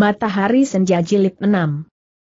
Matahari Senja Jilid 6.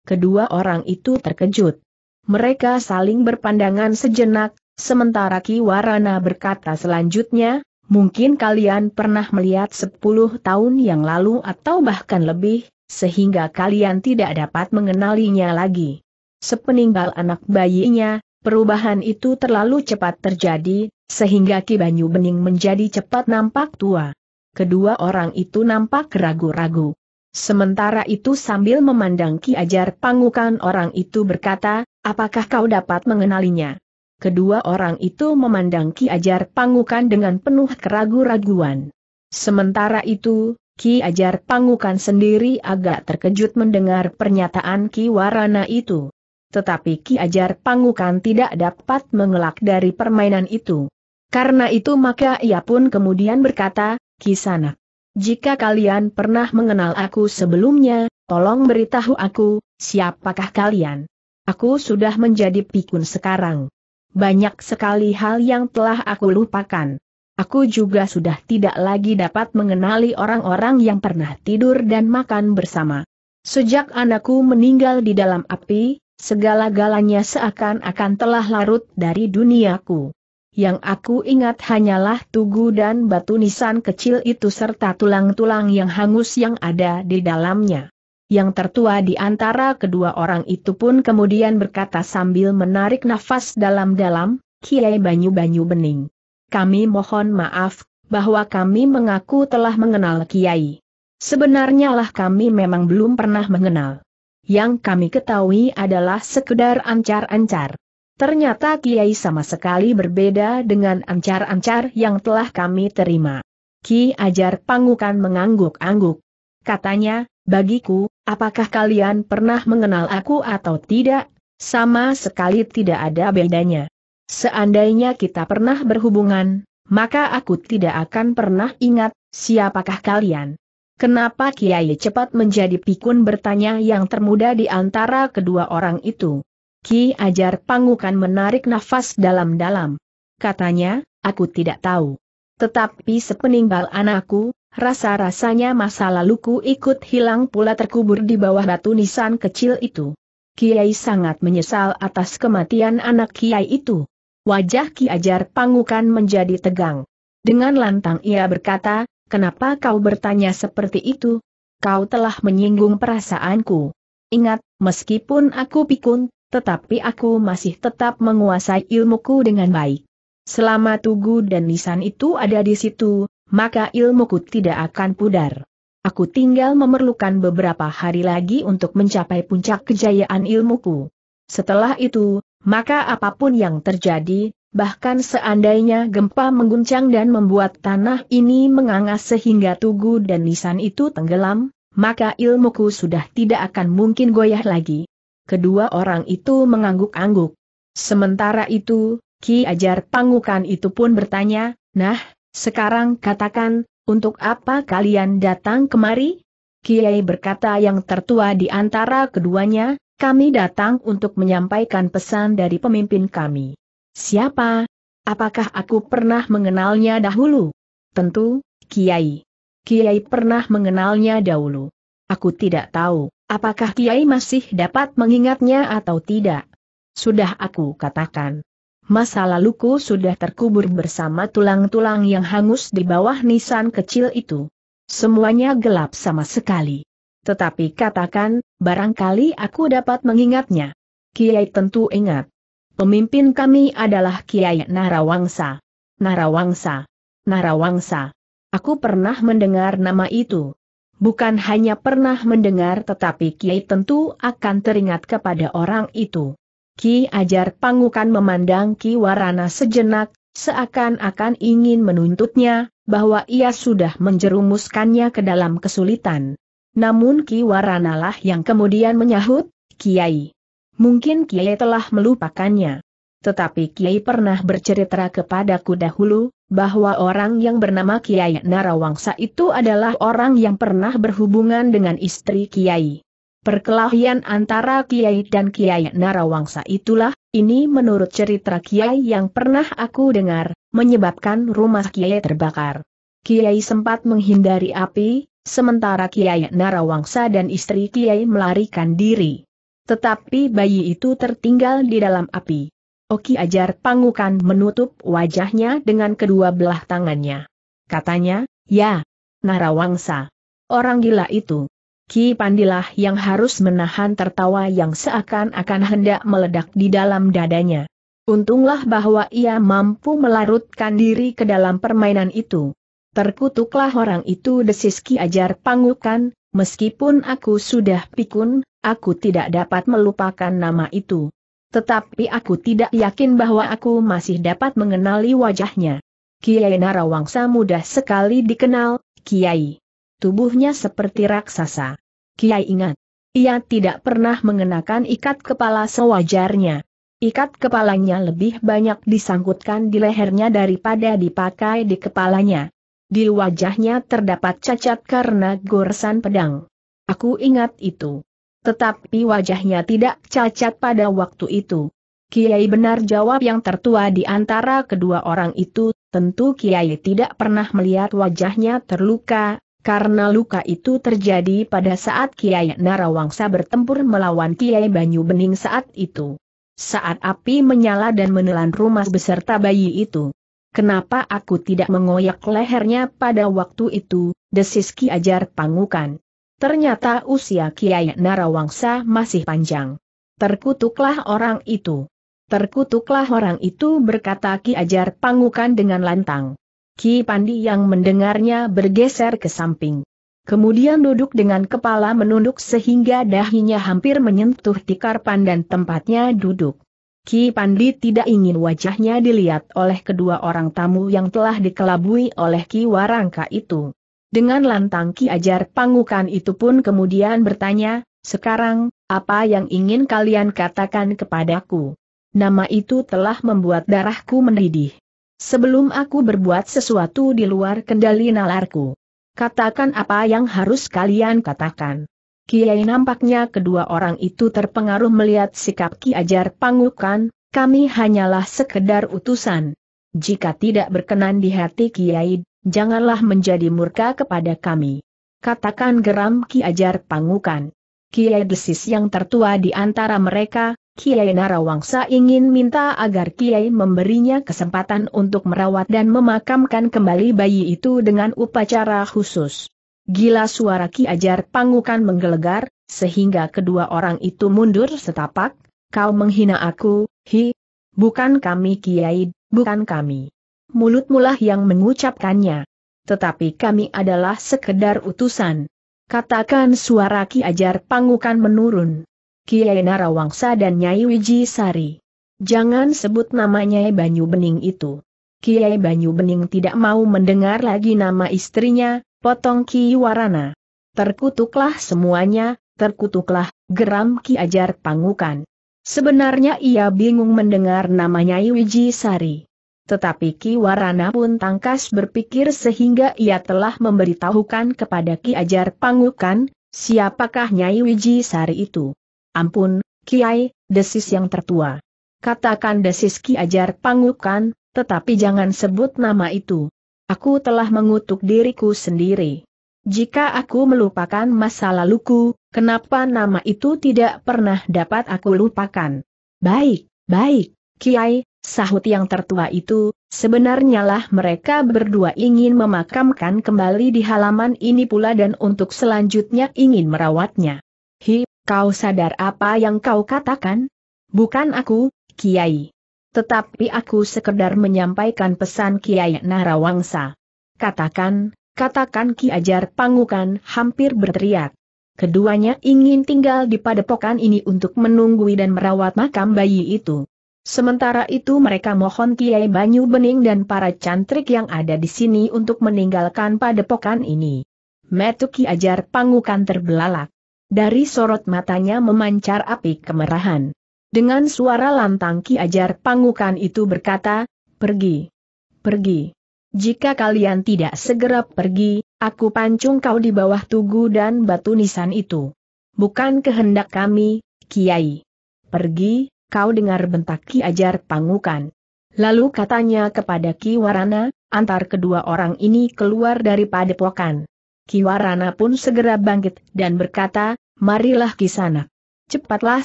Kedua orang itu terkejut. Mereka saling berpandangan sejenak, sementara Ki Warana berkata selanjutnya, mungkin kalian pernah melihat 10 tahun yang lalu atau bahkan lebih, sehingga kalian tidak dapat mengenalinya lagi. Sepeninggal anak bayinya, perubahan itu terlalu cepat terjadi, sehingga Ki Banyu Bening menjadi cepat nampak tua. Kedua orang itu nampak ragu-ragu. Sementara itu sambil memandang Ki Ajar Pangukan orang itu berkata, apakah kau dapat mengenalinya? Kedua orang itu memandang Ki Ajar Pangukan dengan penuh keragu-raguan. Sementara itu, Ki Ajar Pangukan sendiri agak terkejut mendengar pernyataan Ki Warana itu. Tetapi Ki Ajar Pangukan tidak dapat mengelak dari permainan itu. Karena itu maka ia pun kemudian berkata, Ki Sanak. Jika kalian pernah mengenal aku sebelumnya, tolong beritahu aku, siapakah kalian? Aku sudah menjadi pikun sekarang. Banyak sekali hal yang telah aku lupakan. Aku juga sudah tidak lagi dapat mengenali orang-orang yang pernah tidur dan makan bersama. Sejak anakku meninggal di dalam api, segala-galanya seakan-akan telah larut dari duniaku yang aku ingat hanyalah tugu dan batu nisan kecil itu serta tulang-tulang yang hangus yang ada di dalamnya. Yang tertua di antara kedua orang itu pun kemudian berkata sambil menarik nafas dalam-dalam, Kiai Banyu-Banyu Bening. Kami mohon maaf, bahwa kami mengaku telah mengenal Kiai. Sebenarnya lah kami memang belum pernah mengenal. Yang kami ketahui adalah sekedar ancar-ancar. Ternyata Kiai sama sekali berbeda dengan ancar-ancar yang telah kami terima. Ki Ajar Pangukan mengangguk-angguk. Katanya, bagiku, apakah kalian pernah mengenal aku atau tidak? Sama sekali tidak ada bedanya. Seandainya kita pernah berhubungan, maka aku tidak akan pernah ingat siapakah kalian. Kenapa Kiai cepat menjadi pikun bertanya yang termuda di antara kedua orang itu? Ki Ajar Pangukan menarik nafas dalam-dalam. Katanya, aku tidak tahu. Tetapi sepeninggal anakku, rasa-rasanya masa laluku ikut hilang pula terkubur di bawah batu nisan kecil itu. Kiai sangat menyesal atas kematian anak Kiai itu. Wajah Ki Ajar Pangukan menjadi tegang. Dengan lantang ia berkata, kenapa kau bertanya seperti itu? Kau telah menyinggung perasaanku. Ingat, meskipun aku pikun, tetapi aku masih tetap menguasai ilmuku dengan baik. Selama tugu dan Nisan itu ada di situ, maka ilmuku tidak akan pudar. Aku tinggal memerlukan beberapa hari lagi untuk mencapai puncak kejayaan ilmuku. Setelah itu, maka apapun yang terjadi, bahkan seandainya gempa mengguncang dan membuat tanah ini menganga sehingga tugu dan nisan itu tenggelam, maka ilmuku sudah tidak akan mungkin goyah lagi kedua orang itu mengangguk-angguk. Sementara itu, Ki Ajar Pangukan itu pun bertanya, Nah, sekarang katakan, untuk apa kalian datang kemari? Kiai berkata yang tertua di antara keduanya, kami datang untuk menyampaikan pesan dari pemimpin kami. Siapa? Apakah aku pernah mengenalnya dahulu? Tentu, Kiai. Kiai pernah mengenalnya dahulu. Aku tidak tahu. Apakah Kiai masih dapat mengingatnya atau tidak? Sudah aku katakan. Masa laluku sudah terkubur bersama tulang-tulang yang hangus di bawah nisan kecil itu. Semuanya gelap sama sekali. Tetapi katakan, barangkali aku dapat mengingatnya. Kiai tentu ingat. Pemimpin kami adalah Kiai Narawangsa. Narawangsa. Narawangsa. Aku pernah mendengar nama itu. Bukan hanya pernah mendengar tetapi Kiai tentu akan teringat kepada orang itu. Ki Ajar Pangukan memandang Ki Warana sejenak, seakan-akan ingin menuntutnya, bahwa ia sudah menjerumuskannya ke dalam kesulitan. Namun Ki Warana lah yang kemudian menyahut, Kiai. Mungkin Kiai telah melupakannya. Tetapi Kiai pernah bercerita kepadaku dahulu, bahwa orang yang bernama Kiai Narawangsa itu adalah orang yang pernah berhubungan dengan istri Kiai. Perkelahian antara Kiai dan Kiai Narawangsa itulah, ini menurut cerita Kiai yang pernah aku dengar, menyebabkan rumah Kiai terbakar. Kiai sempat menghindari api, sementara Kiai Narawangsa dan istri Kiai melarikan diri. Tetapi bayi itu tertinggal di dalam api. Oki Ajar Pangukan menutup wajahnya dengan kedua belah tangannya. Katanya, ya, Narawangsa. Orang gila itu. Ki Pandilah yang harus menahan tertawa yang seakan-akan hendak meledak di dalam dadanya. Untunglah bahwa ia mampu melarutkan diri ke dalam permainan itu. Terkutuklah orang itu desis Ki Ajar Pangukan, meskipun aku sudah pikun, aku tidak dapat melupakan nama itu. Tetapi aku tidak yakin bahwa aku masih dapat mengenali wajahnya. Kiai Narawangsa mudah sekali dikenal, Kiai. Tubuhnya seperti raksasa. Kiai ingat, ia tidak pernah mengenakan ikat kepala sewajarnya. Ikat kepalanya lebih banyak disangkutkan di lehernya daripada dipakai di kepalanya. Di wajahnya terdapat cacat karena goresan pedang. Aku ingat itu. Tetapi wajahnya tidak cacat pada waktu itu. Kiai benar jawab yang tertua di antara kedua orang itu, tentu Kiai tidak pernah melihat wajahnya terluka, karena luka itu terjadi pada saat Kiai Narawangsa bertempur melawan Kiai Banyu Bening saat itu. Saat api menyala dan menelan rumah beserta bayi itu. Kenapa aku tidak mengoyak lehernya pada waktu itu, desis Ki Ajar Pangukan. Ternyata usia Kiai Narawangsa masih panjang. Terkutuklah orang itu. Terkutuklah orang itu berkata Ki Ajar Pangukan dengan lantang. Ki Pandi yang mendengarnya bergeser ke samping. Kemudian duduk dengan kepala menunduk sehingga dahinya hampir menyentuh tikar pandan tempatnya duduk. Ki Pandi tidak ingin wajahnya dilihat oleh kedua orang tamu yang telah dikelabui oleh Ki Warangka itu. Dengan lantang Ki Ajar Pangukan itu pun kemudian bertanya, sekarang, apa yang ingin kalian katakan kepadaku? Nama itu telah membuat darahku mendidih. Sebelum aku berbuat sesuatu di luar kendali nalarku. Katakan apa yang harus kalian katakan. Kiai nampaknya kedua orang itu terpengaruh melihat sikap Ki Ajar Pangukan, kami hanyalah sekedar utusan. Jika tidak berkenan di hati Kiai, janganlah menjadi murka kepada kami. Katakan geram Ki Ajar Pangukan. Kiai Desis yang tertua di antara mereka, Kiai Narawangsa ingin minta agar Kiai memberinya kesempatan untuk merawat dan memakamkan kembali bayi itu dengan upacara khusus. Gila suara Ki Ajar Pangukan menggelegar, sehingga kedua orang itu mundur setapak, kau menghina aku, hi, bukan kami Kiai, bukan kami mulutmulah yang mengucapkannya. Tetapi kami adalah sekedar utusan. Katakan suara Ki Ajar Pangukan menurun. Kiai Narawangsa dan Nyai Wiji Sari. Jangan sebut namanya Banyu Bening itu. Kiai Banyu Bening tidak mau mendengar lagi nama istrinya, potong Ki Warana. Terkutuklah semuanya, terkutuklah, geram Ki Ajar Pangukan. Sebenarnya ia bingung mendengar namanya Wiji Sari. Tetapi Ki Warana pun tangkas berpikir sehingga ia telah memberitahukan kepada Ki Ajar Pangukan, siapakah Nyai Wiji Sari itu. Ampun, Kiai, desis yang tertua. Katakan desis Ki Ajar Pangukan, tetapi jangan sebut nama itu. Aku telah mengutuk diriku sendiri. Jika aku melupakan masa laluku, kenapa nama itu tidak pernah dapat aku lupakan? Baik, baik, Kiai, Sahut yang tertua itu, sebenarnya lah mereka berdua ingin memakamkan kembali di halaman ini pula dan untuk selanjutnya ingin merawatnya. Hi, kau sadar apa yang kau katakan? Bukan aku, Kiai. Tetapi aku sekedar menyampaikan pesan Kiai Narawangsa. Katakan, katakan Ki Ajar Pangukan hampir berteriak. Keduanya ingin tinggal di padepokan ini untuk menunggui dan merawat makam bayi itu. Sementara itu mereka mohon Kiai Banyu Bening dan para cantrik yang ada di sini untuk meninggalkan padepokan ini. Metuki ajar pangukan terbelalak. Dari sorot matanya memancar api kemerahan. Dengan suara lantang Ki Ajar Pangukan itu berkata, pergi. Pergi. Jika kalian tidak segera pergi, aku pancung kau di bawah tugu dan batu nisan itu. Bukan kehendak kami, Kiai. Pergi, kau dengar bentak Ki Ajar Pangukan. Lalu katanya kepada Ki Warana, antar kedua orang ini keluar dari padepokan. Ki Warana pun segera bangkit dan berkata, marilah ke Sana, Cepatlah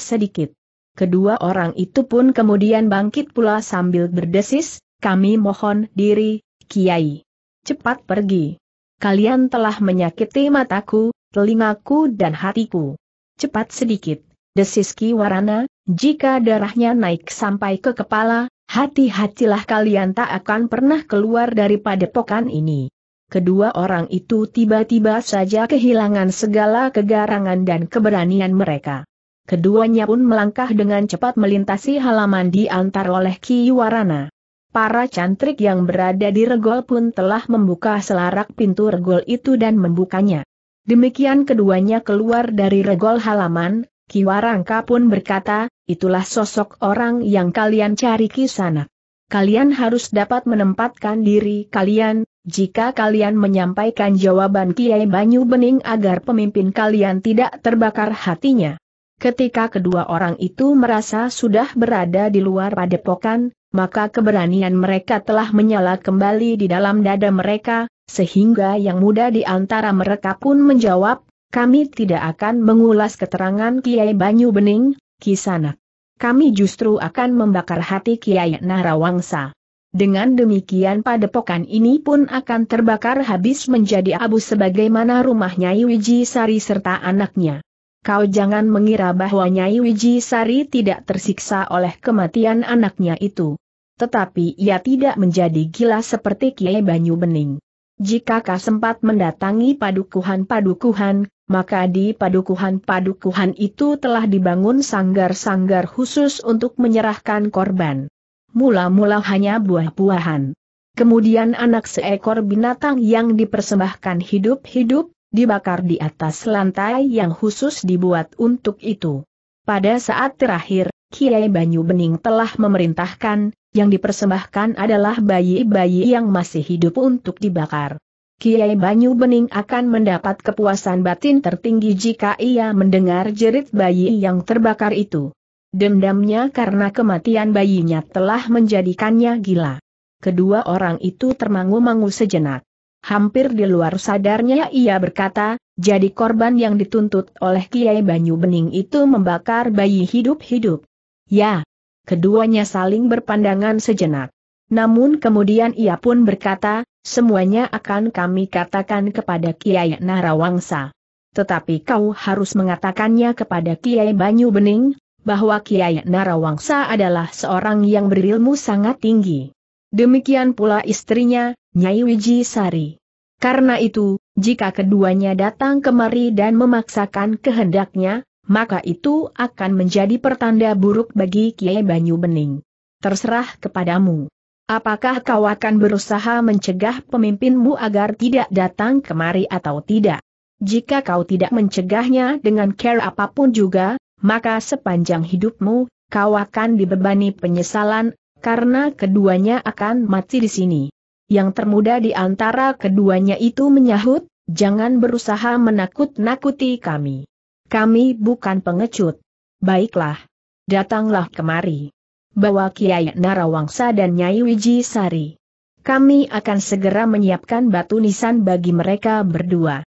sedikit. Kedua orang itu pun kemudian bangkit pula sambil berdesis, kami mohon diri, Kiai. Cepat pergi. Kalian telah menyakiti mataku, telingaku dan hatiku. Cepat sedikit desis Warana, jika darahnya naik sampai ke kepala, hati-hatilah kalian tak akan pernah keluar dari padepokan ini. Kedua orang itu tiba-tiba saja kehilangan segala kegarangan dan keberanian mereka. Keduanya pun melangkah dengan cepat melintasi halaman diantar oleh Ki Warana. Para cantrik yang berada di regol pun telah membuka selarak pintu regol itu dan membukanya. Demikian keduanya keluar dari regol halaman, Kiwarangka pun berkata, itulah sosok orang yang kalian cari ke sana. Kalian harus dapat menempatkan diri kalian, jika kalian menyampaikan jawaban Kiai Banyu Bening agar pemimpin kalian tidak terbakar hatinya. Ketika kedua orang itu merasa sudah berada di luar padepokan, maka keberanian mereka telah menyala kembali di dalam dada mereka, sehingga yang muda di antara mereka pun menjawab, kami tidak akan mengulas keterangan Kiai Banyu Bening, Kisanak. Kami justru akan membakar hati Kiai Narawangsa. Dengan demikian padepokan ini pun akan terbakar habis menjadi abu sebagaimana rumah Nyai Wiji Sari serta anaknya. Kau jangan mengira bahwa Nyai Wiji Sari tidak tersiksa oleh kematian anaknya itu. Tetapi ia tidak menjadi gila seperti Kiai Banyu Bening. Jika kau sempat mendatangi padukuhan-padukuhan, maka di padukuhan-padukuhan itu telah dibangun sanggar-sanggar khusus untuk menyerahkan korban. Mula-mula hanya buah-buahan. Kemudian anak seekor binatang yang dipersembahkan hidup-hidup, dibakar di atas lantai yang khusus dibuat untuk itu. Pada saat terakhir, Kiai Banyu Bening telah memerintahkan, yang dipersembahkan adalah bayi-bayi yang masih hidup untuk dibakar. Kiai Banyu Bening akan mendapat kepuasan batin tertinggi jika ia mendengar jerit bayi yang terbakar itu. Dendamnya karena kematian bayinya telah menjadikannya gila. Kedua orang itu termangu-mangu sejenak. Hampir di luar sadarnya ia berkata, jadi korban yang dituntut oleh Kiai Banyu Bening itu membakar bayi hidup-hidup. Ya. Keduanya saling berpandangan sejenak. Namun kemudian ia pun berkata, Semuanya akan kami katakan kepada Kiai Narawangsa. Tetapi kau harus mengatakannya kepada Kiai Banyu Bening, bahwa Kiai Narawangsa adalah seorang yang berilmu sangat tinggi. Demikian pula istrinya, Nyai Wiji Sari. Karena itu, jika keduanya datang kemari dan memaksakan kehendaknya, maka itu akan menjadi pertanda buruk bagi Kiai Banyu Bening. Terserah kepadamu. Apakah kau akan berusaha mencegah pemimpinmu agar tidak datang kemari atau tidak? Jika kau tidak mencegahnya dengan care apapun juga, maka sepanjang hidupmu, kau akan dibebani penyesalan, karena keduanya akan mati di sini. Yang termuda di antara keduanya itu menyahut, jangan berusaha menakut-nakuti kami. Kami bukan pengecut. Baiklah. Datanglah kemari. Bawa Kiai Narawangsa dan Nyai Wiji Sari. Kami akan segera menyiapkan batu nisan bagi mereka berdua.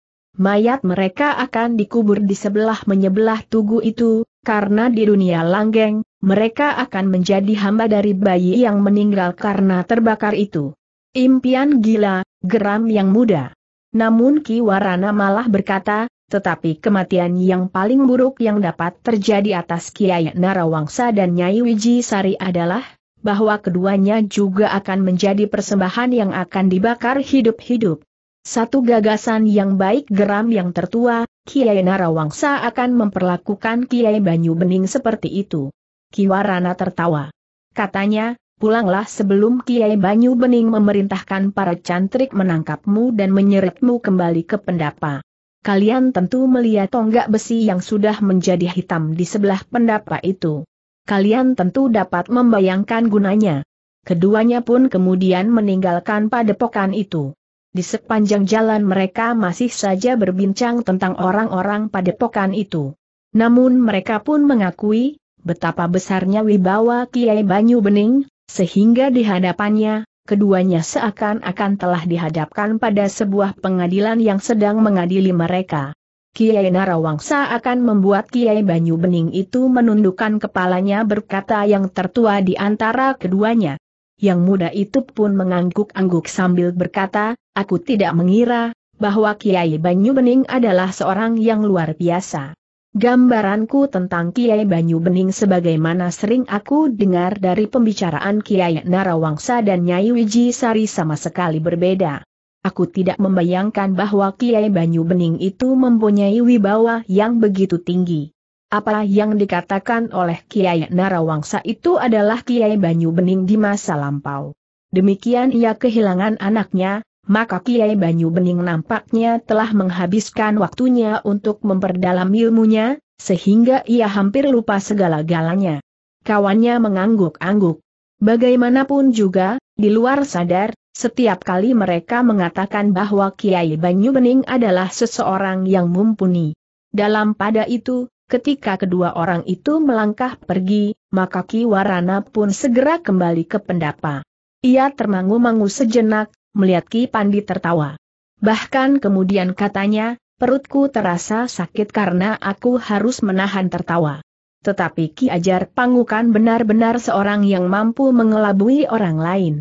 Mayat mereka akan dikubur di sebelah menyebelah tugu itu, karena di dunia langgeng, mereka akan menjadi hamba dari bayi yang meninggal karena terbakar itu. Impian gila, geram yang muda. Namun Ki Warana malah berkata, tetapi kematian yang paling buruk yang dapat terjadi atas Kiai Narawangsa dan Nyai Wiji Sari adalah, bahwa keduanya juga akan menjadi persembahan yang akan dibakar hidup-hidup. Satu gagasan yang baik geram yang tertua, Kiai Narawangsa akan memperlakukan Kiai Banyu Bening seperti itu. Kiwarana tertawa. Katanya, pulanglah sebelum Kiai Banyu Bening memerintahkan para cantrik menangkapmu dan menyeretmu kembali ke pendapa. Kalian tentu melihat tonggak besi yang sudah menjadi hitam di sebelah pendapa itu. Kalian tentu dapat membayangkan gunanya. Keduanya pun kemudian meninggalkan padepokan itu. Di sepanjang jalan mereka masih saja berbincang tentang orang-orang padepokan itu. Namun mereka pun mengakui, betapa besarnya wibawa Kiai Banyu Bening, sehingga di hadapannya, keduanya seakan-akan telah dihadapkan pada sebuah pengadilan yang sedang mengadili mereka. Kiai Narawangsa akan membuat Kiai Banyu Bening itu menundukkan kepalanya berkata yang tertua di antara keduanya. Yang muda itu pun mengangguk-angguk sambil berkata, aku tidak mengira, bahwa Kiai Banyu Bening adalah seorang yang luar biasa. Gambaranku tentang Kiai Banyu Bening sebagaimana sering aku dengar dari pembicaraan Kiai Narawangsa dan Nyai Wiji Sari sama sekali berbeda. Aku tidak membayangkan bahwa Kiai Banyu Bening itu mempunyai wibawa yang begitu tinggi. Apa yang dikatakan oleh Kiai Narawangsa itu adalah Kiai Banyu Bening di masa lampau. Demikian ia kehilangan anaknya, maka Kiai Banyu Bening nampaknya telah menghabiskan waktunya untuk memperdalam ilmunya, sehingga ia hampir lupa segala-galanya. Kawannya mengangguk-angguk. Bagaimanapun juga, di luar sadar, setiap kali mereka mengatakan bahwa Kiai Banyu Bening adalah seseorang yang mumpuni. Dalam pada itu, ketika kedua orang itu melangkah pergi, maka Ki Warana pun segera kembali ke pendapa. Ia termangu-mangu sejenak, melihat Ki Pandi tertawa. Bahkan kemudian katanya, perutku terasa sakit karena aku harus menahan tertawa. Tetapi Ki Ajar Pangukan benar-benar seorang yang mampu mengelabui orang lain.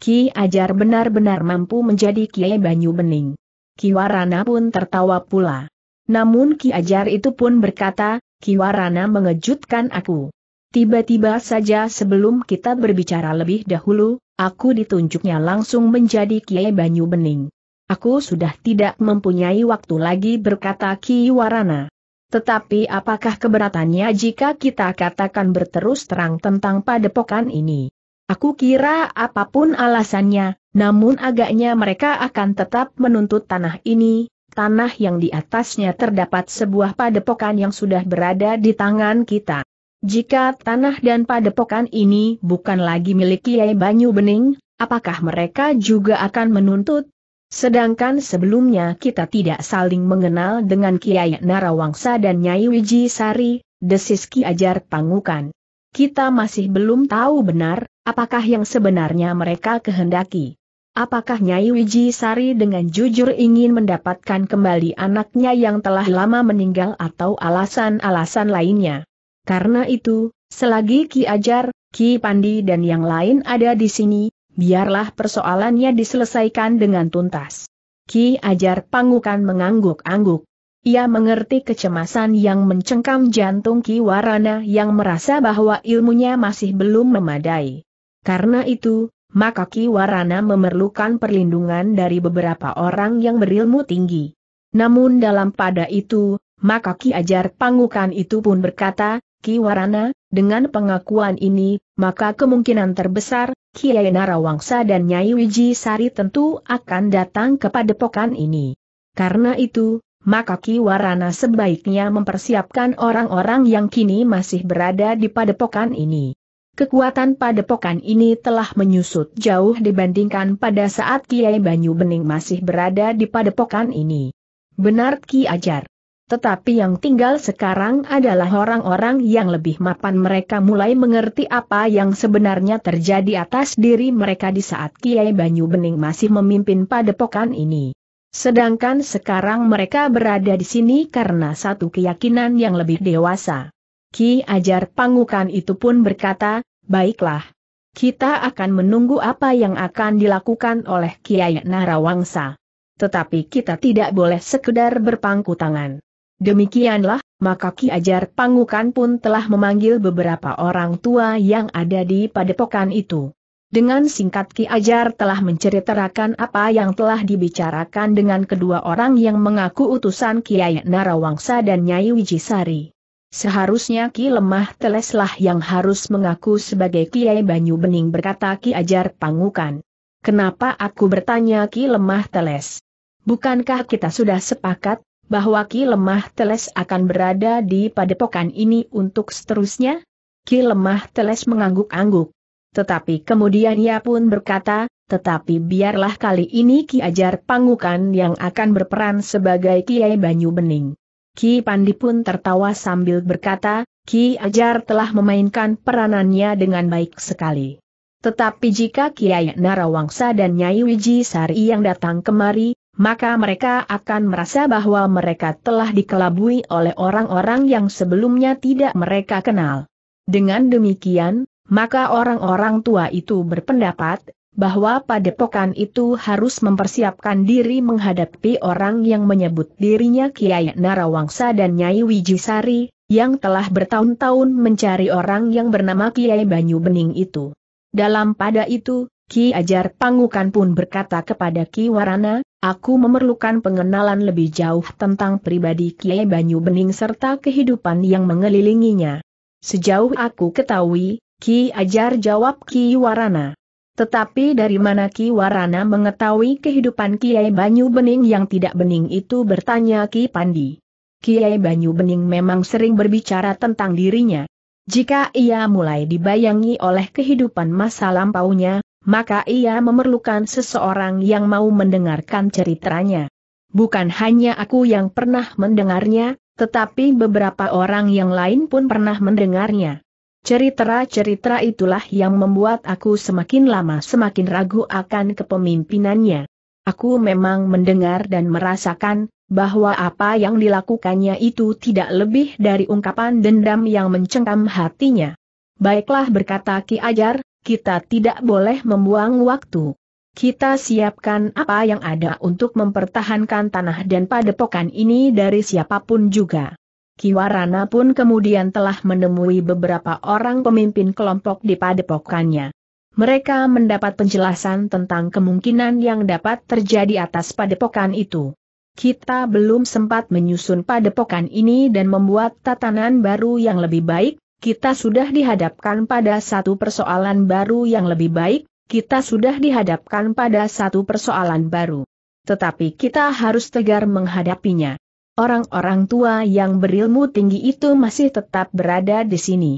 Ki Ajar benar-benar mampu menjadi Kiai Banyu Bening. Ki Warana pun tertawa pula. Namun Ki Ajar itu pun berkata, Ki Warana mengejutkan aku. Tiba-tiba saja sebelum kita berbicara lebih dahulu, Aku ditunjuknya langsung menjadi Kiai Banyu Bening. Aku sudah tidak mempunyai waktu lagi berkata Ki Warana. Tetapi apakah keberatannya jika kita katakan berterus terang tentang padepokan ini? Aku kira apapun alasannya, namun agaknya mereka akan tetap menuntut tanah ini, tanah yang di atasnya terdapat sebuah padepokan yang sudah berada di tangan kita. Jika tanah dan padepokan ini bukan lagi milik Kiai Banyu Bening, apakah mereka juga akan menuntut? Sedangkan sebelumnya kita tidak saling mengenal dengan Kiai Narawangsa dan Nyai Wiji Sari, desis Ki Ajar Pangukan. Kita masih belum tahu benar, apakah yang sebenarnya mereka kehendaki. Apakah Nyai Wiji Sari dengan jujur ingin mendapatkan kembali anaknya yang telah lama meninggal atau alasan-alasan lainnya? Karena itu, selagi Ki Ajar, Ki Pandi dan yang lain ada di sini, biarlah persoalannya diselesaikan dengan tuntas. Ki Ajar Pangukan mengangguk-angguk. Ia mengerti kecemasan yang mencengkam jantung Ki Warana yang merasa bahwa ilmunya masih belum memadai. Karena itu, maka Ki Warana memerlukan perlindungan dari beberapa orang yang berilmu tinggi. Namun dalam pada itu, maka Ki Ajar Pangukan itu pun berkata, Kiwarana, dengan pengakuan ini, maka kemungkinan terbesar, Kiai Narawangsa dan Nyai Wiji Sari tentu akan datang kepada padepokan ini. Karena itu, maka Ki Warana sebaiknya mempersiapkan orang-orang yang kini masih berada di padepokan ini. Kekuatan padepokan ini telah menyusut jauh dibandingkan pada saat Kiai Banyu Bening masih berada di padepokan ini. Benar Ki Ajar. Tetapi yang tinggal sekarang adalah orang-orang yang lebih mapan mereka mulai mengerti apa yang sebenarnya terjadi atas diri mereka di saat Kiai Banyu Bening masih memimpin padepokan ini. Sedangkan sekarang mereka berada di sini karena satu keyakinan yang lebih dewasa. Ki Ajar Pangukan itu pun berkata, baiklah. Kita akan menunggu apa yang akan dilakukan oleh Kiai Narawangsa. Tetapi kita tidak boleh sekedar berpangku tangan. Demikianlah, maka Ki Ajar Pangukan pun telah memanggil beberapa orang tua yang ada di padepokan itu. Dengan singkat Ki Ajar telah menceritakan apa yang telah dibicarakan dengan kedua orang yang mengaku utusan Kiai Narawangsa dan Nyai Wijisari. Seharusnya Ki Lemah Teleslah yang harus mengaku sebagai Kiai Banyu Bening berkata Ki Ajar Pangukan. Kenapa aku bertanya Ki Lemah Teles? Bukankah kita sudah sepakat bahwa Ki Lemah Teles akan berada di padepokan ini untuk seterusnya? Ki Lemah Teles mengangguk-angguk. Tetapi kemudian ia pun berkata, tetapi biarlah kali ini Ki Ajar Pangukan yang akan berperan sebagai Kiai Banyu Bening. Ki Pandi pun tertawa sambil berkata, Ki Ajar telah memainkan peranannya dengan baik sekali. Tetapi jika Kiai Narawangsa dan Nyai Wiji Sari yang datang kemari, maka mereka akan merasa bahwa mereka telah dikelabui oleh orang-orang yang sebelumnya tidak mereka kenal. Dengan demikian, maka orang-orang tua itu berpendapat bahwa padepokan itu harus mempersiapkan diri menghadapi orang yang menyebut dirinya Kiai Narawangsa dan Nyai Wijisari, yang telah bertahun-tahun mencari orang yang bernama Kiai Banyu Bening itu. Dalam pada itu, Ki Ajar Pangukan pun berkata kepada Ki Warana, aku memerlukan pengenalan lebih jauh tentang pribadi Ki Banyu Bening serta kehidupan yang mengelilinginya. Sejauh aku ketahui, Ki Ajar jawab Ki Warana. Tetapi dari mana Ki Warana mengetahui kehidupan Kiai Banyu Bening yang tidak bening itu bertanya Ki Pandi. Kiai Banyu Bening memang sering berbicara tentang dirinya. Jika ia mulai dibayangi oleh kehidupan masa lampaunya, maka ia memerlukan seseorang yang mau mendengarkan ceritanya. Bukan hanya aku yang pernah mendengarnya, tetapi beberapa orang yang lain pun pernah mendengarnya. Cerita-cerita itulah yang membuat aku semakin lama semakin ragu akan kepemimpinannya. Aku memang mendengar dan merasakan bahwa apa yang dilakukannya itu tidak lebih dari ungkapan dendam yang mencengkam hatinya. Baiklah berkata Ki Ajar, kita tidak boleh membuang waktu. Kita siapkan apa yang ada untuk mempertahankan tanah dan padepokan ini dari siapapun juga. Kiwarana pun kemudian telah menemui beberapa orang pemimpin kelompok di padepokannya. Mereka mendapat penjelasan tentang kemungkinan yang dapat terjadi atas padepokan itu. Kita belum sempat menyusun padepokan ini dan membuat tatanan baru yang lebih baik, kita sudah dihadapkan pada satu persoalan baru yang lebih baik, kita sudah dihadapkan pada satu persoalan baru. Tetapi kita harus tegar menghadapinya. Orang-orang tua yang berilmu tinggi itu masih tetap berada di sini.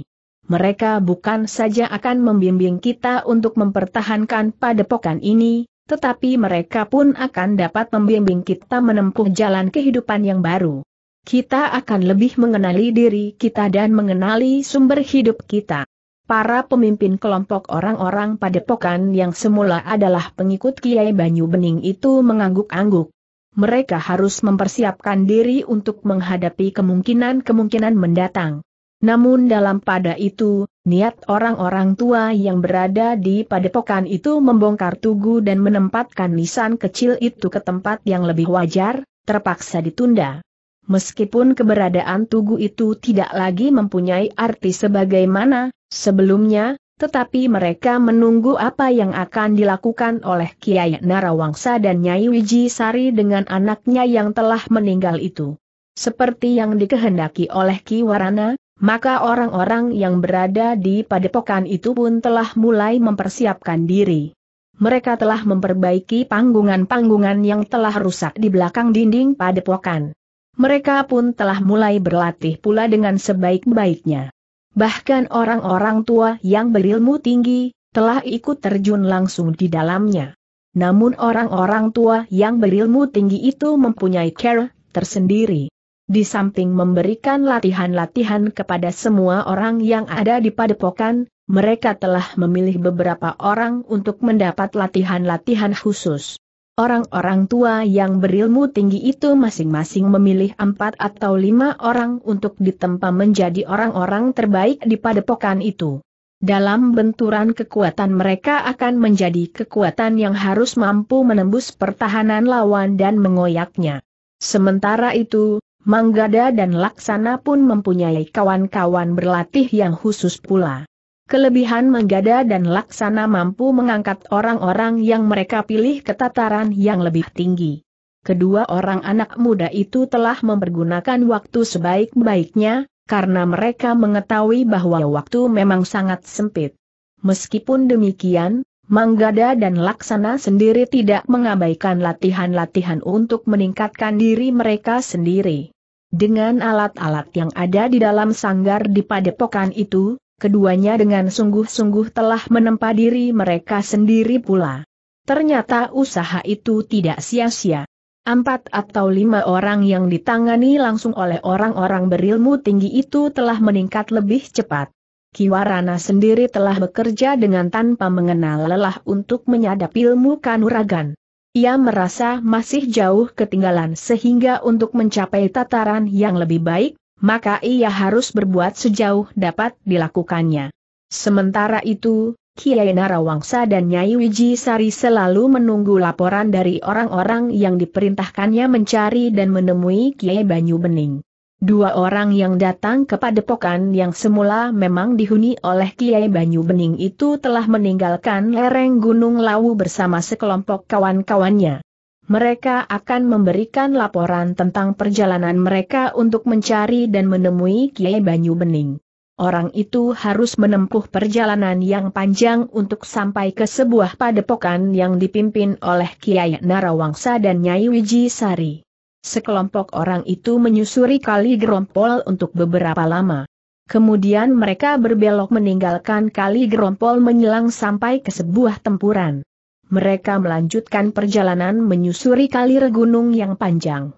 Mereka bukan saja akan membimbing kita untuk mempertahankan padepokan ini, tetapi mereka pun akan dapat membimbing kita menempuh jalan kehidupan yang baru kita akan lebih mengenali diri kita dan mengenali sumber hidup kita. Para pemimpin kelompok orang-orang padepokan yang semula adalah pengikut Kiai Banyu Bening itu mengangguk-angguk. Mereka harus mempersiapkan diri untuk menghadapi kemungkinan-kemungkinan mendatang. Namun dalam pada itu, niat orang-orang tua yang berada di padepokan itu membongkar tugu dan menempatkan nisan kecil itu ke tempat yang lebih wajar, terpaksa ditunda. Meskipun keberadaan tugu itu tidak lagi mempunyai arti sebagaimana sebelumnya, tetapi mereka menunggu apa yang akan dilakukan oleh Kiai Narawangsa dan Nyai Wiji Sari dengan anaknya yang telah meninggal itu. Seperti yang dikehendaki oleh Ki Warana, maka orang-orang yang berada di padepokan itu pun telah mulai mempersiapkan diri. Mereka telah memperbaiki panggungan-panggungan yang telah rusak di belakang dinding padepokan mereka pun telah mulai berlatih pula dengan sebaik-baiknya. Bahkan orang-orang tua yang berilmu tinggi, telah ikut terjun langsung di dalamnya. Namun orang-orang tua yang berilmu tinggi itu mempunyai care tersendiri. Di samping memberikan latihan-latihan kepada semua orang yang ada di padepokan, mereka telah memilih beberapa orang untuk mendapat latihan-latihan khusus. Orang-orang tua yang berilmu tinggi itu masing-masing memilih empat atau lima orang untuk ditempa menjadi orang-orang terbaik di padepokan itu. Dalam benturan kekuatan mereka akan menjadi kekuatan yang harus mampu menembus pertahanan lawan dan mengoyaknya. Sementara itu, Manggada dan Laksana pun mempunyai kawan-kawan berlatih yang khusus pula. Kelebihan menggada dan Laksana mampu mengangkat orang-orang yang mereka pilih ke tataran yang lebih tinggi. Kedua orang anak muda itu telah mempergunakan waktu sebaik-baiknya, karena mereka mengetahui bahwa waktu memang sangat sempit. Meskipun demikian, Manggada dan Laksana sendiri tidak mengabaikan latihan-latihan untuk meningkatkan diri mereka sendiri. Dengan alat-alat yang ada di dalam sanggar di padepokan itu, keduanya dengan sungguh-sungguh telah menempa diri mereka sendiri pula. Ternyata usaha itu tidak sia-sia. Empat atau lima orang yang ditangani langsung oleh orang-orang berilmu tinggi itu telah meningkat lebih cepat. Kiwarana sendiri telah bekerja dengan tanpa mengenal lelah untuk menyadap ilmu kanuragan. Ia merasa masih jauh ketinggalan sehingga untuk mencapai tataran yang lebih baik, maka ia harus berbuat sejauh dapat dilakukannya. Sementara itu, Kiai Narawangsa dan Nyai Wiji Sari selalu menunggu laporan dari orang-orang yang diperintahkannya mencari dan menemui Kiai Banyu Bening. Dua orang yang datang kepada pokan yang semula memang dihuni oleh Kiai Banyu Bening itu telah meninggalkan lereng Gunung Lawu bersama sekelompok kawan-kawannya mereka akan memberikan laporan tentang perjalanan mereka untuk mencari dan menemui Kiai Banyu Bening. Orang itu harus menempuh perjalanan yang panjang untuk sampai ke sebuah padepokan yang dipimpin oleh Kiai Narawangsa dan Nyai Wiji Sari. Sekelompok orang itu menyusuri kali Gerompol untuk beberapa lama. Kemudian mereka berbelok meninggalkan kali Gerompol menyelang sampai ke sebuah tempuran mereka melanjutkan perjalanan menyusuri kalir gunung yang panjang.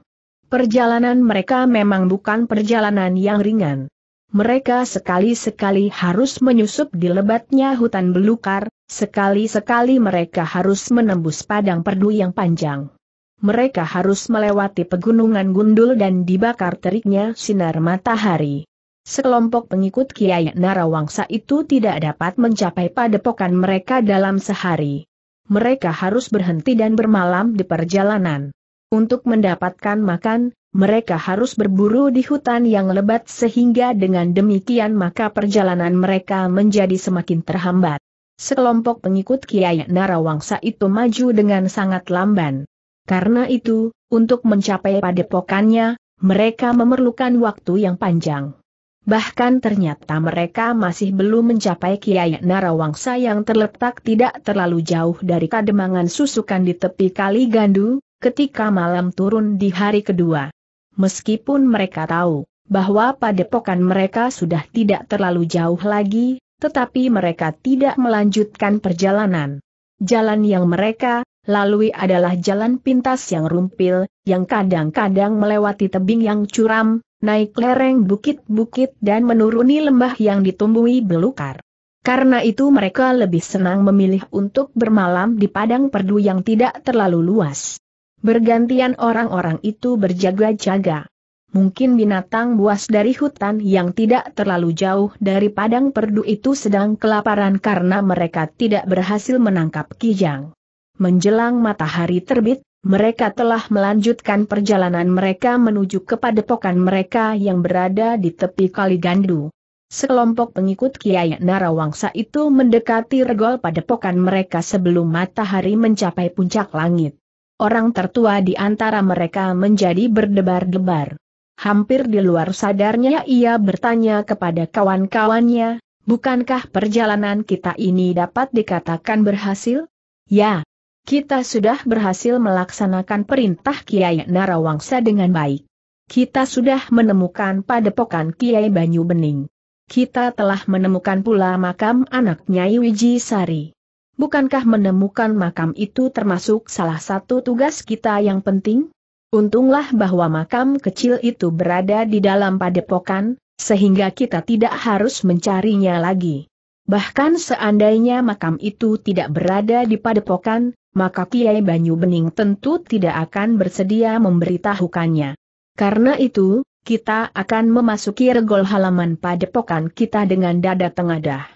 Perjalanan mereka memang bukan perjalanan yang ringan. Mereka sekali-sekali harus menyusup di lebatnya hutan belukar, sekali-sekali mereka harus menembus padang perdu yang panjang. Mereka harus melewati pegunungan gundul dan dibakar teriknya sinar matahari. Sekelompok pengikut Kiai Narawangsa itu tidak dapat mencapai padepokan mereka dalam sehari mereka harus berhenti dan bermalam di perjalanan. Untuk mendapatkan makan, mereka harus berburu di hutan yang lebat sehingga dengan demikian maka perjalanan mereka menjadi semakin terhambat. Sekelompok pengikut Kiai Narawangsa itu maju dengan sangat lamban. Karena itu, untuk mencapai padepokannya, mereka memerlukan waktu yang panjang. Bahkan ternyata mereka masih belum mencapai Kiai Narawangsa yang terletak tidak terlalu jauh dari kademangan susukan di tepi kali Gandu, ketika malam turun di hari kedua. Meskipun mereka tahu bahwa padepokan mereka sudah tidak terlalu jauh lagi, tetapi mereka tidak melanjutkan perjalanan. Jalan yang mereka lalui adalah jalan pintas yang rumpil, yang kadang-kadang melewati tebing yang curam, naik lereng bukit-bukit dan menuruni lembah yang ditumbuhi belukar. Karena itu mereka lebih senang memilih untuk bermalam di padang perdu yang tidak terlalu luas. Bergantian orang-orang itu berjaga-jaga. Mungkin binatang buas dari hutan yang tidak terlalu jauh dari padang perdu itu sedang kelaparan karena mereka tidak berhasil menangkap kijang. Menjelang matahari terbit, mereka telah melanjutkan perjalanan mereka menuju kepada pokan mereka yang berada di tepi Kali Gandu. Sekelompok pengikut Kiai Narawangsa itu mendekati regol pada pokan mereka sebelum matahari mencapai puncak langit. Orang tertua di antara mereka menjadi berdebar-debar. Hampir di luar sadarnya ia bertanya kepada kawan-kawannya, bukankah perjalanan kita ini dapat dikatakan berhasil? Ya, kita sudah berhasil melaksanakan perintah Kiai Narawangsa dengan baik. Kita sudah menemukan padepokan Kiai Banyu Bening. Kita telah menemukan pula makam anak Nyai Wiji Sari. Bukankah menemukan makam itu termasuk salah satu tugas kita yang penting? Untunglah bahwa makam kecil itu berada di dalam padepokan, sehingga kita tidak harus mencarinya lagi. Bahkan seandainya makam itu tidak berada di padepokan, maka Kiai Banyu Bening tentu tidak akan bersedia memberitahukannya. Karena itu, kita akan memasuki regol halaman padepokan kita dengan dada tengadah.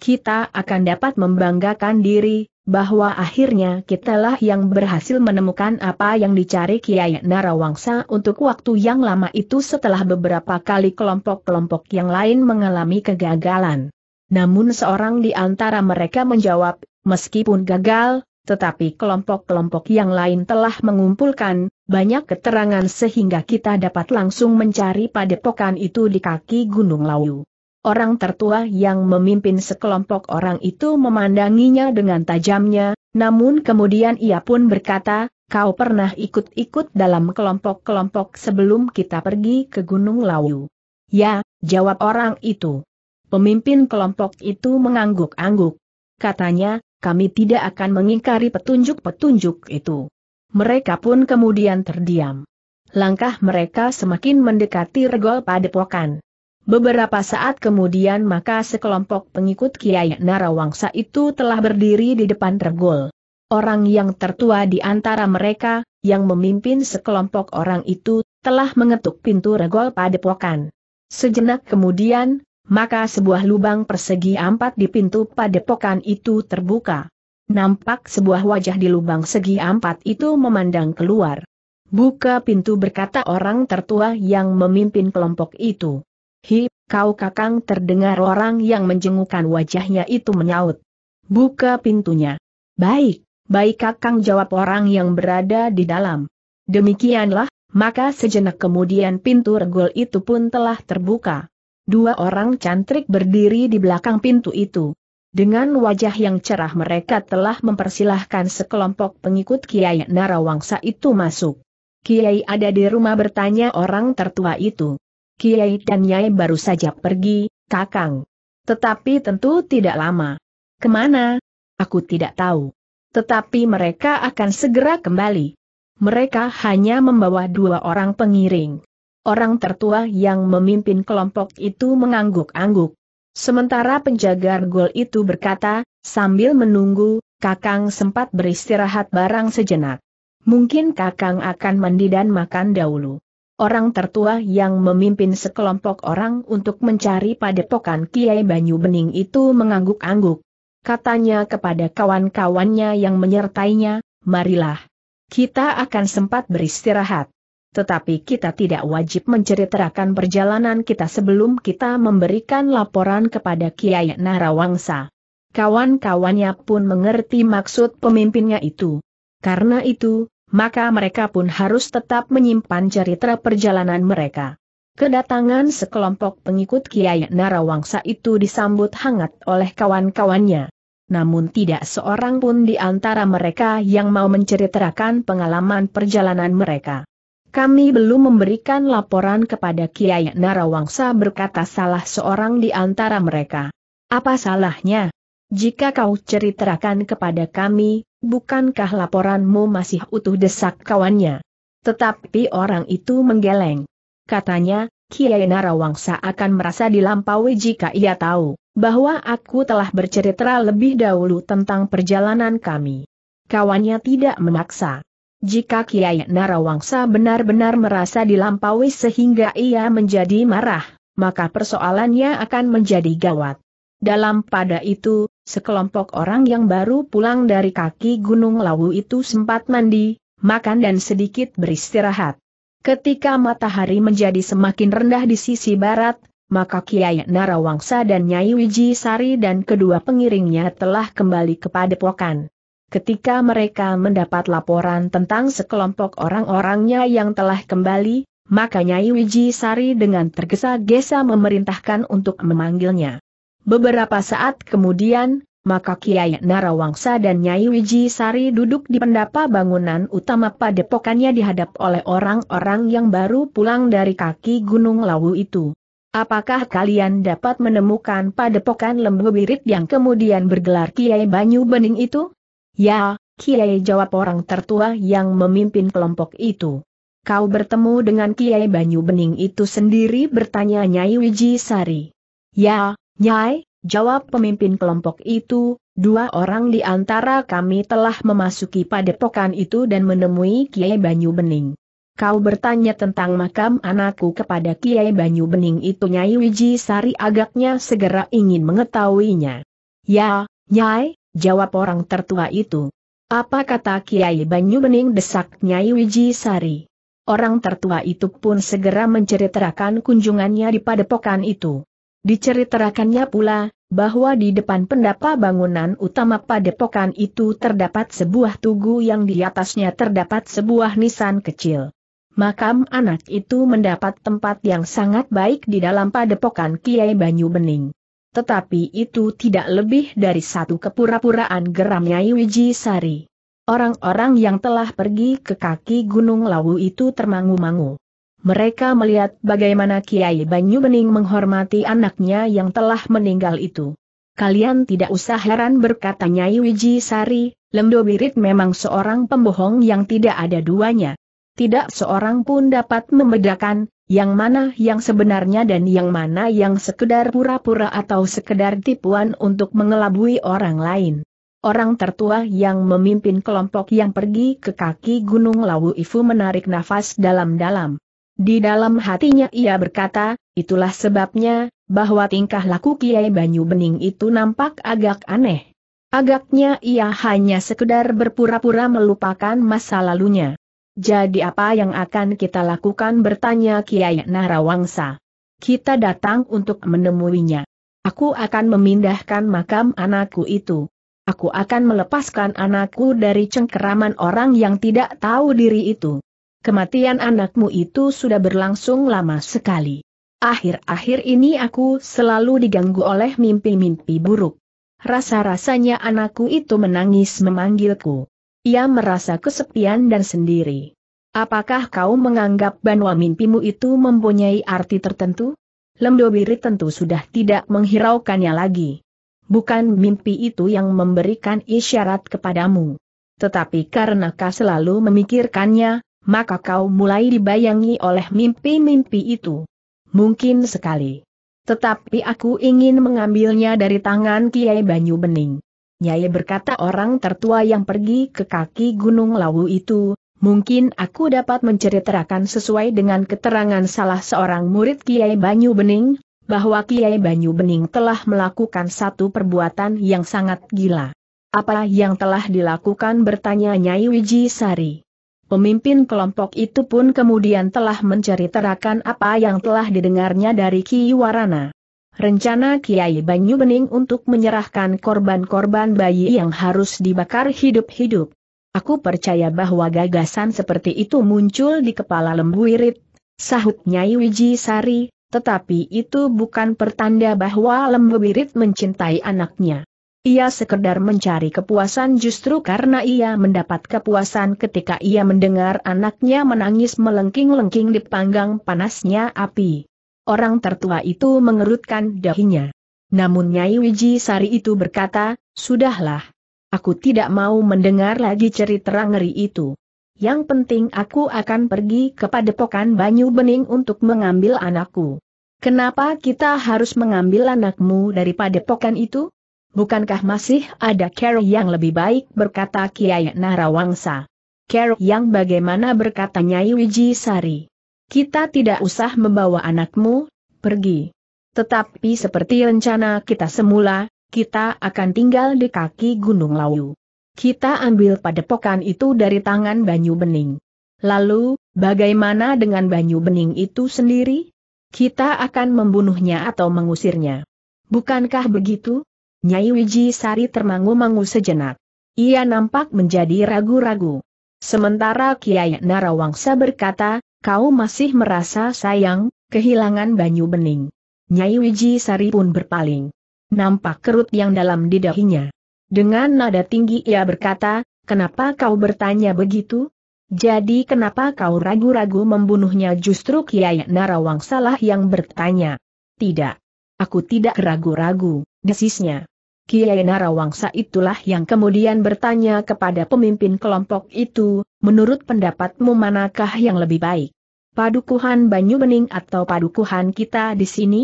Kita akan dapat membanggakan diri, bahwa akhirnya kitalah yang berhasil menemukan apa yang dicari Kiai Narawangsa untuk waktu yang lama itu setelah beberapa kali kelompok-kelompok yang lain mengalami kegagalan. Namun seorang di antara mereka menjawab, meskipun gagal, tetapi kelompok-kelompok yang lain telah mengumpulkan banyak keterangan sehingga kita dapat langsung mencari padepokan itu di kaki Gunung Lawu. Orang tertua yang memimpin sekelompok orang itu memandanginya dengan tajamnya, namun kemudian ia pun berkata, kau pernah ikut-ikut dalam kelompok-kelompok sebelum kita pergi ke Gunung Lawu. Ya, jawab orang itu. Pemimpin kelompok itu mengangguk-angguk. Katanya, kami tidak akan mengingkari petunjuk-petunjuk itu. Mereka pun kemudian terdiam. Langkah mereka semakin mendekati regol padepokan. Beberapa saat kemudian maka sekelompok pengikut Kiai Narawangsa itu telah berdiri di depan regol. Orang yang tertua di antara mereka, yang memimpin sekelompok orang itu, telah mengetuk pintu regol padepokan. Sejenak kemudian, maka sebuah lubang persegi empat di pintu padepokan itu terbuka. Nampak sebuah wajah di lubang segi empat itu memandang keluar. Buka pintu berkata orang tertua yang memimpin kelompok itu. Hi, kau kakang terdengar orang yang menjengukkan wajahnya itu menyaut. Buka pintunya. Baik, baik kakang jawab orang yang berada di dalam. Demikianlah, maka sejenak kemudian pintu regol itu pun telah terbuka dua orang cantrik berdiri di belakang pintu itu. Dengan wajah yang cerah mereka telah mempersilahkan sekelompok pengikut Kiai Narawangsa itu masuk. Kiai ada di rumah bertanya orang tertua itu. Kiai dan Nyai baru saja pergi, Kakang. Tetapi tentu tidak lama. Kemana? Aku tidak tahu. Tetapi mereka akan segera kembali. Mereka hanya membawa dua orang pengiring. Orang tertua yang memimpin kelompok itu mengangguk-angguk. Sementara penjaga gol itu berkata, sambil menunggu, Kakang sempat beristirahat barang sejenak. Mungkin Kakang akan mandi dan makan dahulu. Orang tertua yang memimpin sekelompok orang untuk mencari padepokan Kiai Banyu Bening itu mengangguk-angguk. Katanya kepada kawan-kawannya yang menyertainya, marilah. Kita akan sempat beristirahat tetapi kita tidak wajib menceritakan perjalanan kita sebelum kita memberikan laporan kepada Kiai Narawangsa. Kawan-kawannya pun mengerti maksud pemimpinnya itu. Karena itu, maka mereka pun harus tetap menyimpan cerita perjalanan mereka. Kedatangan sekelompok pengikut Kiai Narawangsa itu disambut hangat oleh kawan-kawannya. Namun tidak seorang pun di antara mereka yang mau menceritakan pengalaman perjalanan mereka. Kami belum memberikan laporan kepada Kiai Narawangsa berkata salah seorang di antara mereka. Apa salahnya? Jika kau ceritakan kepada kami, bukankah laporanmu masih utuh desak kawannya? Tetapi orang itu menggeleng. Katanya, Kiai Narawangsa akan merasa dilampaui jika ia tahu bahwa aku telah bercerita lebih dahulu tentang perjalanan kami. Kawannya tidak memaksa. Jika Kiai Narawangsa benar-benar merasa dilampaui sehingga ia menjadi marah, maka persoalannya akan menjadi gawat. Dalam pada itu, sekelompok orang yang baru pulang dari kaki Gunung Lawu itu sempat mandi, makan dan sedikit beristirahat. Ketika matahari menjadi semakin rendah di sisi barat, maka Kiai Narawangsa dan Nyai Wiji Sari dan kedua pengiringnya telah kembali ke padepokan ketika mereka mendapat laporan tentang sekelompok orang-orangnya yang telah kembali, maka Nyai Wiji Sari dengan tergesa-gesa memerintahkan untuk memanggilnya. Beberapa saat kemudian, maka Kiai Narawangsa dan Nyai Wiji Sari duduk di pendapa bangunan utama padepokannya dihadap oleh orang-orang yang baru pulang dari kaki Gunung Lawu itu. Apakah kalian dapat menemukan padepokan lembu birit yang kemudian bergelar Kiai Banyu Bening itu? Ya, Kiai jawab orang tertua yang memimpin kelompok itu. Kau bertemu dengan Kiai Banyu Bening itu sendiri bertanya Nyai Wiji Sari. Ya, Nyai, jawab pemimpin kelompok itu, dua orang di antara kami telah memasuki padepokan itu dan menemui Kiai Banyu Bening. Kau bertanya tentang makam anakku kepada Kiai Banyu Bening itu Nyai Wiji Sari agaknya segera ingin mengetahuinya. Ya, Nyai, jawab orang tertua itu. Apa kata Kiai Banyu Bening desak Nyai Wiji Sari? Orang tertua itu pun segera menceritakan kunjungannya di padepokan itu. Diceritakannya pula, bahwa di depan pendapa bangunan utama padepokan itu terdapat sebuah tugu yang di atasnya terdapat sebuah nisan kecil. Makam anak itu mendapat tempat yang sangat baik di dalam padepokan Kiai Banyu Bening tetapi itu tidak lebih dari satu kepura-puraan geram Nyai Wiji Sari. Orang-orang yang telah pergi ke kaki Gunung Lawu itu termangu-mangu. Mereka melihat bagaimana Kiai Banyu Bening menghormati anaknya yang telah meninggal itu. Kalian tidak usah heran berkata Nyai Wiji Sari, Lemdo Birit memang seorang pembohong yang tidak ada duanya. Tidak seorang pun dapat membedakan, yang mana yang sebenarnya dan yang mana yang sekedar pura-pura atau sekedar tipuan untuk mengelabui orang lain. Orang tertua yang memimpin kelompok yang pergi ke kaki Gunung Lawu Ifu menarik nafas dalam-dalam. Di dalam hatinya ia berkata, itulah sebabnya, bahwa tingkah laku Kiai Banyu Bening itu nampak agak aneh. Agaknya ia hanya sekedar berpura-pura melupakan masa lalunya. Jadi apa yang akan kita lakukan bertanya Kiai Narawangsa. Kita datang untuk menemuinya. Aku akan memindahkan makam anakku itu. Aku akan melepaskan anakku dari cengkeraman orang yang tidak tahu diri itu. Kematian anakmu itu sudah berlangsung lama sekali. Akhir-akhir ini aku selalu diganggu oleh mimpi-mimpi buruk. Rasa-rasanya anakku itu menangis memanggilku. Ia merasa kesepian dan sendiri. Apakah kau menganggap bahwa mimpimu itu mempunyai arti tertentu? Lemdobiri tentu sudah tidak menghiraukannya lagi. Bukan mimpi itu yang memberikan isyarat kepadamu. Tetapi karena kau selalu memikirkannya, maka kau mulai dibayangi oleh mimpi-mimpi itu. Mungkin sekali. Tetapi aku ingin mengambilnya dari tangan Kiai Banyu Bening. Nyai berkata orang tertua yang pergi ke kaki Gunung Lawu itu, mungkin aku dapat menceritakan sesuai dengan keterangan salah seorang murid Kiai Banyu Bening, bahwa Kiai Banyu Bening telah melakukan satu perbuatan yang sangat gila. Apa yang telah dilakukan bertanya Nyai Wiji Sari. Pemimpin kelompok itu pun kemudian telah menceritakan apa yang telah didengarnya dari Ki Warana. Rencana Kiai Banyu Bening untuk menyerahkan korban-korban bayi yang harus dibakar hidup-hidup. Aku percaya bahwa gagasan seperti itu muncul di kepala lembu wirid, sahut Nyai Wiji Sari, tetapi itu bukan pertanda bahwa lembu wirid mencintai anaknya. Ia sekedar mencari kepuasan justru karena ia mendapat kepuasan ketika ia mendengar anaknya menangis melengking-lengking di panggang panasnya api orang tertua itu mengerutkan dahinya. Namun Nyai Wiji Sari itu berkata, Sudahlah. Aku tidak mau mendengar lagi cerita ngeri itu. Yang penting aku akan pergi ke padepokan Banyu Bening untuk mengambil anakku. Kenapa kita harus mengambil anakmu dari padepokan itu? Bukankah masih ada Carol yang lebih baik berkata Kiai Narawangsa? Carol yang bagaimana berkata Nyai Wiji Sari? Kita tidak usah membawa anakmu, pergi. Tetapi seperti rencana kita semula, kita akan tinggal di kaki Gunung Lawu. Kita ambil padepokan itu dari tangan Banyu Bening. Lalu, bagaimana dengan Banyu Bening itu sendiri? Kita akan membunuhnya atau mengusirnya. Bukankah begitu? Nyai Wiji Sari termangu-mangu sejenak. Ia nampak menjadi ragu-ragu. Sementara Kiai Narawangsa berkata, kau masih merasa sayang, kehilangan banyu bening. Nyai Wiji Sari pun berpaling. Nampak kerut yang dalam di dahinya. Dengan nada tinggi ia berkata, kenapa kau bertanya begitu? Jadi kenapa kau ragu-ragu membunuhnya justru Kiai Narawang salah yang bertanya? Tidak. Aku tidak ragu-ragu, desisnya. Kiai Narawangsa itulah yang kemudian bertanya kepada pemimpin kelompok itu, menurut pendapatmu manakah yang lebih baik? Padukuhan Banyu Bening atau padukuhan kita di sini?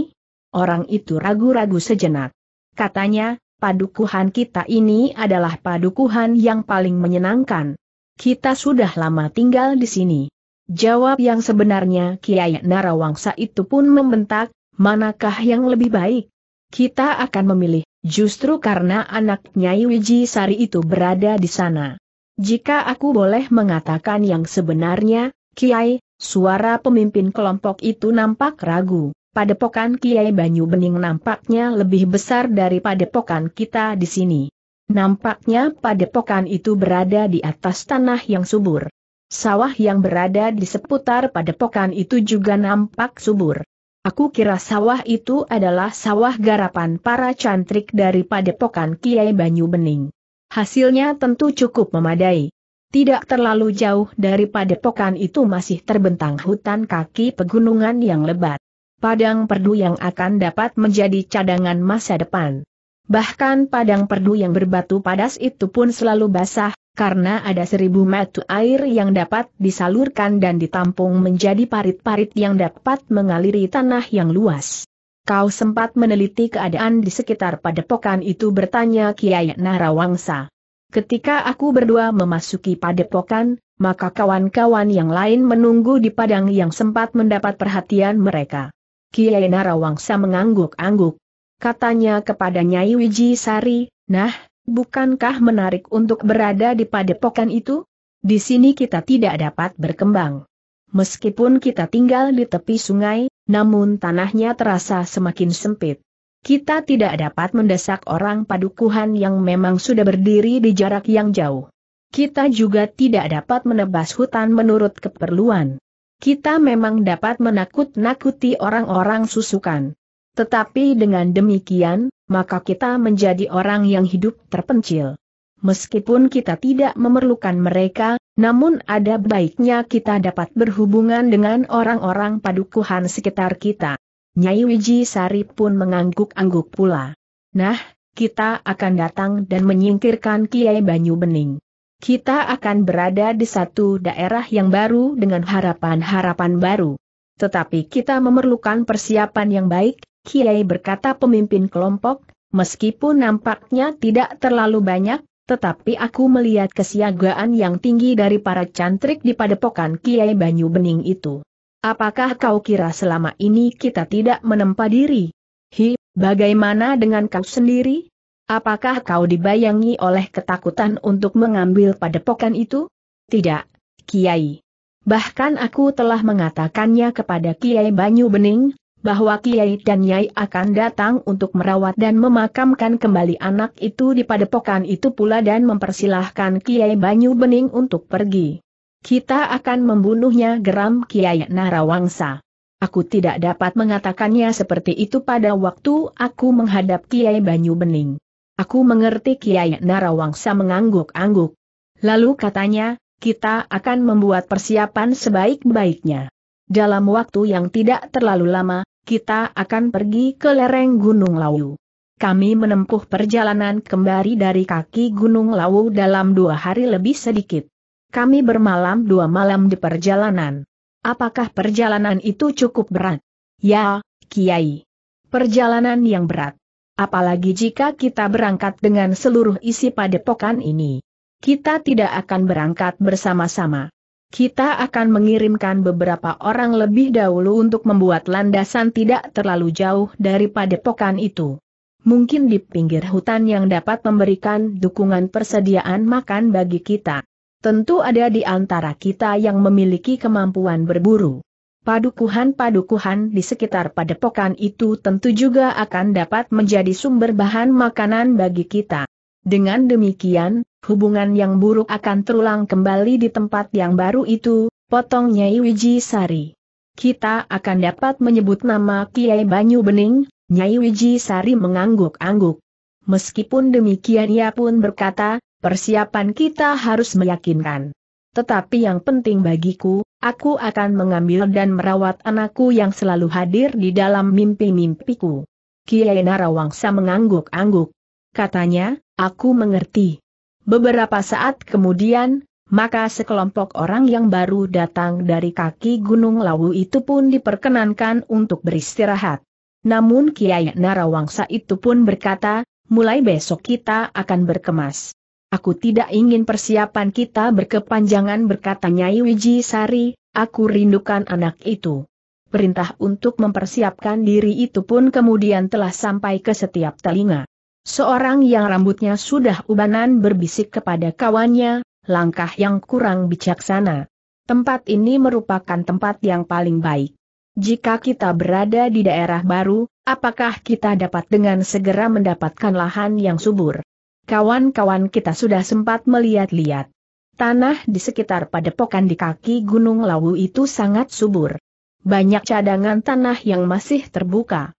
Orang itu ragu-ragu sejenak. Katanya, padukuhan kita ini adalah padukuhan yang paling menyenangkan. Kita sudah lama tinggal di sini. Jawab yang sebenarnya Kiai Narawangsa itu pun membentak, manakah yang lebih baik? Kita akan memilih Justru karena anak Nyai Wiji Sari itu berada di sana. Jika aku boleh mengatakan yang sebenarnya, Kiai, suara pemimpin kelompok itu nampak ragu. Padepokan Kiai Banyu Bening nampaknya lebih besar daripada padepokan kita di sini. Nampaknya padepokan itu berada di atas tanah yang subur. Sawah yang berada di seputar padepokan itu juga nampak subur. Aku kira sawah itu adalah sawah garapan para cantrik dari padepokan Kiai Banyu Bening. Hasilnya tentu cukup memadai. Tidak terlalu jauh dari padepokan itu masih terbentang hutan kaki pegunungan yang lebat. Padang perdu yang akan dapat menjadi cadangan masa depan. Bahkan padang perdu yang berbatu padas itu pun selalu basah, karena ada seribu mata air yang dapat disalurkan dan ditampung menjadi parit-parit yang dapat mengaliri tanah yang luas. Kau sempat meneliti keadaan di sekitar padepokan itu bertanya Kiai Narawangsa. Ketika aku berdua memasuki padepokan, maka kawan-kawan yang lain menunggu di padang yang sempat mendapat perhatian mereka. Kiai Narawangsa mengangguk-angguk. Katanya kepada Nyai Wiji Sari, nah, Bukankah menarik untuk berada di padepokan itu? Di sini kita tidak dapat berkembang. Meskipun kita tinggal di tepi sungai, namun tanahnya terasa semakin sempit. Kita tidak dapat mendesak orang padukuhan yang memang sudah berdiri di jarak yang jauh. Kita juga tidak dapat menebas hutan menurut keperluan. Kita memang dapat menakut-nakuti orang-orang susukan. Tetapi dengan demikian, maka kita menjadi orang yang hidup terpencil. Meskipun kita tidak memerlukan mereka, namun ada baiknya kita dapat berhubungan dengan orang-orang padukuhan sekitar kita. Nyai Wiji Sari pun mengangguk-angguk pula. Nah, kita akan datang dan menyingkirkan Kiai Banyu Bening. Kita akan berada di satu daerah yang baru dengan harapan-harapan baru. Tetapi kita memerlukan persiapan yang baik, Kiai berkata pemimpin kelompok, meskipun nampaknya tidak terlalu banyak, tetapi aku melihat kesiagaan yang tinggi dari para cantrik di padepokan Kiai Banyu Bening itu. Apakah kau kira selama ini kita tidak menempa diri? Hi, bagaimana dengan kau sendiri? Apakah kau dibayangi oleh ketakutan untuk mengambil padepokan itu? Tidak, Kiai. Bahkan aku telah mengatakannya kepada Kiai Banyu Bening, bahwa Kiai dan Nyai akan datang untuk merawat dan memakamkan kembali anak itu di padepokan itu pula dan mempersilahkan Kiai Banyu Bening untuk pergi. Kita akan membunuhnya geram Kiai Narawangsa. Aku tidak dapat mengatakannya seperti itu pada waktu aku menghadap Kiai Banyu Bening. Aku mengerti Kiai Narawangsa mengangguk-angguk. Lalu katanya, kita akan membuat persiapan sebaik-baiknya. Dalam waktu yang tidak terlalu lama, kita akan pergi ke lereng Gunung Lawu. Kami menempuh perjalanan kembali dari kaki Gunung Lawu dalam dua hari lebih sedikit. Kami bermalam dua malam di perjalanan. Apakah perjalanan itu cukup berat? Ya, Kiai. Perjalanan yang berat. Apalagi jika kita berangkat dengan seluruh isi padepokan ini. Kita tidak akan berangkat bersama-sama kita akan mengirimkan beberapa orang lebih dahulu untuk membuat landasan tidak terlalu jauh dari padepokan itu. Mungkin di pinggir hutan yang dapat memberikan dukungan persediaan makan bagi kita. Tentu ada di antara kita yang memiliki kemampuan berburu. Padukuhan-padukuhan di sekitar padepokan itu tentu juga akan dapat menjadi sumber bahan makanan bagi kita. Dengan demikian, hubungan yang buruk akan terulang kembali di tempat yang baru itu, potong Nyai Wiji Sari. Kita akan dapat menyebut nama Kiai Banyu Bening, Nyai Wiji Sari mengangguk-angguk. Meskipun demikian ia pun berkata, persiapan kita harus meyakinkan. Tetapi yang penting bagiku, aku akan mengambil dan merawat anakku yang selalu hadir di dalam mimpi-mimpiku. Kiai Narawangsa mengangguk-angguk. Katanya, Aku mengerti. Beberapa saat kemudian, maka sekelompok orang yang baru datang dari kaki Gunung Lawu itu pun diperkenankan untuk beristirahat. Namun Kiai Narawangsa itu pun berkata, mulai besok kita akan berkemas. Aku tidak ingin persiapan kita berkepanjangan berkata Nyai Wiji Sari, aku rindukan anak itu. Perintah untuk mempersiapkan diri itu pun kemudian telah sampai ke setiap telinga. Seorang yang rambutnya sudah ubanan berbisik kepada kawannya, langkah yang kurang bijaksana. Tempat ini merupakan tempat yang paling baik. Jika kita berada di daerah baru, apakah kita dapat dengan segera mendapatkan lahan yang subur? Kawan-kawan kita sudah sempat melihat-lihat. Tanah di sekitar padepokan di kaki Gunung Lawu itu sangat subur. Banyak cadangan tanah yang masih terbuka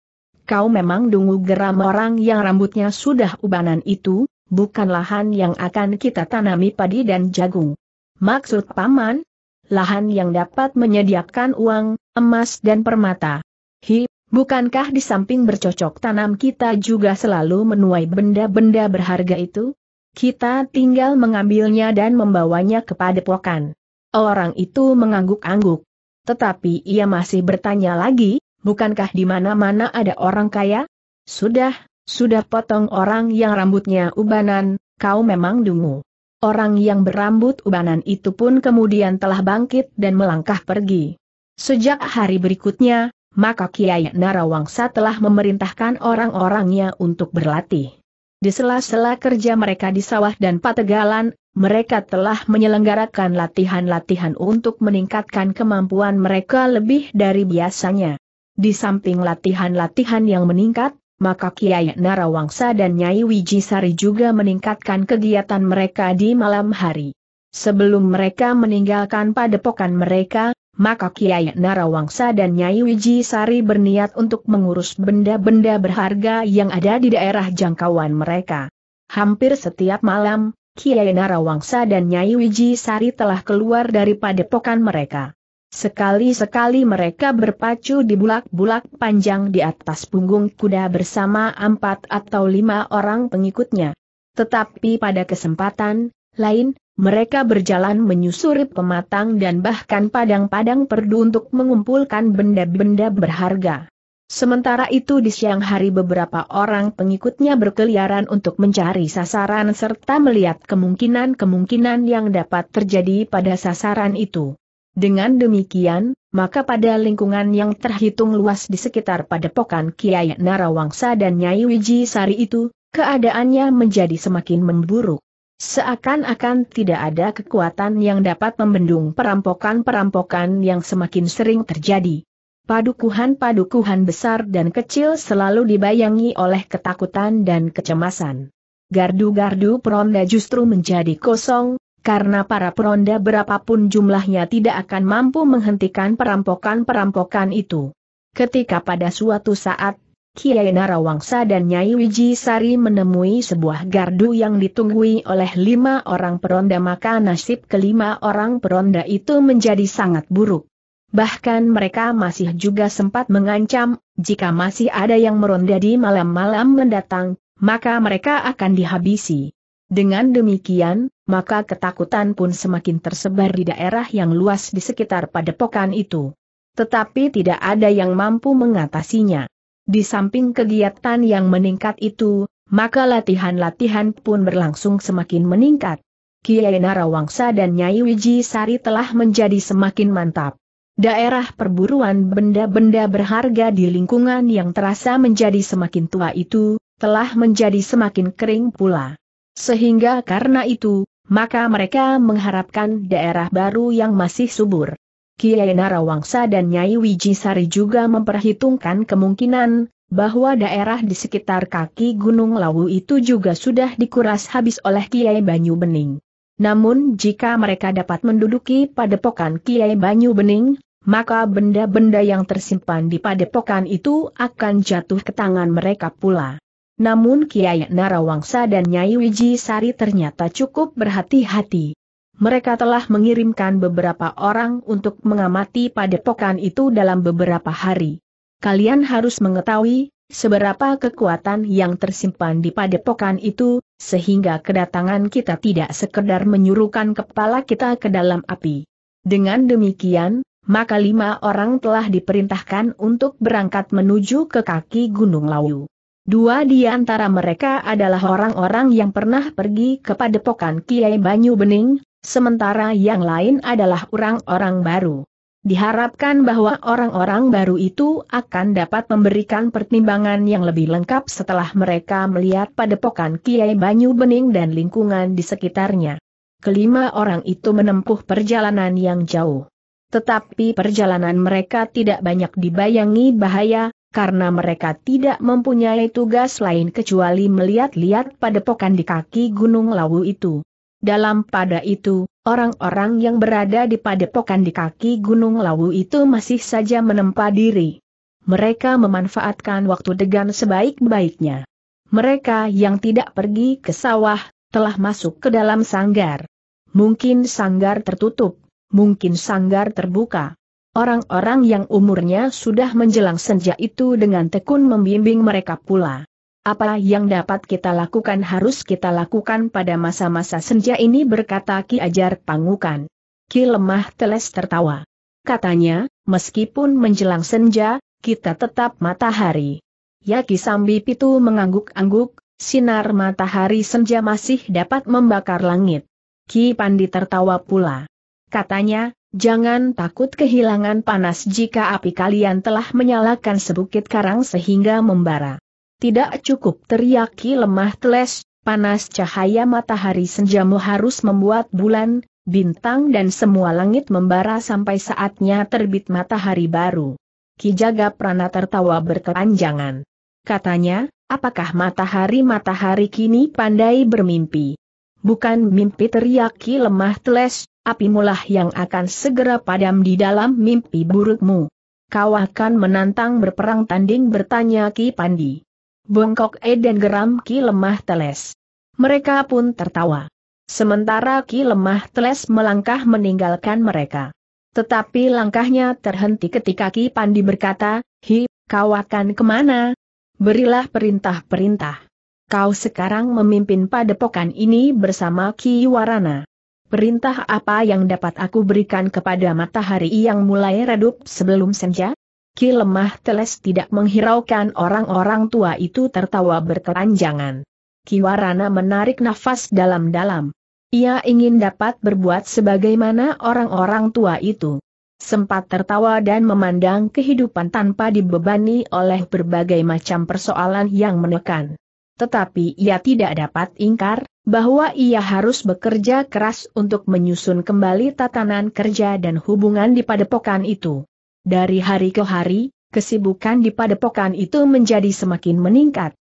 kau memang dungu geram orang yang rambutnya sudah ubanan itu, bukan lahan yang akan kita tanami padi dan jagung. Maksud paman? Lahan yang dapat menyediakan uang, emas dan permata. Hi, bukankah di samping bercocok tanam kita juga selalu menuai benda-benda berharga itu? Kita tinggal mengambilnya dan membawanya kepada pokan. Orang itu mengangguk-angguk. Tetapi ia masih bertanya lagi, bukankah di mana-mana ada orang kaya? Sudah, sudah potong orang yang rambutnya ubanan, kau memang dungu. Orang yang berambut ubanan itu pun kemudian telah bangkit dan melangkah pergi. Sejak hari berikutnya, maka Kiai Narawangsa telah memerintahkan orang-orangnya untuk berlatih. Di sela-sela kerja mereka di sawah dan pategalan, mereka telah menyelenggarakan latihan-latihan untuk meningkatkan kemampuan mereka lebih dari biasanya. Di samping latihan-latihan yang meningkat, maka Kiai Narawangsa dan Nyai Wijisari juga meningkatkan kegiatan mereka di malam hari. Sebelum mereka meninggalkan padepokan mereka, maka Kiai Narawangsa dan Nyai Wijisari berniat untuk mengurus benda-benda berharga yang ada di daerah jangkauan mereka. Hampir setiap malam, Kiai Narawangsa dan Nyai Wijisari telah keluar dari padepokan mereka. Sekali-sekali mereka berpacu di bulak-bulak panjang di atas punggung kuda bersama empat atau lima orang pengikutnya. Tetapi pada kesempatan lain, mereka berjalan menyusuri pematang dan bahkan padang-padang perdu untuk mengumpulkan benda-benda berharga. Sementara itu di siang hari beberapa orang pengikutnya berkeliaran untuk mencari sasaran serta melihat kemungkinan-kemungkinan yang dapat terjadi pada sasaran itu. Dengan demikian, maka pada lingkungan yang terhitung luas di sekitar padepokan Kiai Narawangsa dan Nyai Wiji Sari itu, keadaannya menjadi semakin memburuk. Seakan-akan tidak ada kekuatan yang dapat membendung perampokan-perampokan yang semakin sering terjadi. Padukuhan-padukuhan besar dan kecil selalu dibayangi oleh ketakutan dan kecemasan. Gardu-gardu peronda justru menjadi kosong, karena para peronda berapapun jumlahnya tidak akan mampu menghentikan perampokan-perampokan itu. Ketika pada suatu saat, Kiai Narawangsa dan Nyai Wiji Sari menemui sebuah gardu yang ditunggui oleh lima orang peronda maka nasib kelima orang peronda itu menjadi sangat buruk. Bahkan mereka masih juga sempat mengancam, jika masih ada yang meronda di malam-malam mendatang, maka mereka akan dihabisi. Dengan demikian, maka ketakutan pun semakin tersebar di daerah yang luas di sekitar padepokan itu. Tetapi tidak ada yang mampu mengatasinya. Di samping kegiatan yang meningkat itu, maka latihan-latihan pun berlangsung semakin meningkat. Kiai Narawangsa dan Nyai Wiji Sari telah menjadi semakin mantap. Daerah perburuan benda-benda berharga di lingkungan yang terasa menjadi semakin tua itu, telah menjadi semakin kering pula. Sehingga karena itu, maka mereka mengharapkan daerah baru yang masih subur. Kiai Narawangsa dan Nyai Wijisari juga memperhitungkan kemungkinan bahwa daerah di sekitar kaki Gunung Lawu itu juga sudah dikuras habis oleh Kiai Banyu Bening. Namun jika mereka dapat menduduki padepokan Kiai Banyu Bening, maka benda-benda yang tersimpan di padepokan itu akan jatuh ke tangan mereka pula. Namun Kiai Narawangsa dan Nyai Wiji Sari ternyata cukup berhati-hati. Mereka telah mengirimkan beberapa orang untuk mengamati padepokan itu dalam beberapa hari. Kalian harus mengetahui seberapa kekuatan yang tersimpan di padepokan itu, sehingga kedatangan kita tidak sekedar menyuruhkan kepala kita ke dalam api. Dengan demikian, maka lima orang telah diperintahkan untuk berangkat menuju ke kaki Gunung Lawu. Dua di antara mereka adalah orang-orang yang pernah pergi ke padepokan Kiai Banyu Bening, sementara yang lain adalah orang-orang baru. Diharapkan bahwa orang-orang baru itu akan dapat memberikan pertimbangan yang lebih lengkap setelah mereka melihat padepokan Kiai Banyu Bening dan lingkungan di sekitarnya. Kelima orang itu menempuh perjalanan yang jauh. Tetapi perjalanan mereka tidak banyak dibayangi bahaya, karena mereka tidak mempunyai tugas lain kecuali melihat-lihat padepokan di kaki Gunung Lawu itu. Dalam pada itu, orang-orang yang berada di padepokan di kaki Gunung Lawu itu masih saja menempa diri. Mereka memanfaatkan waktu degan sebaik-baiknya. Mereka yang tidak pergi ke sawah, telah masuk ke dalam sanggar. Mungkin sanggar tertutup, mungkin sanggar terbuka. Orang-orang yang umurnya sudah menjelang senja itu dengan tekun membimbing mereka pula. Apa yang dapat kita lakukan harus kita lakukan pada masa-masa senja ini berkata Ki Ajar Pangukan. Ki lemah teles tertawa. Katanya, meskipun menjelang senja, kita tetap matahari. Ya Ki Sambi Pitu mengangguk-angguk, sinar matahari senja masih dapat membakar langit. Ki Pandi tertawa pula. Katanya, jangan takut kehilangan panas jika api kalian telah menyalakan sebukit karang sehingga membara. Tidak cukup teriaki Lemah Teles, panas cahaya matahari senjamu harus membuat bulan, bintang dan semua langit membara sampai saatnya terbit matahari baru. Ki Jaga Prana tertawa berkepanjangan. Katanya, apakah matahari-matahari kini pandai bermimpi? bukan mimpi teriaki lemah teles, api mulah yang akan segera padam di dalam mimpi burukmu. Kau akan menantang berperang tanding bertanya Ki Pandi. Bongkok E dan geram Ki lemah teles. Mereka pun tertawa. Sementara Ki lemah teles melangkah meninggalkan mereka. Tetapi langkahnya terhenti ketika Ki Pandi berkata, Hi, kau akan kemana? Berilah perintah-perintah. Kau sekarang memimpin padepokan ini bersama Ki Warana. Perintah apa yang dapat aku berikan kepada matahari yang mulai redup sebelum senja? Ki lemah teles tidak menghiraukan orang-orang tua itu tertawa berkelanjangan. Ki Warana menarik nafas dalam-dalam. Ia ingin dapat berbuat sebagaimana orang-orang tua itu. Sempat tertawa dan memandang kehidupan tanpa dibebani oleh berbagai macam persoalan yang menekan tetapi ia tidak dapat ingkar bahwa ia harus bekerja keras untuk menyusun kembali tatanan kerja dan hubungan di padepokan itu. Dari hari ke hari, kesibukan di padepokan itu menjadi semakin meningkat.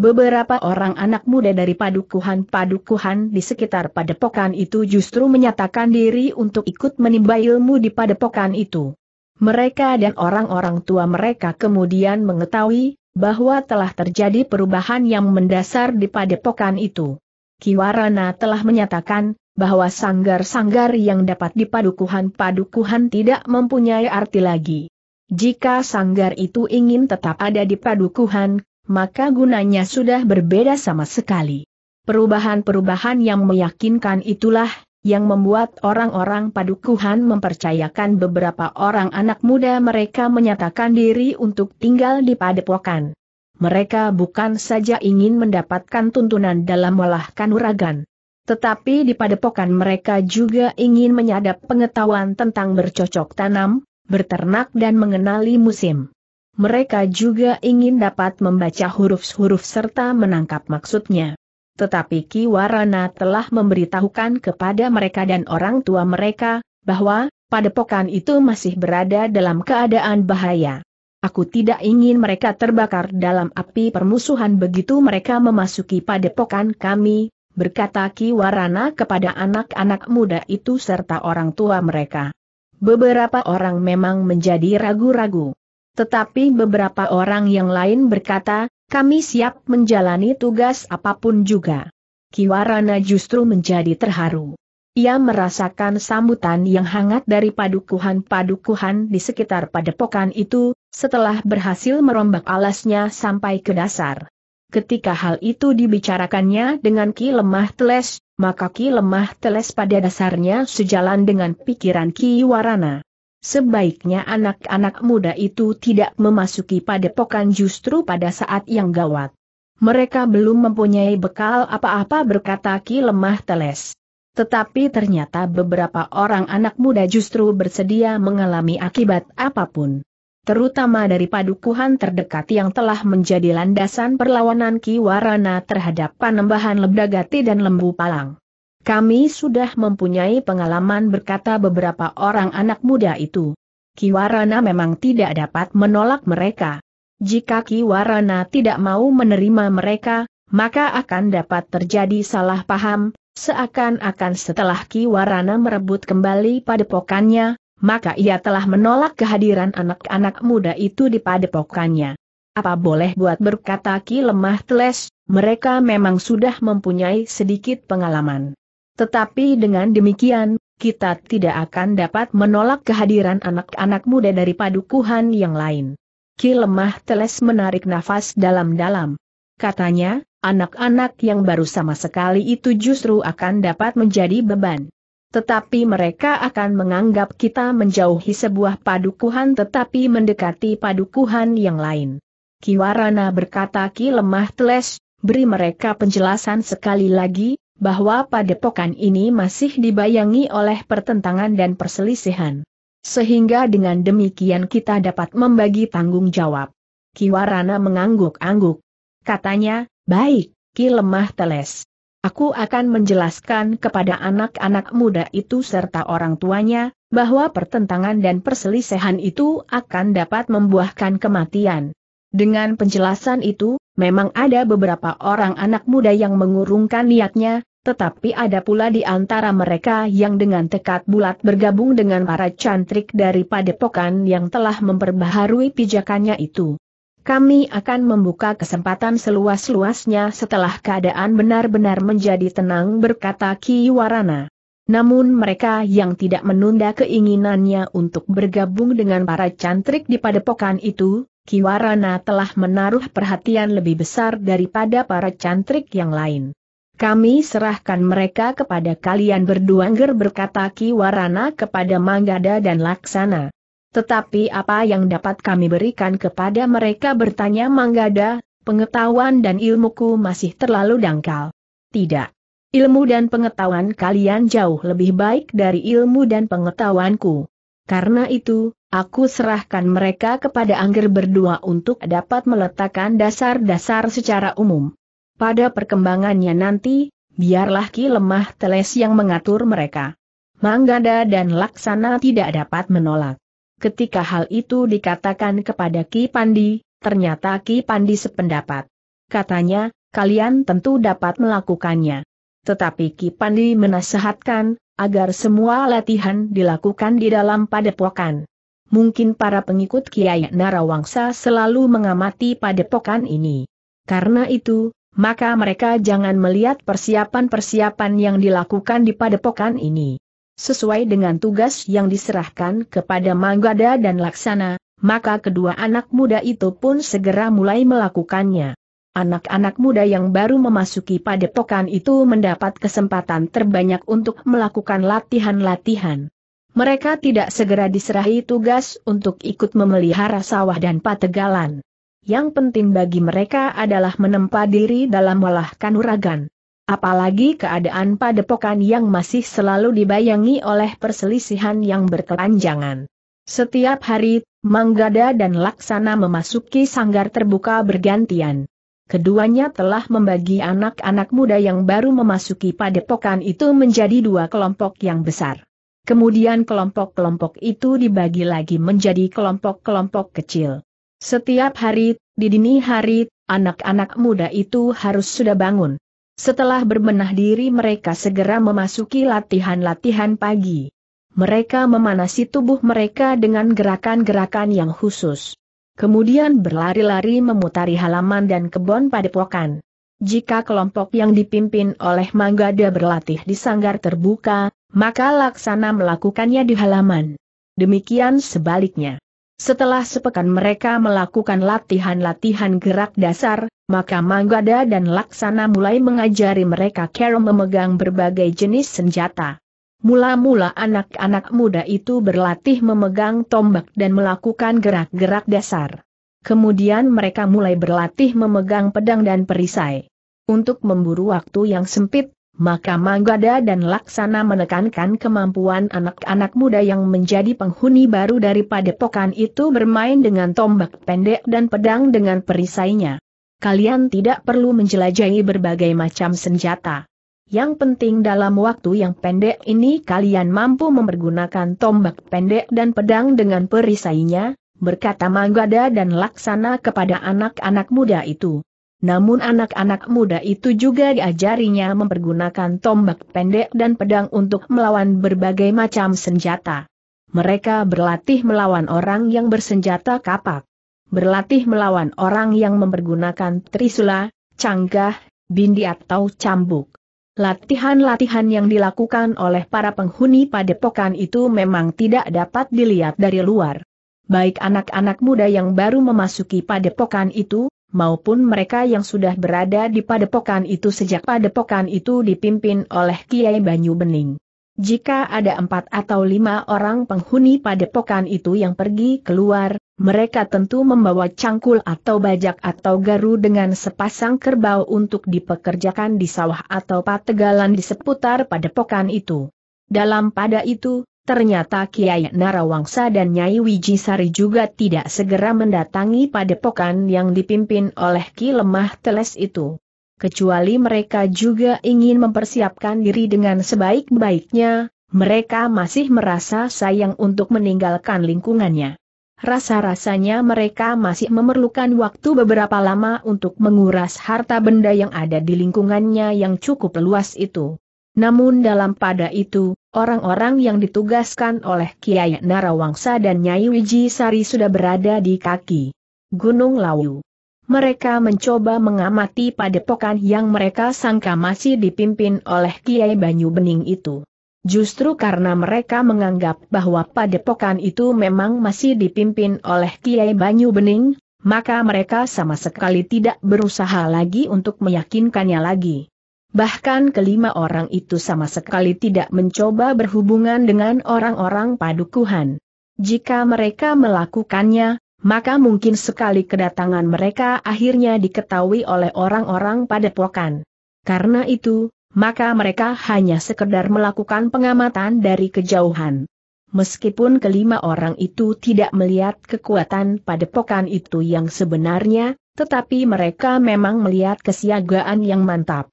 Beberapa orang anak muda dari padukuhan-padukuhan di sekitar padepokan itu justru menyatakan diri untuk ikut menimba ilmu di padepokan itu. Mereka dan orang-orang tua mereka kemudian mengetahui bahwa telah terjadi perubahan yang mendasar di padepokan itu. Kiwarana telah menyatakan, bahwa sanggar-sanggar yang dapat dipadukuhan-padukuhan tidak mempunyai arti lagi. Jika sanggar itu ingin tetap ada di padukuhan, maka gunanya sudah berbeda sama sekali. Perubahan-perubahan yang meyakinkan itulah yang membuat orang-orang padukuhan mempercayakan beberapa orang anak muda mereka menyatakan diri untuk tinggal di padepokan. Mereka bukan saja ingin mendapatkan tuntunan dalam olah kanuragan. Tetapi di padepokan mereka juga ingin menyadap pengetahuan tentang bercocok tanam, berternak dan mengenali musim. Mereka juga ingin dapat membaca huruf-huruf serta menangkap maksudnya tetapi Ki Warana telah memberitahukan kepada mereka dan orang tua mereka, bahwa, padepokan itu masih berada dalam keadaan bahaya. Aku tidak ingin mereka terbakar dalam api permusuhan begitu mereka memasuki padepokan kami, berkata Ki Warana kepada anak-anak muda itu serta orang tua mereka. Beberapa orang memang menjadi ragu-ragu. Tetapi beberapa orang yang lain berkata, kami siap menjalani tugas apapun juga. Kiwarana justru menjadi terharu. Ia merasakan sambutan yang hangat dari padukuhan-padukuhan di sekitar padepokan itu, setelah berhasil merombak alasnya sampai ke dasar. Ketika hal itu dibicarakannya dengan Ki Lemah Teles, maka Ki Lemah Teles pada dasarnya sejalan dengan pikiran Ki Warana. Sebaiknya anak-anak muda itu tidak memasuki padepokan justru pada saat yang gawat. Mereka belum mempunyai bekal apa-apa berkata Ki lemah teles. Tetapi ternyata beberapa orang anak muda justru bersedia mengalami akibat apapun. Terutama dari padukuhan terdekat yang telah menjadi landasan perlawanan Ki Warana terhadap panembahan Lebdagati dan Lembu Palang. Kami sudah mempunyai pengalaman berkata beberapa orang anak muda itu. Kiwarana memang tidak dapat menolak mereka. Jika Kiwarana tidak mau menerima mereka, maka akan dapat terjadi salah paham, seakan-akan setelah Kiwarana merebut kembali padepokannya, maka ia telah menolak kehadiran anak-anak muda itu di padepokannya. Apa boleh buat berkata Ki lemah teles, mereka memang sudah mempunyai sedikit pengalaman. Tetapi dengan demikian, kita tidak akan dapat menolak kehadiran anak-anak muda dari padukuhan yang lain. Ki lemah teles menarik nafas dalam-dalam. Katanya, anak-anak yang baru sama sekali itu justru akan dapat menjadi beban. Tetapi mereka akan menganggap kita menjauhi sebuah padukuhan tetapi mendekati padukuhan yang lain. Kiwarana berkata Ki lemah teles, beri mereka penjelasan sekali lagi, bahwa padepokan ini masih dibayangi oleh pertentangan dan perselisihan. Sehingga dengan demikian kita dapat membagi tanggung jawab. Kiwarana mengangguk-angguk. Katanya, baik, Ki lemah teles. Aku akan menjelaskan kepada anak-anak muda itu serta orang tuanya, bahwa pertentangan dan perselisihan itu akan dapat membuahkan kematian. Dengan penjelasan itu, memang ada beberapa orang anak muda yang mengurungkan niatnya, tetapi ada pula di antara mereka yang dengan tekad bulat bergabung dengan para cantrik dari padepokan yang telah memperbaharui pijakannya itu. Kami akan membuka kesempatan seluas-luasnya setelah keadaan benar-benar menjadi tenang berkata Ki Warana. Namun mereka yang tidak menunda keinginannya untuk bergabung dengan para cantrik di padepokan itu, Ki Warana telah menaruh perhatian lebih besar daripada para cantrik yang lain. Kami serahkan mereka kepada kalian berdua Angger berkata Ki Warana kepada Manggada dan Laksana. Tetapi apa yang dapat kami berikan kepada mereka bertanya Manggada, pengetahuan dan ilmuku masih terlalu dangkal. Tidak. Ilmu dan pengetahuan kalian jauh lebih baik dari ilmu dan pengetahuanku. Karena itu, aku serahkan mereka kepada Angger berdua untuk dapat meletakkan dasar-dasar secara umum. Pada perkembangannya nanti, biarlah Ki Lemah Teles yang mengatur mereka. Manggada dan Laksana tidak dapat menolak. Ketika hal itu dikatakan kepada Ki Pandi, ternyata Ki Pandi sependapat. Katanya, kalian tentu dapat melakukannya. Tetapi Ki Pandi menasehatkan, agar semua latihan dilakukan di dalam padepokan. Mungkin para pengikut Kiai Narawangsa selalu mengamati padepokan ini. Karena itu, maka mereka jangan melihat persiapan-persiapan yang dilakukan di padepokan ini. Sesuai dengan tugas yang diserahkan kepada Manggada dan Laksana, maka kedua anak muda itu pun segera mulai melakukannya. Anak-anak muda yang baru memasuki padepokan itu mendapat kesempatan terbanyak untuk melakukan latihan-latihan. Mereka tidak segera diserahi tugas untuk ikut memelihara sawah dan pategalan. Yang penting bagi mereka adalah menempa diri dalam walah kanuragan. Apalagi keadaan padepokan yang masih selalu dibayangi oleh perselisihan yang berkelanjangan. Setiap hari, Manggada dan Laksana memasuki sanggar terbuka bergantian. Keduanya telah membagi anak-anak muda yang baru memasuki padepokan itu menjadi dua kelompok yang besar. Kemudian kelompok-kelompok itu dibagi lagi menjadi kelompok-kelompok kecil. Setiap hari, di dini hari, anak-anak muda itu harus sudah bangun. Setelah berbenah diri mereka segera memasuki latihan-latihan pagi. Mereka memanasi tubuh mereka dengan gerakan-gerakan yang khusus. Kemudian berlari-lari memutari halaman dan kebon padepokan. Jika kelompok yang dipimpin oleh Manggada berlatih di sanggar terbuka, maka laksana melakukannya di halaman. Demikian sebaliknya. Setelah sepekan mereka melakukan latihan-latihan gerak dasar, maka Manggada dan Laksana mulai mengajari mereka cara memegang berbagai jenis senjata. Mula-mula anak-anak muda itu berlatih memegang tombak dan melakukan gerak-gerak dasar. Kemudian mereka mulai berlatih memegang pedang dan perisai. Untuk memburu waktu yang sempit, maka Manggada dan Laksana menekankan kemampuan anak-anak muda yang menjadi penghuni baru dari padepokan itu bermain dengan tombak pendek dan pedang dengan perisainya. Kalian tidak perlu menjelajahi berbagai macam senjata. Yang penting dalam waktu yang pendek ini kalian mampu mempergunakan tombak pendek dan pedang dengan perisainya, berkata Manggada dan Laksana kepada anak-anak muda itu. Namun anak-anak muda itu juga diajarinya mempergunakan tombak pendek dan pedang untuk melawan berbagai macam senjata. Mereka berlatih melawan orang yang bersenjata kapak. Berlatih melawan orang yang mempergunakan trisula, canggah, bindi atau cambuk. Latihan-latihan yang dilakukan oleh para penghuni padepokan itu memang tidak dapat dilihat dari luar. Baik anak-anak muda yang baru memasuki padepokan itu, maupun mereka yang sudah berada di padepokan itu sejak padepokan itu dipimpin oleh Kiai Banyu Bening. Jika ada empat atau lima orang penghuni padepokan itu yang pergi keluar, mereka tentu membawa cangkul atau bajak atau garu dengan sepasang kerbau untuk dipekerjakan di sawah atau pategalan di seputar padepokan itu. Dalam pada itu, Ternyata Kiai Narawangsa dan Nyai Wijisari juga tidak segera mendatangi padepokan yang dipimpin oleh Ki Lemah Teles itu. Kecuali mereka juga ingin mempersiapkan diri dengan sebaik-baiknya, mereka masih merasa sayang untuk meninggalkan lingkungannya. Rasa-rasanya mereka masih memerlukan waktu beberapa lama untuk menguras harta benda yang ada di lingkungannya yang cukup luas itu. Namun dalam pada itu, orang-orang yang ditugaskan oleh Kiai Narawangsa dan Nyai Wiji Sari sudah berada di kaki Gunung Lawu. Mereka mencoba mengamati padepokan yang mereka sangka masih dipimpin oleh Kiai Banyu Bening itu. Justru karena mereka menganggap bahwa padepokan itu memang masih dipimpin oleh Kiai Banyu Bening, maka mereka sama sekali tidak berusaha lagi untuk meyakinkannya lagi. Bahkan kelima orang itu sama sekali tidak mencoba berhubungan dengan orang-orang padukuhan. Jika mereka melakukannya, maka mungkin sekali kedatangan mereka akhirnya diketahui oleh orang-orang padepokan. Karena itu, maka mereka hanya sekedar melakukan pengamatan dari kejauhan. Meskipun kelima orang itu tidak melihat kekuatan padepokan itu yang sebenarnya, tetapi mereka memang melihat kesiagaan yang mantap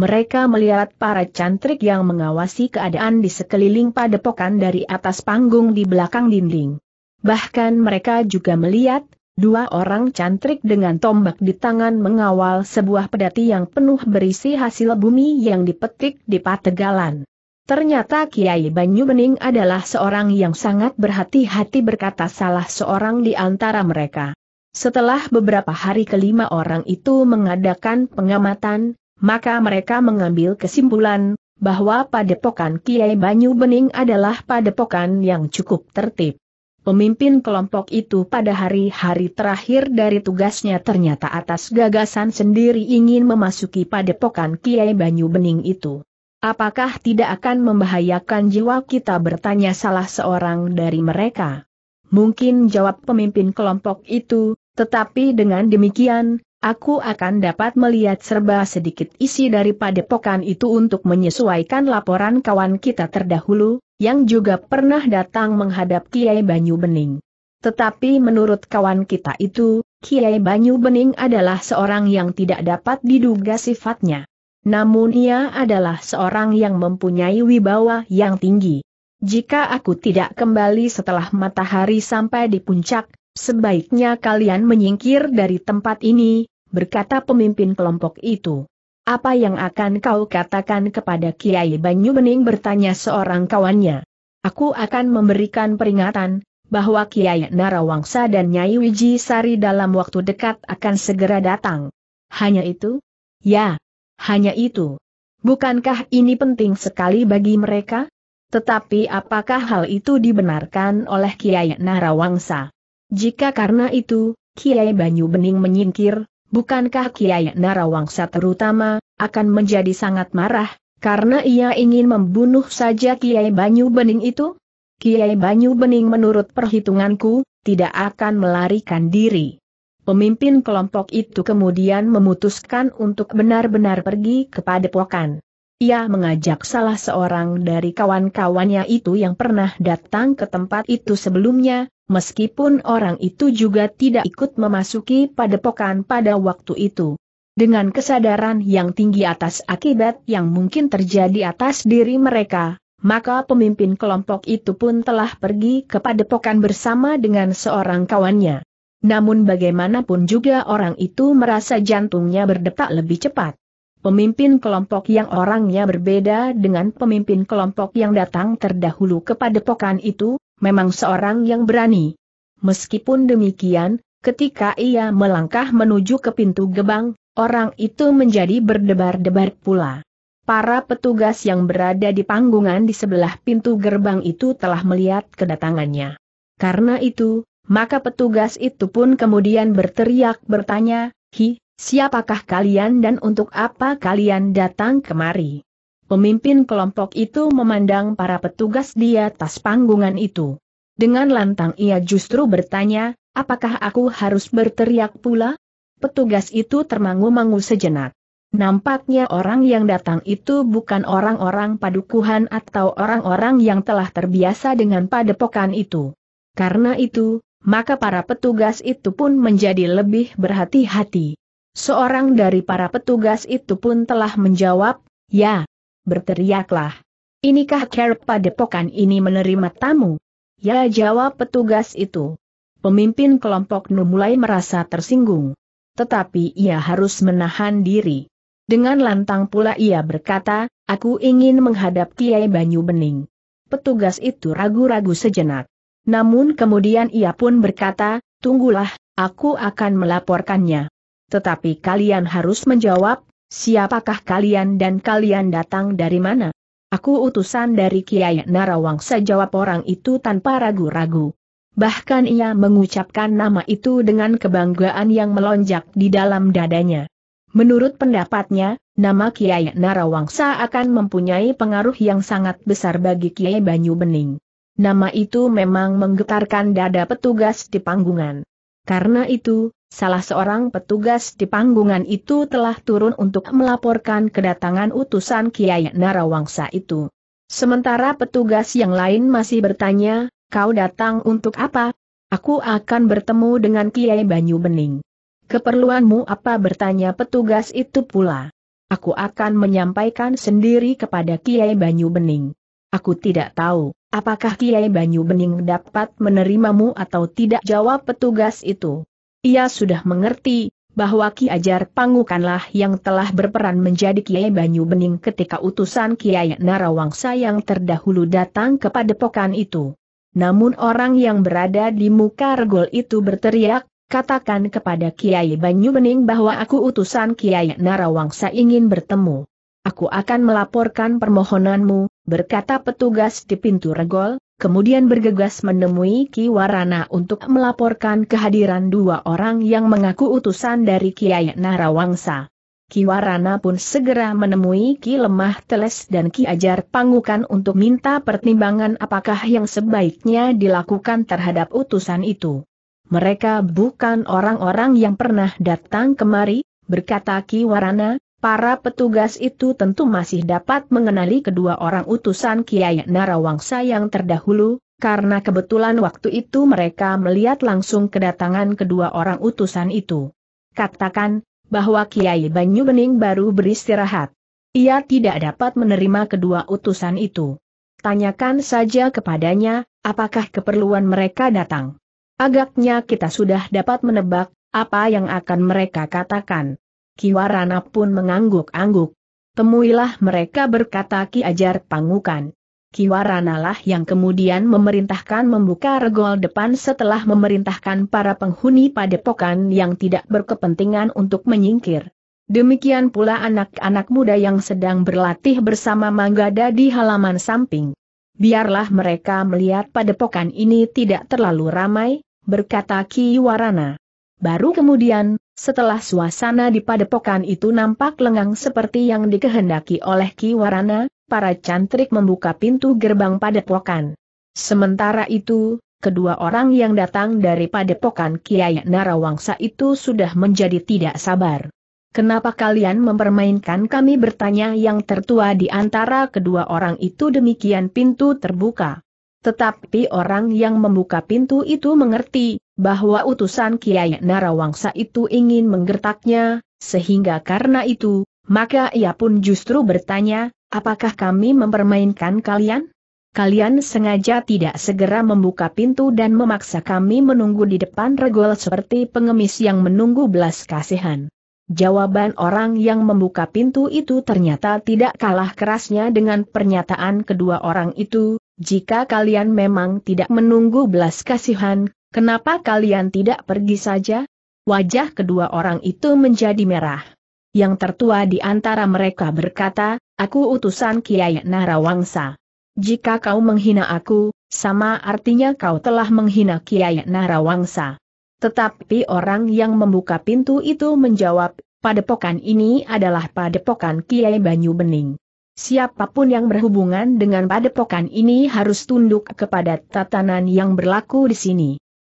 mereka melihat para cantrik yang mengawasi keadaan di sekeliling padepokan dari atas panggung di belakang dinding. Bahkan mereka juga melihat, dua orang cantrik dengan tombak di tangan mengawal sebuah pedati yang penuh berisi hasil bumi yang dipetik di Pategalan. Ternyata Kiai Banyu Bening adalah seorang yang sangat berhati-hati berkata salah seorang di antara mereka. Setelah beberapa hari kelima orang itu mengadakan pengamatan, maka mereka mengambil kesimpulan bahwa padepokan Kiai Banyu Bening adalah padepokan yang cukup tertib. Pemimpin kelompok itu pada hari-hari terakhir dari tugasnya ternyata atas gagasan sendiri ingin memasuki padepokan Kiai Banyu Bening itu. Apakah tidak akan membahayakan jiwa kita bertanya salah seorang dari mereka? Mungkin jawab pemimpin kelompok itu, tetapi dengan demikian, aku akan dapat melihat serba sedikit isi daripada padepokan itu untuk menyesuaikan laporan kawan kita terdahulu, yang juga pernah datang menghadap Kiai Banyu Bening. Tetapi menurut kawan kita itu, Kiai Banyu Bening adalah seorang yang tidak dapat diduga sifatnya. Namun ia adalah seorang yang mempunyai wibawa yang tinggi. Jika aku tidak kembali setelah matahari sampai di puncak, Sebaiknya kalian menyingkir dari tempat ini, berkata pemimpin kelompok itu. Apa yang akan kau katakan kepada Kiai Banyu Bening bertanya seorang kawannya. Aku akan memberikan peringatan, bahwa Kiai Narawangsa dan Nyai Wiji Sari dalam waktu dekat akan segera datang. Hanya itu? Ya, hanya itu. Bukankah ini penting sekali bagi mereka? Tetapi apakah hal itu dibenarkan oleh Kiai Narawangsa? Jika karena itu, Kiai Banyu Bening menyingkir, Bukankah Kiai Narawangsa terutama, akan menjadi sangat marah, karena ia ingin membunuh saja Kiai Banyu Bening itu? Kiai Banyu Bening menurut perhitunganku, tidak akan melarikan diri. Pemimpin kelompok itu kemudian memutuskan untuk benar-benar pergi kepada Pokan. Ia mengajak salah seorang dari kawan-kawannya itu yang pernah datang ke tempat itu sebelumnya, meskipun orang itu juga tidak ikut memasuki padepokan pada waktu itu. Dengan kesadaran yang tinggi atas akibat yang mungkin terjadi atas diri mereka, maka pemimpin kelompok itu pun telah pergi ke padepokan bersama dengan seorang kawannya. Namun bagaimanapun juga orang itu merasa jantungnya berdetak lebih cepat. Pemimpin kelompok yang orangnya berbeda dengan pemimpin kelompok yang datang terdahulu kepada padepokan itu, memang seorang yang berani. Meskipun demikian, ketika ia melangkah menuju ke pintu gebang, orang itu menjadi berdebar-debar pula. Para petugas yang berada di panggungan di sebelah pintu gerbang itu telah melihat kedatangannya. Karena itu, maka petugas itu pun kemudian berteriak bertanya, Hi, siapakah kalian dan untuk apa kalian datang kemari? Pemimpin kelompok itu memandang para petugas di atas panggungan itu. Dengan lantang ia justru bertanya, apakah aku harus berteriak pula? Petugas itu termangu-mangu sejenak. Nampaknya orang yang datang itu bukan orang-orang padukuhan atau orang-orang yang telah terbiasa dengan padepokan itu. Karena itu, maka para petugas itu pun menjadi lebih berhati-hati. Seorang dari para petugas itu pun telah menjawab, Ya, berteriaklah. Inikah cara padepokan ini menerima tamu? Ya jawab petugas itu. Pemimpin kelompok Nu mulai merasa tersinggung. Tetapi ia harus menahan diri. Dengan lantang pula ia berkata, aku ingin menghadap Kiai Banyu Bening. Petugas itu ragu-ragu sejenak. Namun kemudian ia pun berkata, tunggulah, aku akan melaporkannya. Tetapi kalian harus menjawab, Siapakah kalian dan kalian datang dari mana? Aku utusan dari Kiai Narawangsa jawab orang itu tanpa ragu-ragu. Bahkan ia mengucapkan nama itu dengan kebanggaan yang melonjak di dalam dadanya. Menurut pendapatnya, nama Kiai Narawangsa akan mempunyai pengaruh yang sangat besar bagi Kiai Banyu Bening. Nama itu memang menggetarkan dada petugas di panggungan. Karena itu, Salah seorang petugas di panggungan itu telah turun untuk melaporkan kedatangan utusan Kiai Narawangsa itu. Sementara petugas yang lain masih bertanya, kau datang untuk apa? Aku akan bertemu dengan Kiai Banyu Bening. Keperluanmu apa bertanya petugas itu pula. Aku akan menyampaikan sendiri kepada Kiai Banyu Bening. Aku tidak tahu, apakah Kiai Banyu Bening dapat menerimamu atau tidak jawab petugas itu. Ia sudah mengerti bahwa Ki Ajar Pangukanlah yang telah berperan menjadi Kiai Banyu Bening ketika utusan Kiai Narawangsa yang terdahulu datang kepada pokan itu. Namun orang yang berada di muka regol itu berteriak, katakan kepada Kiai Banyu Bening bahwa aku utusan Kiai Narawangsa ingin bertemu. Aku akan melaporkan permohonanmu, berkata petugas di pintu regol, kemudian bergegas menemui Ki Warana untuk melaporkan kehadiran dua orang yang mengaku utusan dari Kiai Narawangsa. Ki Warana pun segera menemui Ki Lemah Teles dan Ki Ajar Pangukan untuk minta pertimbangan apakah yang sebaiknya dilakukan terhadap utusan itu. Mereka bukan orang-orang yang pernah datang kemari, berkata Ki Warana. Para petugas itu tentu masih dapat mengenali kedua orang utusan Kiai Narawangsa yang terdahulu, karena kebetulan waktu itu mereka melihat langsung kedatangan kedua orang utusan itu. Katakan, bahwa Kiai Banyu Bening baru beristirahat. Ia tidak dapat menerima kedua utusan itu. Tanyakan saja kepadanya, apakah keperluan mereka datang. Agaknya kita sudah dapat menebak, apa yang akan mereka katakan. Kiwarana pun mengangguk-angguk. Temuilah mereka berkata Ki Ajar Pangukan. Kiwarana lah yang kemudian memerintahkan membuka regol depan setelah memerintahkan para penghuni padepokan yang tidak berkepentingan untuk menyingkir. Demikian pula anak-anak muda yang sedang berlatih bersama Manggada di halaman samping. Biarlah mereka melihat padepokan ini tidak terlalu ramai, berkata Ki Warana. Baru kemudian, setelah suasana di padepokan itu nampak lengang seperti yang dikehendaki oleh Ki Warana, para cantrik membuka pintu gerbang padepokan. Sementara itu, kedua orang yang datang dari padepokan Kiai Narawangsa itu sudah menjadi tidak sabar. Kenapa kalian mempermainkan kami bertanya yang tertua di antara kedua orang itu demikian pintu terbuka. Tetapi orang yang membuka pintu itu mengerti, bahwa utusan Kiai Narawangsa itu ingin menggertaknya, sehingga karena itu, maka ia pun justru bertanya, apakah kami mempermainkan kalian? Kalian sengaja tidak segera membuka pintu dan memaksa kami menunggu di depan regol seperti pengemis yang menunggu belas kasihan. Jawaban orang yang membuka pintu itu ternyata tidak kalah kerasnya dengan pernyataan kedua orang itu, jika kalian memang tidak menunggu belas kasihan, Kenapa kalian tidak pergi saja? Wajah kedua orang itu menjadi merah. Yang tertua di antara mereka berkata, aku utusan Kiai Narawangsa. Jika kau menghina aku, sama artinya kau telah menghina Kiai Narawangsa. Tetapi orang yang membuka pintu itu menjawab, padepokan ini adalah padepokan Kiai Banyu Bening. Siapapun yang berhubungan dengan padepokan ini harus tunduk kepada tatanan yang berlaku di sini.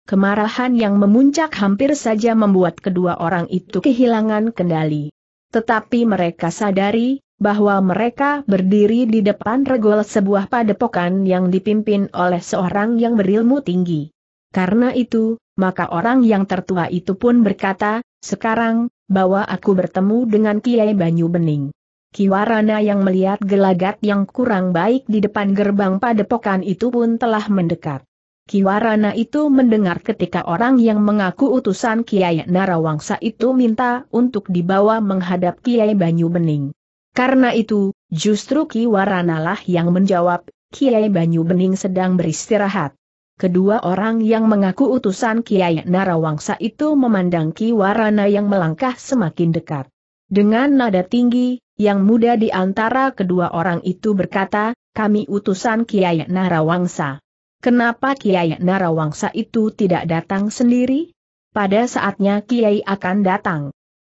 Kemarahan yang memuncak hampir saja membuat kedua orang itu kehilangan kendali. Tetapi mereka sadari, bahwa mereka berdiri di depan regol sebuah padepokan yang dipimpin oleh seorang yang berilmu tinggi. Karena itu, maka orang yang tertua itu pun berkata, sekarang, bahwa aku bertemu dengan Kiai Banyu Bening. Kiwarana yang melihat gelagat yang kurang baik di depan gerbang padepokan itu pun telah mendekat. Kiwarana itu mendengar ketika orang yang mengaku utusan Kiai Narawangsa itu minta untuk dibawa menghadap Kiai Banyu Bening. Karena itu, justru Kiwarana lah yang menjawab, Kiai Banyu Bening sedang beristirahat. Kedua orang yang mengaku utusan Kiai Narawangsa itu memandang Kiwarana yang melangkah semakin dekat. Dengan nada tinggi, yang muda di antara kedua orang itu berkata, kami utusan Kiai Narawangsa. Kenapa Kiai Narawangsa itu tidak datang sendiri? Pada saatnya Kiai akan datang.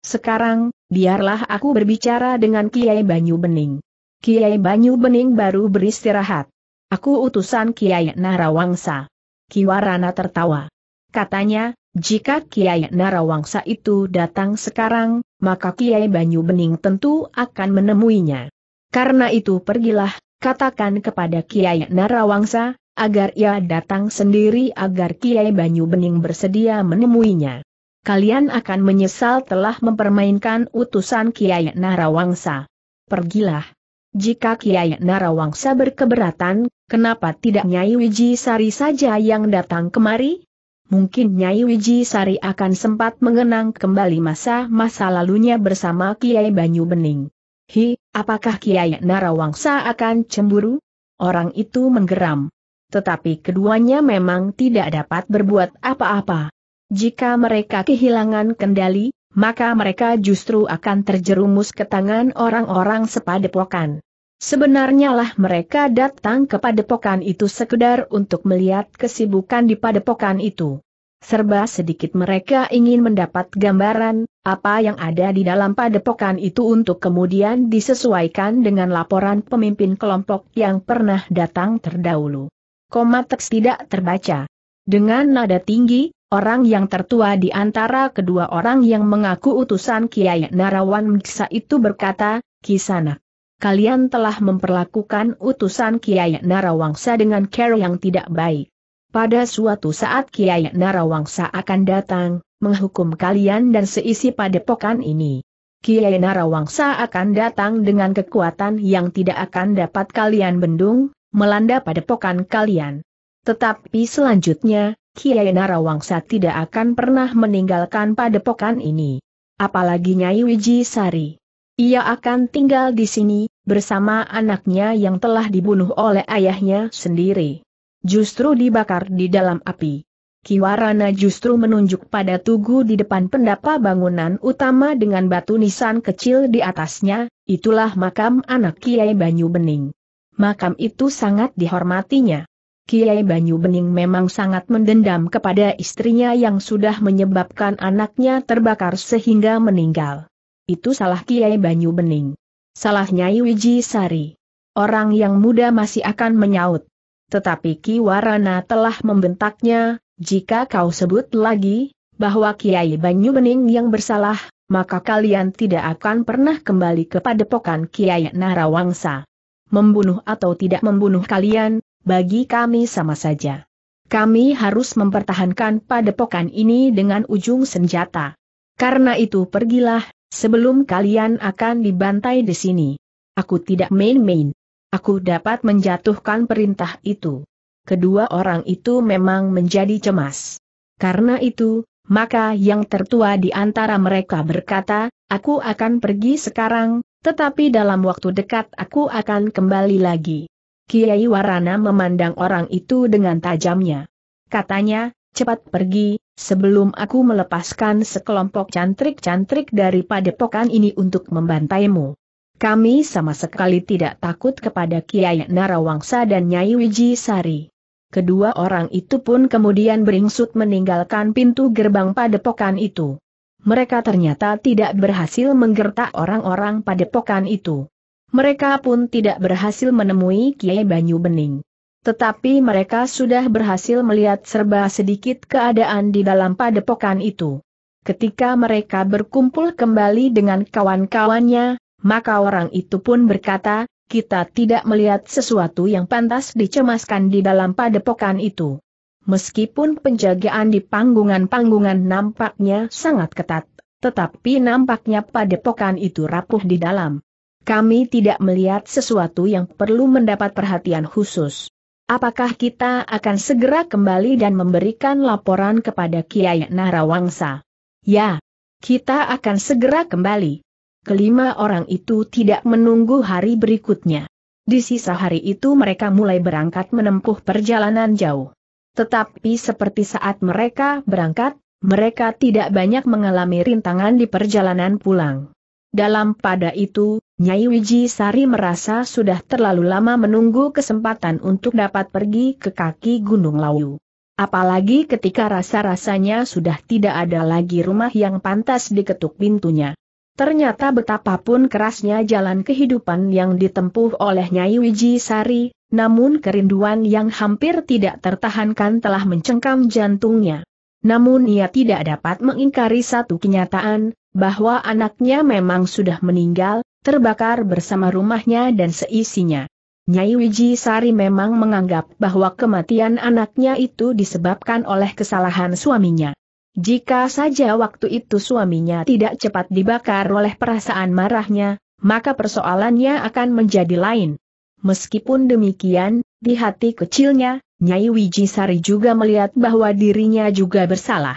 Sekarang, biarlah aku berbicara dengan Kiai Banyu Bening. Kiai Banyu Bening baru beristirahat. Aku utusan Kiai Narawangsa. Kiwarana tertawa. Katanya, jika Kiai Narawangsa itu datang sekarang, maka Kiai Banyu Bening tentu akan menemuinya. Karena itu pergilah, katakan kepada Kiai Narawangsa, agar ia datang sendiri agar Kiai Banyu Bening bersedia menemuinya. Kalian akan menyesal telah mempermainkan utusan Kiai Narawangsa. Pergilah. Jika Kiai Narawangsa berkeberatan, kenapa tidak Nyai Wiji Sari saja yang datang kemari? Mungkin Nyai Wiji Sari akan sempat mengenang kembali masa-masa lalunya bersama Kiai Banyu Bening. Hi, apakah Kiai Narawangsa akan cemburu? Orang itu menggeram tetapi keduanya memang tidak dapat berbuat apa-apa. Jika mereka kehilangan kendali, maka mereka justru akan terjerumus ke tangan orang-orang sepadepokan. Sebenarnya lah mereka datang ke padepokan itu sekedar untuk melihat kesibukan di padepokan itu. Serba sedikit mereka ingin mendapat gambaran, apa yang ada di dalam padepokan itu untuk kemudian disesuaikan dengan laporan pemimpin kelompok yang pernah datang terdahulu koma teks tidak terbaca. Dengan nada tinggi, orang yang tertua di antara kedua orang yang mengaku utusan Kiai Narawan Miksa itu berkata, Kisana. Kalian telah memperlakukan utusan Kiai Narawangsa dengan care yang tidak baik. Pada suatu saat Kiai Narawangsa akan datang, menghukum kalian dan seisi padepokan ini. Kiai Narawangsa akan datang dengan kekuatan yang tidak akan dapat kalian bendung, melanda padepokan kalian. Tetapi selanjutnya, Kiai Narawangsa tidak akan pernah meninggalkan padepokan ini. Apalagi Nyai Wiji Sari. Ia akan tinggal di sini, bersama anaknya yang telah dibunuh oleh ayahnya sendiri. Justru dibakar di dalam api. Kiwarana justru menunjuk pada tugu di depan pendapa bangunan utama dengan batu nisan kecil di atasnya, itulah makam anak Kiai Banyu Bening makam itu sangat dihormatinya. Kiai Banyu Bening memang sangat mendendam kepada istrinya yang sudah menyebabkan anaknya terbakar sehingga meninggal. Itu salah Kiai Banyu Bening. Salah Nyai Wiji Sari. Orang yang muda masih akan menyaut. Tetapi Ki Warana telah membentaknya, jika kau sebut lagi, bahwa Kiai Banyu Bening yang bersalah, maka kalian tidak akan pernah kembali kepada padepokan Kiai Narawangsa membunuh atau tidak membunuh kalian, bagi kami sama saja. Kami harus mempertahankan padepokan ini dengan ujung senjata. Karena itu pergilah, sebelum kalian akan dibantai di sini. Aku tidak main-main. Aku dapat menjatuhkan perintah itu. Kedua orang itu memang menjadi cemas. Karena itu, maka yang tertua di antara mereka berkata, aku akan pergi sekarang, tetapi dalam waktu dekat aku akan kembali lagi. Kiai Warana memandang orang itu dengan tajamnya. Katanya, cepat pergi, sebelum aku melepaskan sekelompok cantrik-cantrik dari padepokan ini untuk membantaimu. Kami sama sekali tidak takut kepada Kiai Narawangsa dan Nyai Wiji Sari. Kedua orang itu pun kemudian beringsut meninggalkan pintu gerbang padepokan itu mereka ternyata tidak berhasil menggertak orang-orang pada padepokan itu. Mereka pun tidak berhasil menemui Kiai Banyu Bening. Tetapi mereka sudah berhasil melihat serba sedikit keadaan di dalam padepokan itu. Ketika mereka berkumpul kembali dengan kawan-kawannya, maka orang itu pun berkata, kita tidak melihat sesuatu yang pantas dicemaskan di dalam padepokan itu meskipun penjagaan di panggungan-panggungan nampaknya sangat ketat, tetapi nampaknya padepokan itu rapuh di dalam. Kami tidak melihat sesuatu yang perlu mendapat perhatian khusus. Apakah kita akan segera kembali dan memberikan laporan kepada Kiai Narawangsa? Ya, kita akan segera kembali. Kelima orang itu tidak menunggu hari berikutnya. Di sisa hari itu mereka mulai berangkat menempuh perjalanan jauh. Tetapi seperti saat mereka berangkat, mereka tidak banyak mengalami rintangan di perjalanan pulang. Dalam pada itu, Nyai Wiji Sari merasa sudah terlalu lama menunggu kesempatan untuk dapat pergi ke kaki Gunung Lawu. Apalagi ketika rasa-rasanya sudah tidak ada lagi rumah yang pantas diketuk pintunya. Ternyata betapapun kerasnya jalan kehidupan yang ditempuh oleh Nyai Wiji Sari, namun kerinduan yang hampir tidak tertahankan telah mencengkam jantungnya. Namun ia tidak dapat mengingkari satu kenyataan, bahwa anaknya memang sudah meninggal, terbakar bersama rumahnya dan seisinya. Nyai Wiji Sari memang menganggap bahwa kematian anaknya itu disebabkan oleh kesalahan suaminya. Jika saja waktu itu suaminya tidak cepat dibakar oleh perasaan marahnya, maka persoalannya akan menjadi lain. Meskipun demikian, di hati kecilnya, Nyai Wijisari juga melihat bahwa dirinya juga bersalah.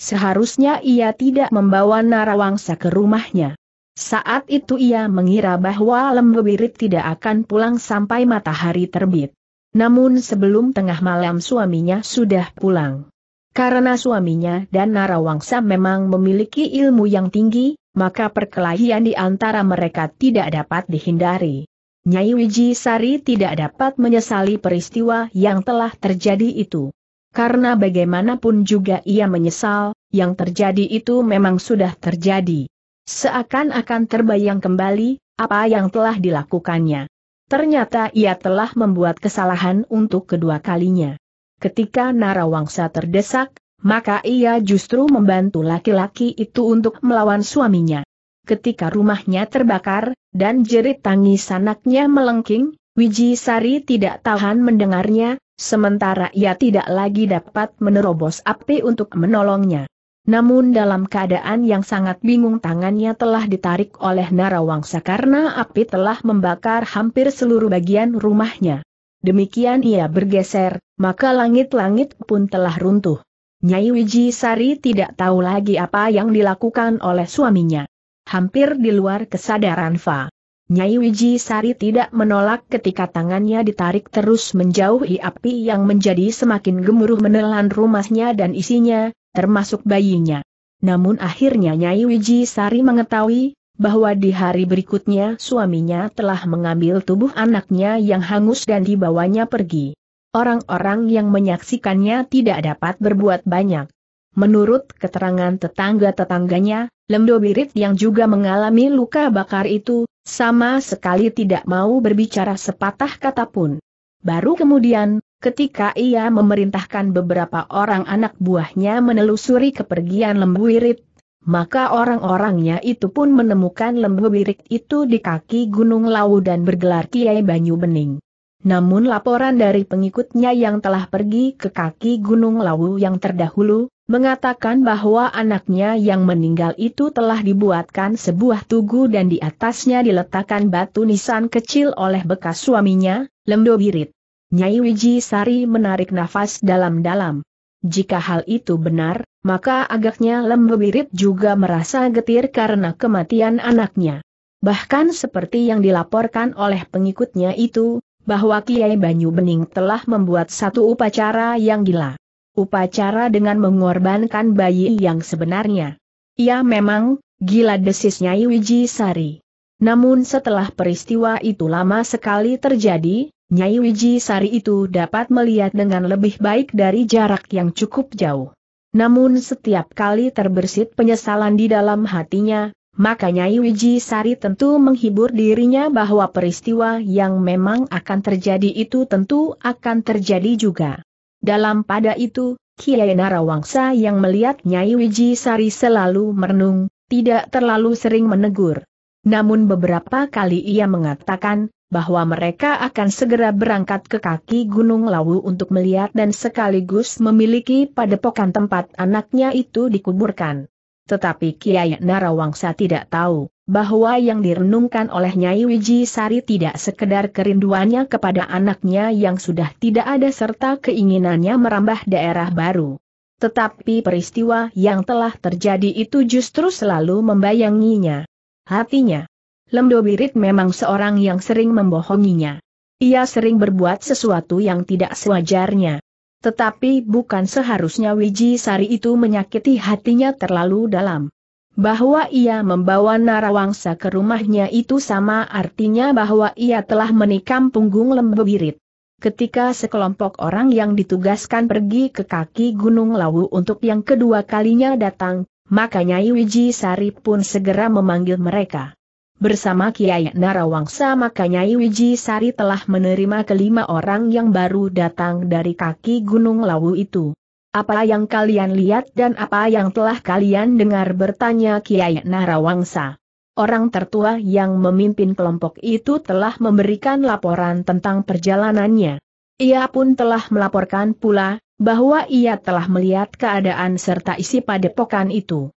Seharusnya ia tidak membawa Narawangsa ke rumahnya. Saat itu ia mengira bahwa Lembu tidak akan pulang sampai matahari terbit. Namun sebelum tengah malam suaminya sudah pulang. Karena suaminya dan Narawangsa memang memiliki ilmu yang tinggi, maka perkelahian di antara mereka tidak dapat dihindari. Nyai Wiji Sari tidak dapat menyesali peristiwa yang telah terjadi itu. Karena bagaimanapun juga ia menyesal, yang terjadi itu memang sudah terjadi. Seakan-akan terbayang kembali, apa yang telah dilakukannya. Ternyata ia telah membuat kesalahan untuk kedua kalinya. Ketika Narawangsa terdesak, maka ia justru membantu laki-laki itu untuk melawan suaminya. Ketika rumahnya terbakar, dan jerit tangis anaknya melengking, Wiji Sari tidak tahan mendengarnya, sementara ia tidak lagi dapat menerobos api untuk menolongnya. Namun dalam keadaan yang sangat bingung tangannya telah ditarik oleh Narawangsa karena api telah membakar hampir seluruh bagian rumahnya. Demikian ia bergeser, maka langit-langit pun telah runtuh. Nyai Wiji Sari tidak tahu lagi apa yang dilakukan oleh suaminya. Hampir di luar kesadaran Fa. Nyai Wiji Sari tidak menolak ketika tangannya ditarik terus menjauhi api yang menjadi semakin gemuruh menelan rumahnya dan isinya, termasuk bayinya. Namun akhirnya Nyai Wiji Sari mengetahui, bahwa di hari berikutnya suaminya telah mengambil tubuh anaknya yang hangus dan dibawanya pergi. Orang-orang yang menyaksikannya tidak dapat berbuat banyak. Menurut keterangan tetangga-tetangganya, Lemdo Birit yang juga mengalami luka bakar itu, sama sekali tidak mau berbicara sepatah kata pun. Baru kemudian, ketika ia memerintahkan beberapa orang anak buahnya menelusuri kepergian Lembu Wirit, maka orang-orangnya itu pun menemukan lembu birik itu di kaki Gunung Lawu dan bergelar Kiai Banyu Bening. Namun laporan dari pengikutnya yang telah pergi ke kaki Gunung Lawu yang terdahulu, mengatakan bahwa anaknya yang meninggal itu telah dibuatkan sebuah tugu dan di atasnya diletakkan batu nisan kecil oleh bekas suaminya, lembu Birit. Nyai Wiji Sari menarik nafas dalam-dalam. Jika hal itu benar, maka agaknya Lembebirit juga merasa getir karena kematian anaknya. Bahkan seperti yang dilaporkan oleh pengikutnya itu, bahwa Kiai Banyu Bening telah membuat satu upacara yang gila. Upacara dengan mengorbankan bayi yang sebenarnya. Ia memang, gila desis Nyai Wiji Sari. Namun setelah peristiwa itu lama sekali terjadi, Nyai Wiji Sari itu dapat melihat dengan lebih baik dari jarak yang cukup jauh. Namun setiap kali terbersit penyesalan di dalam hatinya, maka Nyai Wiji Sari tentu menghibur dirinya bahwa peristiwa yang memang akan terjadi itu tentu akan terjadi juga. Dalam pada itu, Kiai Narawangsa yang melihat Nyai Wiji Sari selalu merenung, tidak terlalu sering menegur. Namun beberapa kali ia mengatakan, bahwa mereka akan segera berangkat ke kaki Gunung Lawu untuk melihat dan sekaligus memiliki padepokan tempat anaknya itu dikuburkan. Tetapi Kiai Narawangsa tidak tahu, bahwa yang direnungkan oleh Nyai Wiji Sari tidak sekedar kerinduannya kepada anaknya yang sudah tidak ada serta keinginannya merambah daerah baru. Tetapi peristiwa yang telah terjadi itu justru selalu membayanginya hatinya. Lemdo Birit memang seorang yang sering membohonginya. Ia sering berbuat sesuatu yang tidak sewajarnya. Tetapi bukan seharusnya Wiji Sari itu menyakiti hatinya terlalu dalam. Bahwa ia membawa Narawangsa ke rumahnya itu sama artinya bahwa ia telah menikam punggung lembu birit. Ketika sekelompok orang yang ditugaskan pergi ke kaki Gunung Lawu untuk yang kedua kalinya datang, maka Nyai Wiji Sari pun segera memanggil mereka. Bersama Kiai Narawangsa maka Nyai Wiji Sari telah menerima kelima orang yang baru datang dari kaki Gunung Lawu itu. Apa yang kalian lihat dan apa yang telah kalian dengar bertanya Kiai Narawangsa. Orang tertua yang memimpin kelompok itu telah memberikan laporan tentang perjalanannya. Ia pun telah melaporkan pula, bahwa ia telah melihat keadaan serta isi padepokan itu.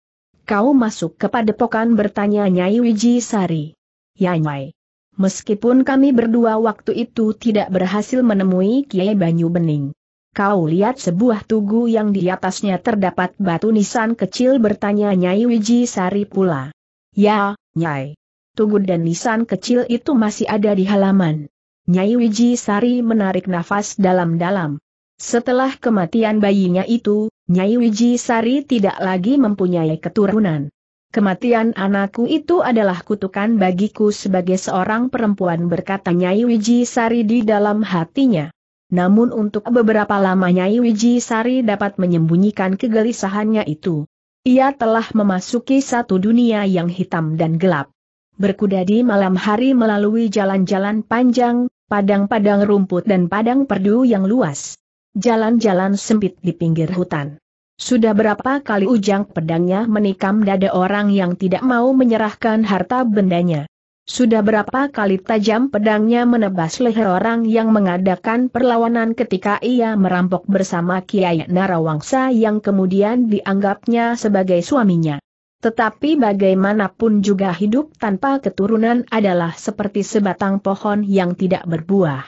Kau masuk ke padepokan bertanya Nyai Wiji Sari. Ya Nyai. Meskipun kami berdua waktu itu tidak berhasil menemui Kiai Banyu Bening. Kau lihat sebuah tugu yang di atasnya terdapat batu nisan kecil bertanya Nyai Wiji Sari pula. Ya, Nyai. Tugu dan nisan kecil itu masih ada di halaman. Nyai Wiji Sari menarik nafas dalam-dalam. Setelah kematian bayinya itu, Nyai Wiji Sari tidak lagi mempunyai keturunan. Kematian anakku itu adalah kutukan bagiku sebagai seorang perempuan berkata Nyai Wiji Sari di dalam hatinya. Namun untuk beberapa lama Nyai Wiji Sari dapat menyembunyikan kegelisahannya itu. Ia telah memasuki satu dunia yang hitam dan gelap. Berkuda di malam hari melalui jalan-jalan panjang, padang-padang rumput dan padang perdu yang luas Jalan-jalan sempit di pinggir hutan. Sudah berapa kali ujang pedangnya menikam dada orang yang tidak mau menyerahkan harta bendanya. Sudah berapa kali tajam pedangnya menebas leher orang yang mengadakan perlawanan ketika ia merampok bersama Kiai Narawangsa yang kemudian dianggapnya sebagai suaminya. Tetapi bagaimanapun juga hidup tanpa keturunan adalah seperti sebatang pohon yang tidak berbuah.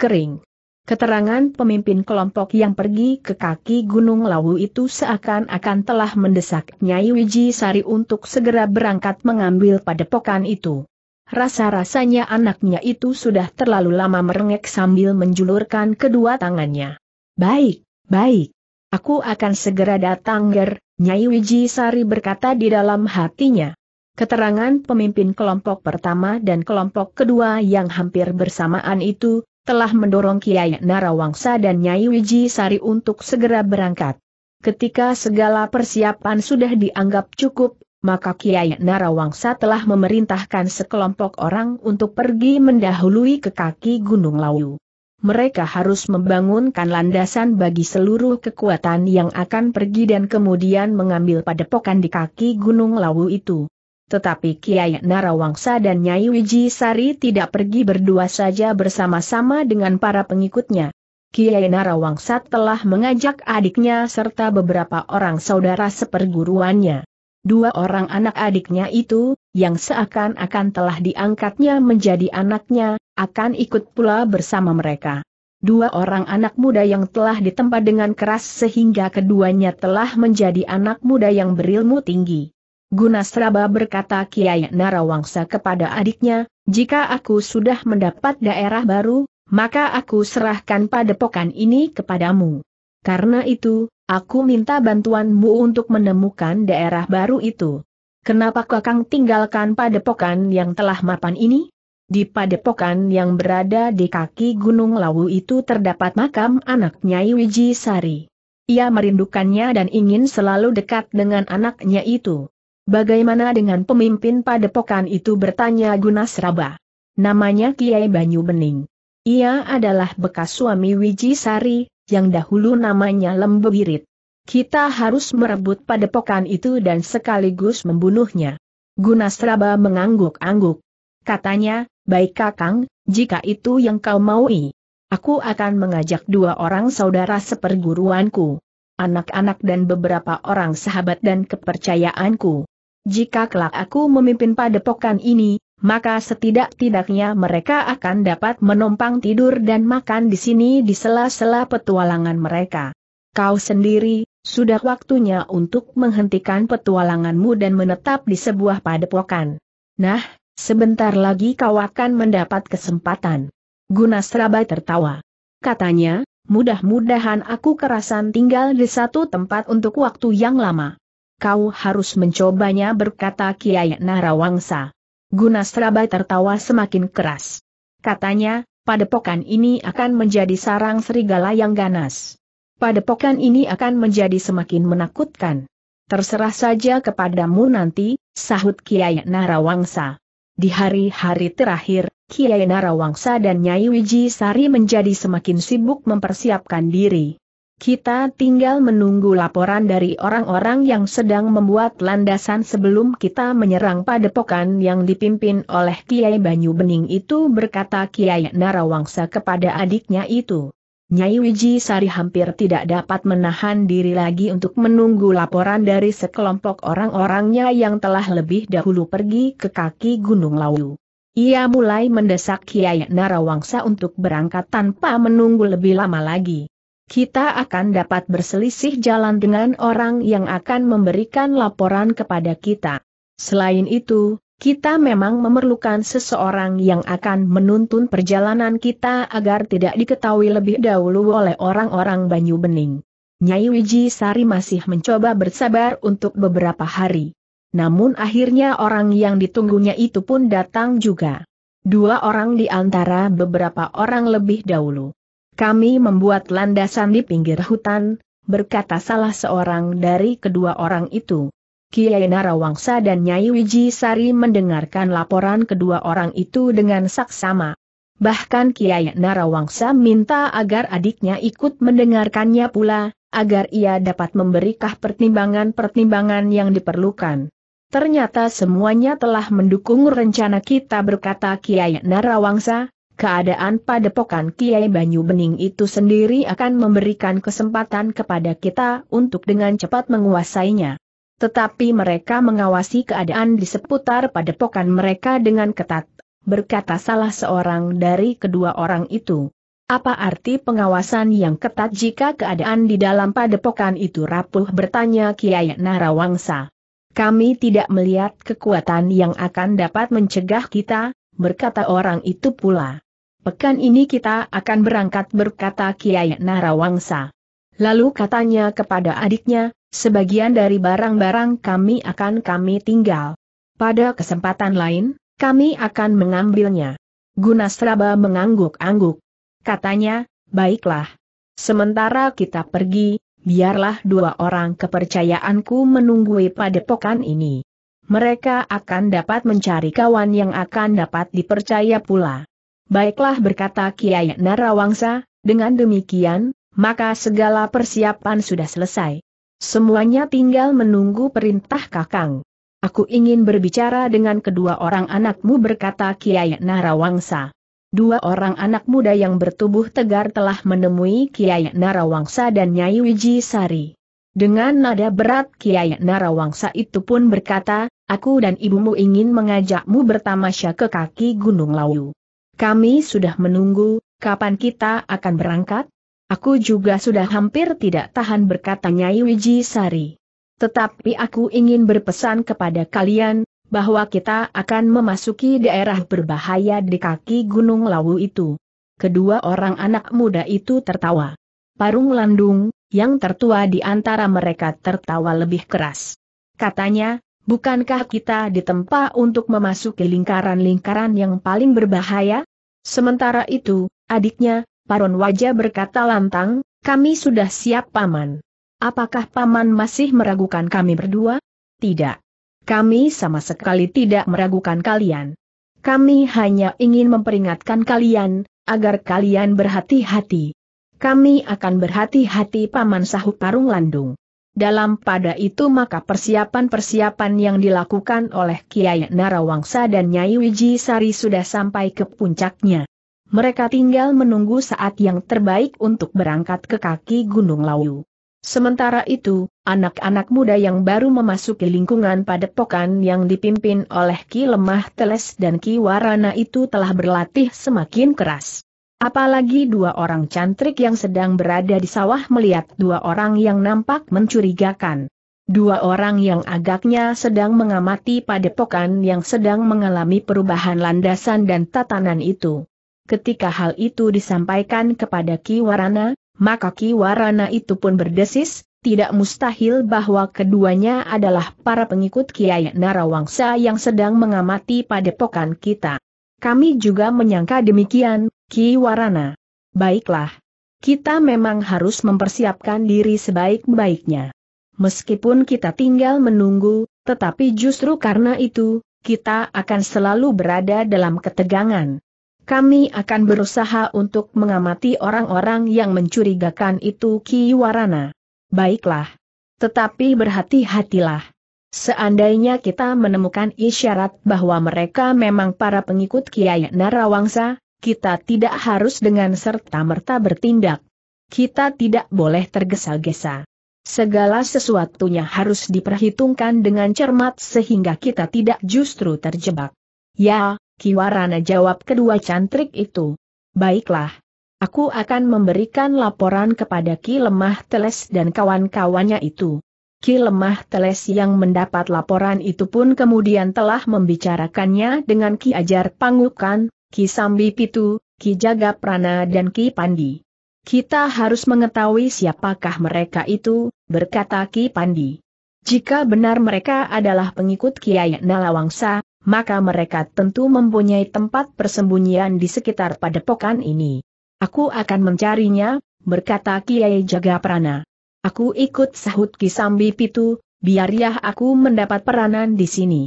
Kering. Keterangan pemimpin kelompok yang pergi ke kaki Gunung Lawu itu seakan-akan telah mendesak Nyai Wiji Sari untuk segera berangkat mengambil padepokan itu. Rasa-rasanya anaknya itu sudah terlalu lama merengek sambil menjulurkan kedua tangannya. Baik, baik. Aku akan segera datang Ger, Nyai Wiji Sari berkata di dalam hatinya. Keterangan pemimpin kelompok pertama dan kelompok kedua yang hampir bersamaan itu, telah mendorong Kiai Narawangsa dan Nyai Wiji Sari untuk segera berangkat. Ketika segala persiapan sudah dianggap cukup, maka Kiai Narawangsa telah memerintahkan sekelompok orang untuk pergi mendahului ke kaki Gunung Lawu. Mereka harus membangunkan landasan bagi seluruh kekuatan yang akan pergi dan kemudian mengambil padepokan di kaki Gunung Lawu itu. Tetapi Kiai Narawangsa dan Nyai Wiji Sari tidak pergi berdua saja bersama-sama dengan para pengikutnya. Kiai Narawangsa telah mengajak adiknya serta beberapa orang saudara seperguruannya. Dua orang anak adiknya itu, yang seakan-akan telah diangkatnya menjadi anaknya, akan ikut pula bersama mereka. Dua orang anak muda yang telah ditempa dengan keras sehingga keduanya telah menjadi anak muda yang berilmu tinggi. Gunasraba berkata Kiai Narawangsa kepada adiknya, jika aku sudah mendapat daerah baru, maka aku serahkan padepokan ini kepadamu. Karena itu, aku minta bantuanmu untuk menemukan daerah baru itu. Kenapa kakang tinggalkan padepokan yang telah mapan ini? Di padepokan yang berada di kaki Gunung Lawu itu terdapat makam anak Nyai Wiji Sari. Ia merindukannya dan ingin selalu dekat dengan anaknya itu. Bagaimana dengan pemimpin padepokan itu bertanya Gunas Raba. Namanya Kiai Banyu Bening. Ia adalah bekas suami Wiji Sari, yang dahulu namanya Lembu Birit. Kita harus merebut padepokan itu dan sekaligus membunuhnya. Gunas Raba mengangguk-angguk. Katanya, baik kakang, jika itu yang kau maui. Aku akan mengajak dua orang saudara seperguruanku. Anak-anak dan beberapa orang sahabat dan kepercayaanku. Jika kelak aku memimpin padepokan ini, maka setidak-tidaknya mereka akan dapat menumpang tidur dan makan di sini di sela-sela petualangan mereka. Kau sendiri, sudah waktunya untuk menghentikan petualanganmu dan menetap di sebuah padepokan. Nah, sebentar lagi kau akan mendapat kesempatan. Gunasrabai tertawa. Katanya, mudah-mudahan aku kerasan tinggal di satu tempat untuk waktu yang lama kau harus mencobanya berkata Kiai Narawangsa. Gunasraba tertawa semakin keras. Katanya, padepokan ini akan menjadi sarang serigala yang ganas. Padepokan ini akan menjadi semakin menakutkan. Terserah saja kepadamu nanti, sahut Kiai Narawangsa. Di hari-hari terakhir, Kiai Narawangsa dan Nyai Wiji Sari menjadi semakin sibuk mempersiapkan diri. Kita tinggal menunggu laporan dari orang-orang yang sedang membuat landasan sebelum kita menyerang padepokan yang dipimpin oleh Kiai Banyu Bening itu berkata Kiai Narawangsa kepada adiknya itu. Nyai Wiji Sari hampir tidak dapat menahan diri lagi untuk menunggu laporan dari sekelompok orang-orangnya yang telah lebih dahulu pergi ke kaki Gunung Lawu. Ia mulai mendesak Kiai Narawangsa untuk berangkat tanpa menunggu lebih lama lagi kita akan dapat berselisih jalan dengan orang yang akan memberikan laporan kepada kita. Selain itu, kita memang memerlukan seseorang yang akan menuntun perjalanan kita agar tidak diketahui lebih dahulu oleh orang-orang Banyu Bening. Nyai Wiji Sari masih mencoba bersabar untuk beberapa hari. Namun akhirnya orang yang ditunggunya itu pun datang juga. Dua orang di antara beberapa orang lebih dahulu. Kami membuat landasan di pinggir hutan, berkata salah seorang dari kedua orang itu. Kiai Narawangsa dan Nyai Wiji Sari mendengarkan laporan kedua orang itu dengan saksama. Bahkan Kiai Narawangsa minta agar adiknya ikut mendengarkannya pula, agar ia dapat memberikah pertimbangan-pertimbangan yang diperlukan. Ternyata semuanya telah mendukung rencana kita berkata Kiai Narawangsa, keadaan padepokan Kiai Banyu Bening itu sendiri akan memberikan kesempatan kepada kita untuk dengan cepat menguasainya. Tetapi mereka mengawasi keadaan di seputar padepokan mereka dengan ketat, berkata salah seorang dari kedua orang itu. Apa arti pengawasan yang ketat jika keadaan di dalam padepokan itu rapuh bertanya Kiai Narawangsa. Kami tidak melihat kekuatan yang akan dapat mencegah kita, berkata orang itu pula pekan ini kita akan berangkat berkata Kiai Narawangsa. Lalu katanya kepada adiknya, sebagian dari barang-barang kami akan kami tinggal. Pada kesempatan lain, kami akan mengambilnya. Gunasraba mengangguk-angguk. Katanya, baiklah. Sementara kita pergi, biarlah dua orang kepercayaanku menunggui pada pekan ini mereka akan dapat mencari kawan yang akan dapat dipercaya pula. Baiklah berkata Kiai Narawangsa, dengan demikian, maka segala persiapan sudah selesai. Semuanya tinggal menunggu perintah Kakang. Aku ingin berbicara dengan kedua orang anakmu berkata Kiai Narawangsa. Dua orang anak muda yang bertubuh tegar telah menemui Kiai Narawangsa dan Nyai Wiji Sari. Dengan nada berat Kiai Narawangsa itu pun berkata, aku dan ibumu ingin mengajakmu bertamasya ke kaki Gunung Lawu. Kami sudah menunggu, kapan kita akan berangkat? Aku juga sudah hampir tidak tahan berkata Nyai Wiji Sari. Tetapi aku ingin berpesan kepada kalian, bahwa kita akan memasuki daerah berbahaya di kaki Gunung Lawu itu. Kedua orang anak muda itu tertawa. Parung Landung, yang tertua di antara mereka tertawa lebih keras. Katanya, Bukankah kita ditempa untuk memasuki lingkaran-lingkaran yang paling berbahaya? Sementara itu, adiknya, Paron Wajah berkata lantang, kami sudah siap paman. Apakah paman masih meragukan kami berdua? Tidak. Kami sama sekali tidak meragukan kalian. Kami hanya ingin memperingatkan kalian, agar kalian berhati-hati. Kami akan berhati-hati paman sahut Parung Landung. Dalam pada itu maka persiapan-persiapan yang dilakukan oleh Kiai Narawangsa dan Nyai Wiji Sari sudah sampai ke puncaknya. Mereka tinggal menunggu saat yang terbaik untuk berangkat ke kaki Gunung Lawu. Sementara itu, anak-anak muda yang baru memasuki lingkungan padepokan yang dipimpin oleh Ki Lemah Teles dan Ki Warana itu telah berlatih semakin keras. Apalagi dua orang cantrik yang sedang berada di sawah melihat dua orang yang nampak mencurigakan. Dua orang yang agaknya sedang mengamati padepokan yang sedang mengalami perubahan landasan dan tatanan itu. Ketika hal itu disampaikan kepada Ki Warana, maka Ki Warana itu pun berdesis, tidak mustahil bahwa keduanya adalah para pengikut Kiai Narawangsa yang sedang mengamati padepokan kita. Kami juga menyangka demikian, Ki Warana. Baiklah. Kita memang harus mempersiapkan diri sebaik-baiknya. Meskipun kita tinggal menunggu, tetapi justru karena itu, kita akan selalu berada dalam ketegangan. Kami akan berusaha untuk mengamati orang-orang yang mencurigakan itu Ki Warana. Baiklah. Tetapi berhati-hatilah. Seandainya kita menemukan isyarat bahwa mereka memang para pengikut Kiai Narawangsa, kita tidak harus dengan serta-merta bertindak. Kita tidak boleh tergesa-gesa. Segala sesuatunya harus diperhitungkan dengan cermat sehingga kita tidak justru terjebak. Ya, Kiwarana jawab kedua cantrik itu. Baiklah. Aku akan memberikan laporan kepada Ki Lemah Teles dan kawan-kawannya itu. Ki Lemah Teles yang mendapat laporan itu pun kemudian telah membicarakannya dengan Ki Ajar Pangukan, Ki Sambi Pitu, Ki Jaga Prana dan Ki Pandi. Kita harus mengetahui siapakah mereka itu, berkata Ki Pandi. Jika benar mereka adalah pengikut Kiai Nalawangsa, maka mereka tentu mempunyai tempat persembunyian di sekitar padepokan ini. Aku akan mencarinya, berkata Kiai Jaga Prana. Aku ikut sahut Ki Sambi Pitu, biar ya aku mendapat peranan di sini.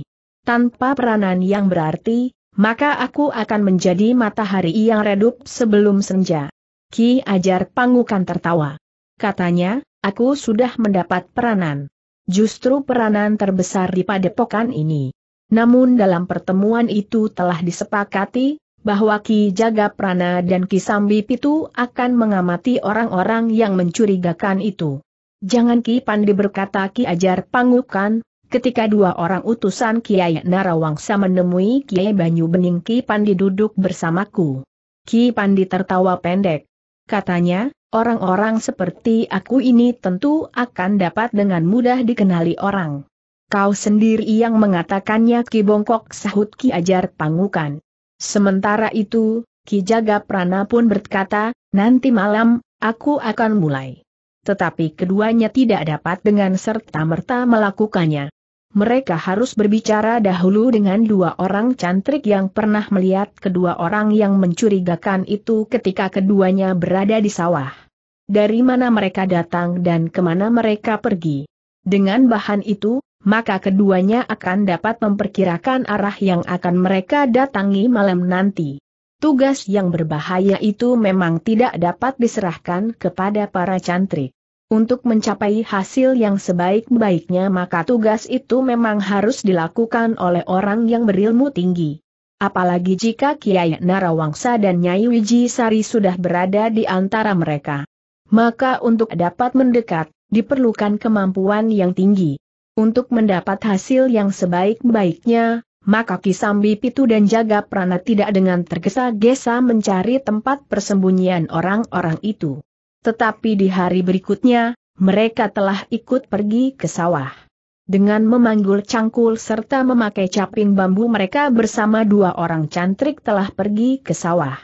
Tanpa peranan yang berarti, maka aku akan menjadi matahari yang redup sebelum senja. Ki Ajar Pangukan tertawa. Katanya, aku sudah mendapat peranan. Justru peranan terbesar di padepokan ini. Namun dalam pertemuan itu telah disepakati, bahwa Ki Jaga Prana dan Ki Sambi Pitu akan mengamati orang-orang yang mencurigakan itu. Jangan Ki Pandi berkata Ki Ajar Pangukan, Ketika dua orang utusan Kiai Narawangsa menemui Kiai Banyu Bening Ki Pandi duduk bersamaku. Ki Pandi tertawa pendek. Katanya, orang-orang seperti aku ini tentu akan dapat dengan mudah dikenali orang. Kau sendiri yang mengatakannya Ki Bongkok sahut Ki Ajar Pangukan. Sementara itu, Ki Jaga Prana pun berkata, nanti malam, aku akan mulai. Tetapi keduanya tidak dapat dengan serta-merta melakukannya mereka harus berbicara dahulu dengan dua orang cantrik yang pernah melihat kedua orang yang mencurigakan itu ketika keduanya berada di sawah. Dari mana mereka datang dan kemana mereka pergi. Dengan bahan itu, maka keduanya akan dapat memperkirakan arah yang akan mereka datangi malam nanti. Tugas yang berbahaya itu memang tidak dapat diserahkan kepada para cantrik. Untuk mencapai hasil yang sebaik-baiknya maka tugas itu memang harus dilakukan oleh orang yang berilmu tinggi. Apalagi jika Kiai Narawangsa dan Nyai Wiji Sari sudah berada di antara mereka. Maka untuk dapat mendekat, diperlukan kemampuan yang tinggi. Untuk mendapat hasil yang sebaik-baiknya, maka Kisambi Pitu dan Jaga Prana tidak dengan tergesa-gesa mencari tempat persembunyian orang-orang itu. Tetapi di hari berikutnya, mereka telah ikut pergi ke sawah. Dengan memanggul cangkul serta memakai caping bambu mereka bersama dua orang cantrik telah pergi ke sawah.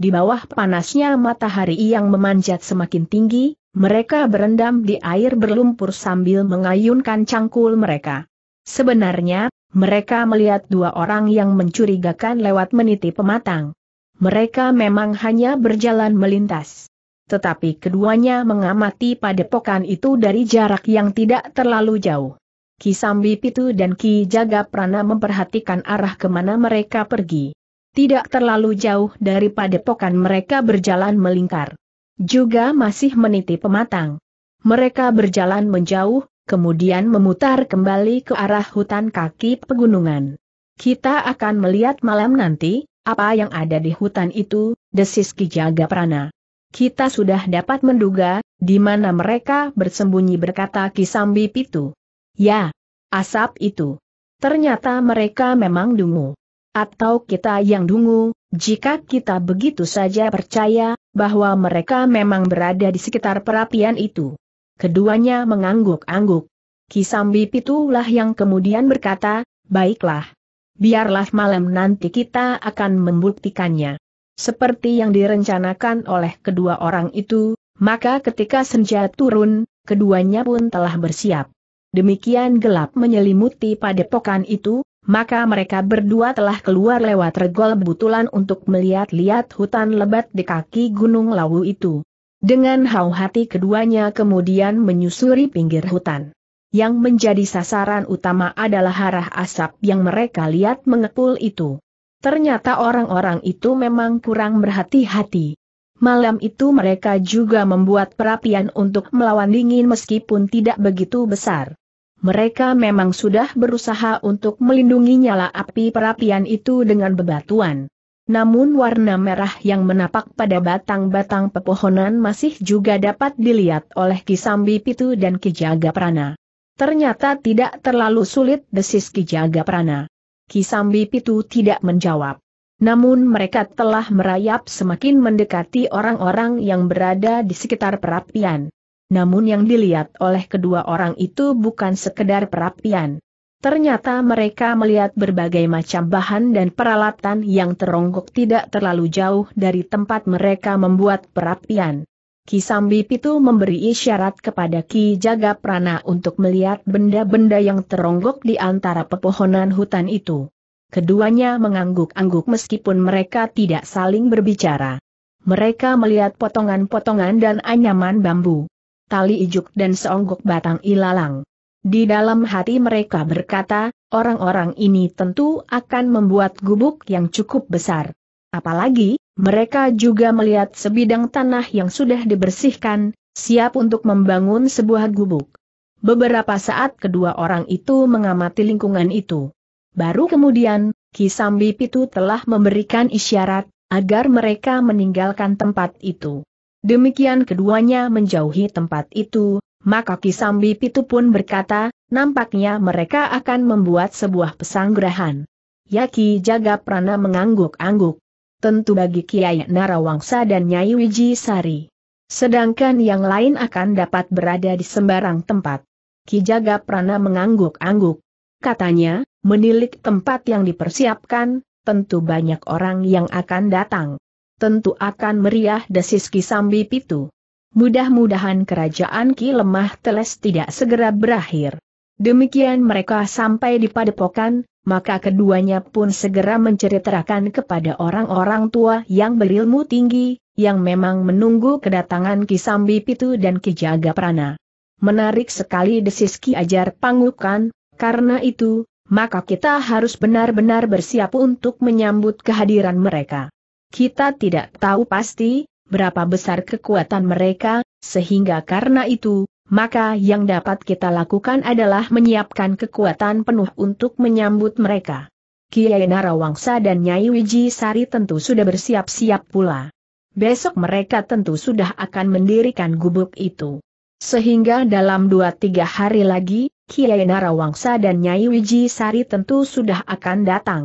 Di bawah panasnya matahari yang memanjat semakin tinggi, mereka berendam di air berlumpur sambil mengayunkan cangkul mereka. Sebenarnya, mereka melihat dua orang yang mencurigakan lewat meniti pematang. Mereka memang hanya berjalan melintas tetapi keduanya mengamati padepokan itu dari jarak yang tidak terlalu jauh. Ki Sambi Pitu dan Ki Jaga Prana memperhatikan arah kemana mereka pergi. Tidak terlalu jauh dari padepokan mereka berjalan melingkar. Juga masih meniti pematang. Mereka berjalan menjauh, kemudian memutar kembali ke arah hutan kaki pegunungan. Kita akan melihat malam nanti, apa yang ada di hutan itu, desis Ki Jaga Prana kita sudah dapat menduga, di mana mereka bersembunyi berkata Kisambi Pitu. Ya, asap itu. Ternyata mereka memang dungu. Atau kita yang dungu, jika kita begitu saja percaya, bahwa mereka memang berada di sekitar perapian itu. Keduanya mengangguk-angguk. Kisambi pitulah yang kemudian berkata, baiklah. Biarlah malam nanti kita akan membuktikannya seperti yang direncanakan oleh kedua orang itu, maka ketika senja turun, keduanya pun telah bersiap. Demikian gelap menyelimuti padepokan itu, maka mereka berdua telah keluar lewat regol kebetulan untuk melihat-lihat hutan lebat di kaki Gunung Lawu itu. Dengan hau hati keduanya kemudian menyusuri pinggir hutan. Yang menjadi sasaran utama adalah arah asap yang mereka lihat mengepul itu. Ternyata orang-orang itu memang kurang berhati-hati. Malam itu mereka juga membuat perapian untuk melawan dingin meskipun tidak begitu besar. Mereka memang sudah berusaha untuk melindungi nyala api perapian itu dengan bebatuan. Namun warna merah yang menapak pada batang-batang pepohonan masih juga dapat dilihat oleh Kisambi Pitu dan Kijaga Prana. Ternyata tidak terlalu sulit desis Kijaga Prana. Kisambi Pitu tidak menjawab. Namun mereka telah merayap semakin mendekati orang-orang yang berada di sekitar perapian. Namun yang dilihat oleh kedua orang itu bukan sekedar perapian. Ternyata mereka melihat berbagai macam bahan dan peralatan yang teronggok tidak terlalu jauh dari tempat mereka membuat perapian. Ki Kisambi Pitu memberi isyarat kepada Ki Jaga Prana untuk melihat benda-benda yang teronggok di antara pepohonan hutan itu. Keduanya mengangguk-angguk meskipun mereka tidak saling berbicara. Mereka melihat potongan-potongan dan anyaman bambu, tali ijuk dan seonggok batang ilalang. Di dalam hati mereka berkata, orang-orang ini tentu akan membuat gubuk yang cukup besar. Apalagi, mereka juga melihat sebidang tanah yang sudah dibersihkan, siap untuk membangun sebuah gubuk. Beberapa saat kedua orang itu mengamati lingkungan itu. Baru kemudian, Kisambi Pitu telah memberikan isyarat, agar mereka meninggalkan tempat itu. Demikian keduanya menjauhi tempat itu, maka Kisambi Pitu pun berkata, nampaknya mereka akan membuat sebuah pesanggrahan. Yaki Jaga Prana mengangguk-angguk tentu bagi Kiai Narawangsa dan Nyai Wiji Sari. Sedangkan yang lain akan dapat berada di sembarang tempat. Ki Jaga Prana mengangguk-angguk. Katanya, menilik tempat yang dipersiapkan, tentu banyak orang yang akan datang. Tentu akan meriah desis Ki Pitu. Mudah-mudahan kerajaan Ki Lemah Teles tidak segera berakhir. Demikian mereka sampai di padepokan, maka keduanya pun segera menceritakan kepada orang-orang tua yang berilmu tinggi, yang memang menunggu kedatangan Kisambi Pitu dan Kijaga Prana. Menarik sekali desis Ki Ajar Pangukan, karena itu, maka kita harus benar-benar bersiap untuk menyambut kehadiran mereka. Kita tidak tahu pasti, berapa besar kekuatan mereka, sehingga karena itu, maka yang dapat kita lakukan adalah menyiapkan kekuatan penuh untuk menyambut mereka. Kiai Narawangsa dan Nyai Wiji Sari tentu sudah bersiap-siap pula. Besok mereka tentu sudah akan mendirikan gubuk itu. Sehingga dalam 2-3 hari lagi, Kiai Narawangsa dan Nyai Wiji Sari tentu sudah akan datang.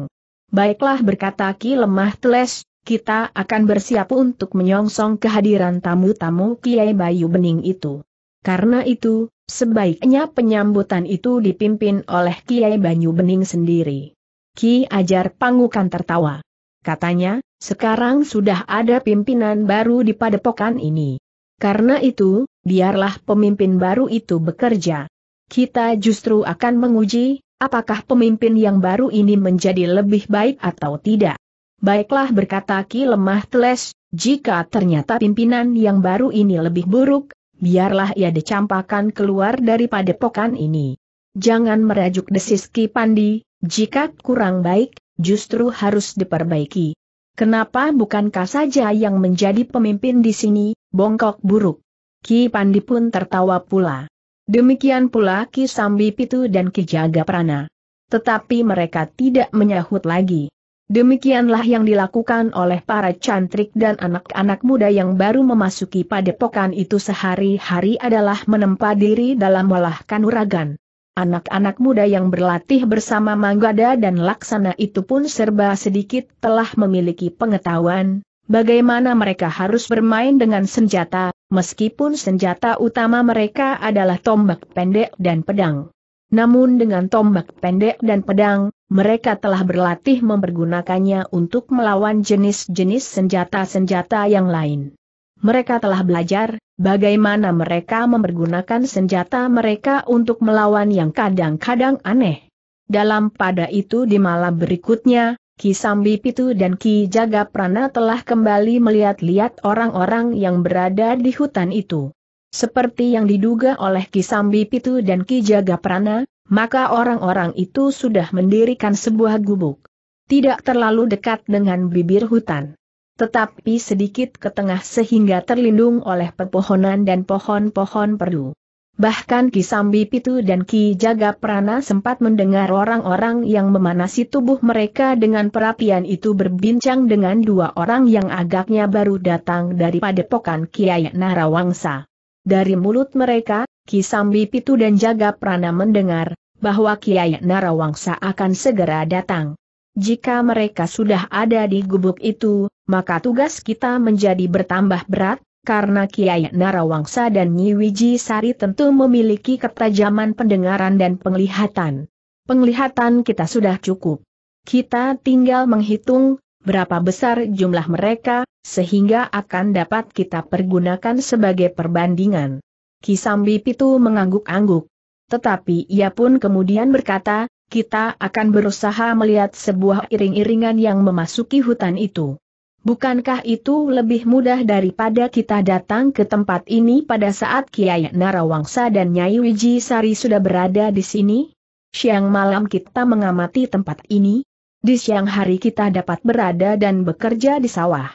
Baiklah berkata Ki Lemah Teles, kita akan bersiap untuk menyongsong kehadiran tamu-tamu Kiai Bayu Bening itu. Karena itu, sebaiknya penyambutan itu dipimpin oleh Kiai Banyu Bening sendiri. Ki Ajar Pangukan tertawa. Katanya, sekarang sudah ada pimpinan baru di padepokan ini. Karena itu, biarlah pemimpin baru itu bekerja. Kita justru akan menguji, apakah pemimpin yang baru ini menjadi lebih baik atau tidak. Baiklah berkata Ki Lemah Teles, jika ternyata pimpinan yang baru ini lebih buruk, biarlah ia dicampakan keluar dari padepokan ini. Jangan merajuk desis Ki Pandi, jika kurang baik, justru harus diperbaiki. Kenapa bukankah saja yang menjadi pemimpin di sini, bongkok buruk? Ki Pandi pun tertawa pula. Demikian pula Ki Sambi Pitu dan Ki Jaga Prana. Tetapi mereka tidak menyahut lagi. Demikianlah yang dilakukan oleh para cantrik dan anak-anak muda yang baru memasuki padepokan itu sehari-hari adalah menempa diri dalam olah kanuragan. Anak-anak muda yang berlatih bersama Manggada dan Laksana itu pun serba sedikit telah memiliki pengetahuan, bagaimana mereka harus bermain dengan senjata, meskipun senjata utama mereka adalah tombak pendek dan pedang. Namun dengan tombak pendek dan pedang, mereka telah berlatih mempergunakannya untuk melawan jenis-jenis senjata-senjata yang lain. Mereka telah belajar bagaimana mereka mempergunakan senjata mereka untuk melawan yang kadang-kadang aneh. Dalam pada itu di malam berikutnya, Ki Sambi Pitu dan Ki Jagaprana telah kembali melihat-lihat orang-orang yang berada di hutan itu. Seperti yang diduga oleh Ki Sambi Pitu dan Ki Jagaprana maka orang-orang itu sudah mendirikan sebuah gubuk. Tidak terlalu dekat dengan bibir hutan. Tetapi sedikit ke tengah sehingga terlindung oleh pepohonan dan pohon-pohon perdu. Bahkan Ki Sambi Pitu dan Ki Jaga Prana sempat mendengar orang-orang yang memanasi tubuh mereka dengan perapian itu berbincang dengan dua orang yang agaknya baru datang daripada padepokan Kiai Narawangsa. Dari mulut mereka, Kisambi Pitu dan Jaga Prana mendengar, bahwa Kiai Narawangsa akan segera datang. Jika mereka sudah ada di gubuk itu, maka tugas kita menjadi bertambah berat, karena Kiai Narawangsa dan Nyi Wiji Sari tentu memiliki ketajaman pendengaran dan penglihatan. Penglihatan kita sudah cukup. Kita tinggal menghitung, berapa besar jumlah mereka, sehingga akan dapat kita pergunakan sebagai perbandingan. Kisambi Pitu mengangguk-angguk. Tetapi ia pun kemudian berkata, kita akan berusaha melihat sebuah iring-iringan yang memasuki hutan itu. Bukankah itu lebih mudah daripada kita datang ke tempat ini pada saat Kiai Narawangsa dan Nyai Wiji Sari sudah berada di sini? Siang malam kita mengamati tempat ini. Di siang hari kita dapat berada dan bekerja di sawah.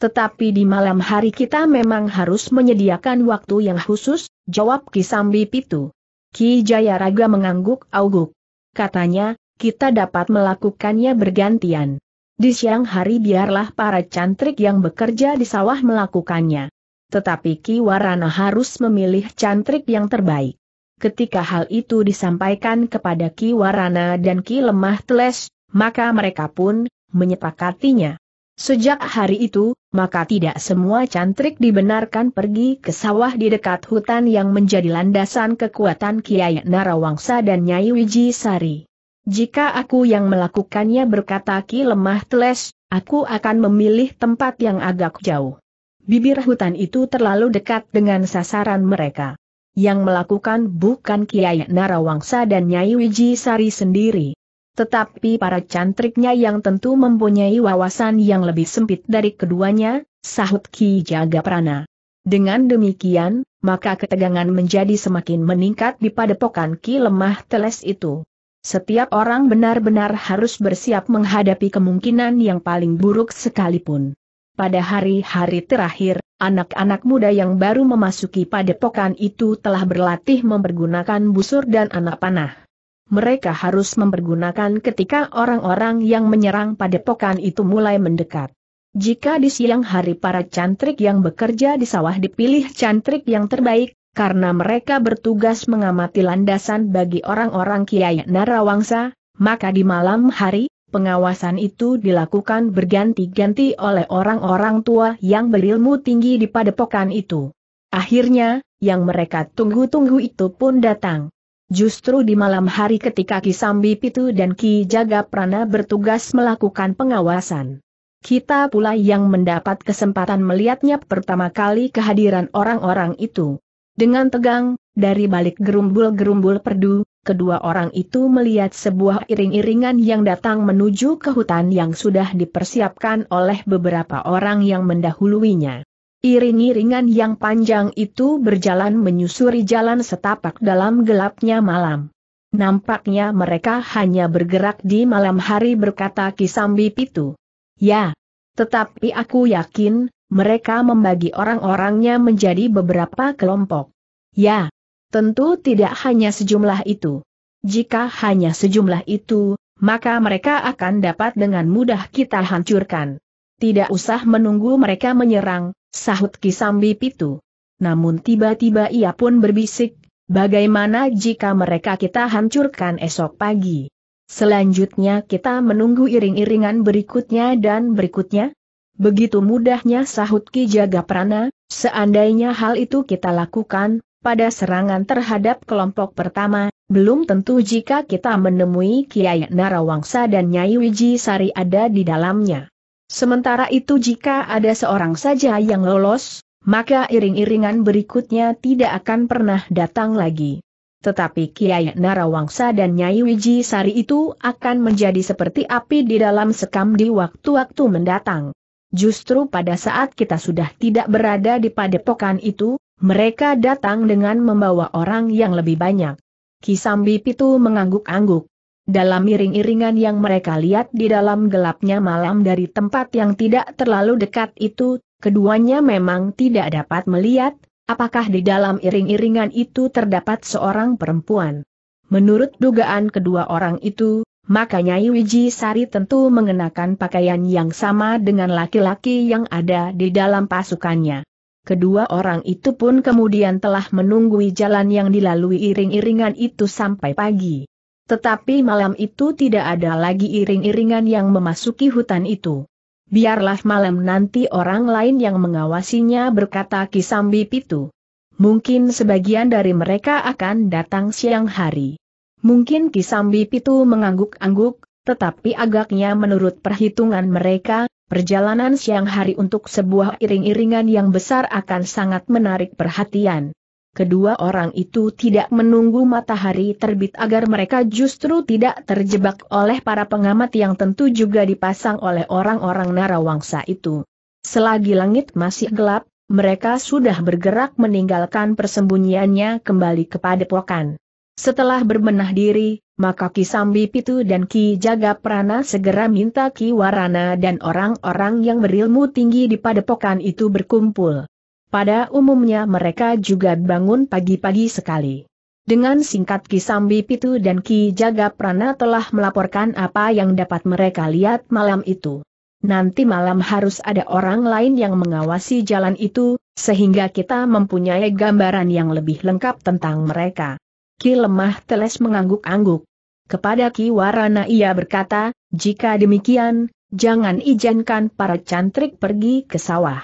Tetapi di malam hari kita memang harus menyediakan waktu yang khusus, jawab Kisambi Pitu. Ki Jayaraga mengangguk angguk. Katanya, kita dapat melakukannya bergantian. Di siang hari biarlah para cantrik yang bekerja di sawah melakukannya. Tetapi Ki Warana harus memilih cantrik yang terbaik. Ketika hal itu disampaikan kepada Ki Warana dan Ki Lemah Teles, maka mereka pun menyepakatinya. Sejak hari itu, maka tidak semua cantrik dibenarkan pergi ke sawah di dekat hutan yang menjadi landasan kekuatan Kiai Narawangsa dan Nyai Wiji Sari. Jika aku yang melakukannya berkata Ki lemah teles, aku akan memilih tempat yang agak jauh. Bibir hutan itu terlalu dekat dengan sasaran mereka. Yang melakukan bukan Kiai Narawangsa dan Nyai Wiji Sari sendiri tetapi para cantriknya yang tentu mempunyai wawasan yang lebih sempit dari keduanya, sahut Ki Jaga Prana. Dengan demikian, maka ketegangan menjadi semakin meningkat di padepokan Ki Lemah Teles itu. Setiap orang benar-benar harus bersiap menghadapi kemungkinan yang paling buruk sekalipun. Pada hari-hari terakhir, anak-anak muda yang baru memasuki padepokan itu telah berlatih mempergunakan busur dan anak panah mereka harus mempergunakan ketika orang-orang yang menyerang padepokan itu mulai mendekat. Jika di siang hari para cantrik yang bekerja di sawah dipilih cantrik yang terbaik, karena mereka bertugas mengamati landasan bagi orang-orang Kiai Narawangsa, maka di malam hari, pengawasan itu dilakukan berganti-ganti oleh orang-orang tua yang berilmu tinggi di padepokan itu. Akhirnya, yang mereka tunggu-tunggu itu pun datang. Justru di malam hari ketika Ki Sambi Pitu dan Ki Jaga Prana bertugas melakukan pengawasan. Kita pula yang mendapat kesempatan melihatnya pertama kali kehadiran orang-orang itu. Dengan tegang, dari balik gerumbul-gerumbul perdu, kedua orang itu melihat sebuah iring-iringan yang datang menuju ke hutan yang sudah dipersiapkan oleh beberapa orang yang mendahuluinya. Iring-iringan yang panjang itu berjalan menyusuri jalan setapak dalam gelapnya malam. Nampaknya mereka hanya bergerak di malam hari berkata Kisambi Pitu. Ya, tetapi aku yakin, mereka membagi orang-orangnya menjadi beberapa kelompok. Ya, tentu tidak hanya sejumlah itu. Jika hanya sejumlah itu, maka mereka akan dapat dengan mudah kita hancurkan. Tidak usah menunggu mereka menyerang, Sahut Kisambi Pitu. Namun tiba-tiba ia pun berbisik, bagaimana jika mereka kita hancurkan esok pagi? Selanjutnya kita menunggu iring-iringan berikutnya dan berikutnya? Begitu mudahnya sahut Ki Jaga Prana, seandainya hal itu kita lakukan, pada serangan terhadap kelompok pertama, belum tentu jika kita menemui Kiai Narawangsa dan Nyai Wiji Sari ada di dalamnya. Sementara itu jika ada seorang saja yang lolos, maka iring-iringan berikutnya tidak akan pernah datang lagi. Tetapi Kiai Narawangsa dan Nyai Wiji Sari itu akan menjadi seperti api di dalam sekam di waktu-waktu mendatang. Justru pada saat kita sudah tidak berada di padepokan itu, mereka datang dengan membawa orang yang lebih banyak. Kisambi Pitu mengangguk-angguk. Dalam iring-iringan yang mereka lihat di dalam gelapnya malam dari tempat yang tidak terlalu dekat itu, keduanya memang tidak dapat melihat, apakah di dalam iring-iringan itu terdapat seorang perempuan. Menurut dugaan kedua orang itu, maka Nyai Wiji Sari tentu mengenakan pakaian yang sama dengan laki-laki yang ada di dalam pasukannya. Kedua orang itu pun kemudian telah menunggui jalan yang dilalui iring-iringan itu sampai pagi. Tetapi malam itu tidak ada lagi iring-iringan yang memasuki hutan itu. Biarlah malam nanti orang lain yang mengawasinya berkata Kisambi Pitu. Mungkin sebagian dari mereka akan datang siang hari. Mungkin Kisambi Pitu mengangguk-angguk, tetapi agaknya menurut perhitungan mereka, perjalanan siang hari untuk sebuah iring-iringan yang besar akan sangat menarik perhatian. Kedua orang itu tidak menunggu matahari terbit agar mereka justru tidak terjebak oleh para pengamat yang tentu juga dipasang oleh orang-orang narawangsa itu. Selagi langit masih gelap, mereka sudah bergerak meninggalkan persembunyiannya kembali kepada pokan. Setelah berbenah diri, maka Ki Sambi Pitu dan Ki Jaga Prana segera minta Ki Warana dan orang-orang yang berilmu tinggi di padepokan itu berkumpul. Pada umumnya mereka juga bangun pagi-pagi sekali. Dengan singkat Ki Sambi Pitu dan Ki Jaga Prana telah melaporkan apa yang dapat mereka lihat malam itu. Nanti malam harus ada orang lain yang mengawasi jalan itu, sehingga kita mempunyai gambaran yang lebih lengkap tentang mereka. Ki Lemah Teles mengangguk-angguk. Kepada Ki Warana ia berkata, jika demikian, jangan izinkan para cantrik pergi ke sawah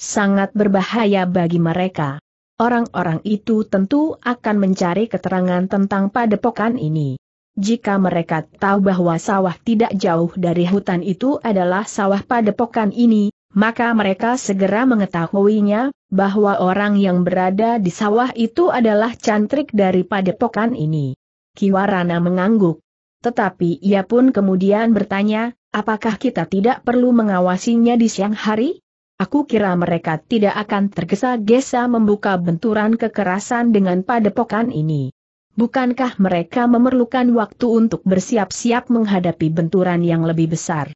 sangat berbahaya bagi mereka. Orang-orang itu tentu akan mencari keterangan tentang padepokan ini. Jika mereka tahu bahwa sawah tidak jauh dari hutan itu adalah sawah padepokan ini, maka mereka segera mengetahuinya, bahwa orang yang berada di sawah itu adalah cantrik dari padepokan ini. Kiwarana mengangguk. Tetapi ia pun kemudian bertanya, apakah kita tidak perlu mengawasinya di siang hari? Aku kira mereka tidak akan tergesa-gesa membuka benturan kekerasan dengan padepokan ini. Bukankah mereka memerlukan waktu untuk bersiap-siap menghadapi benturan yang lebih besar?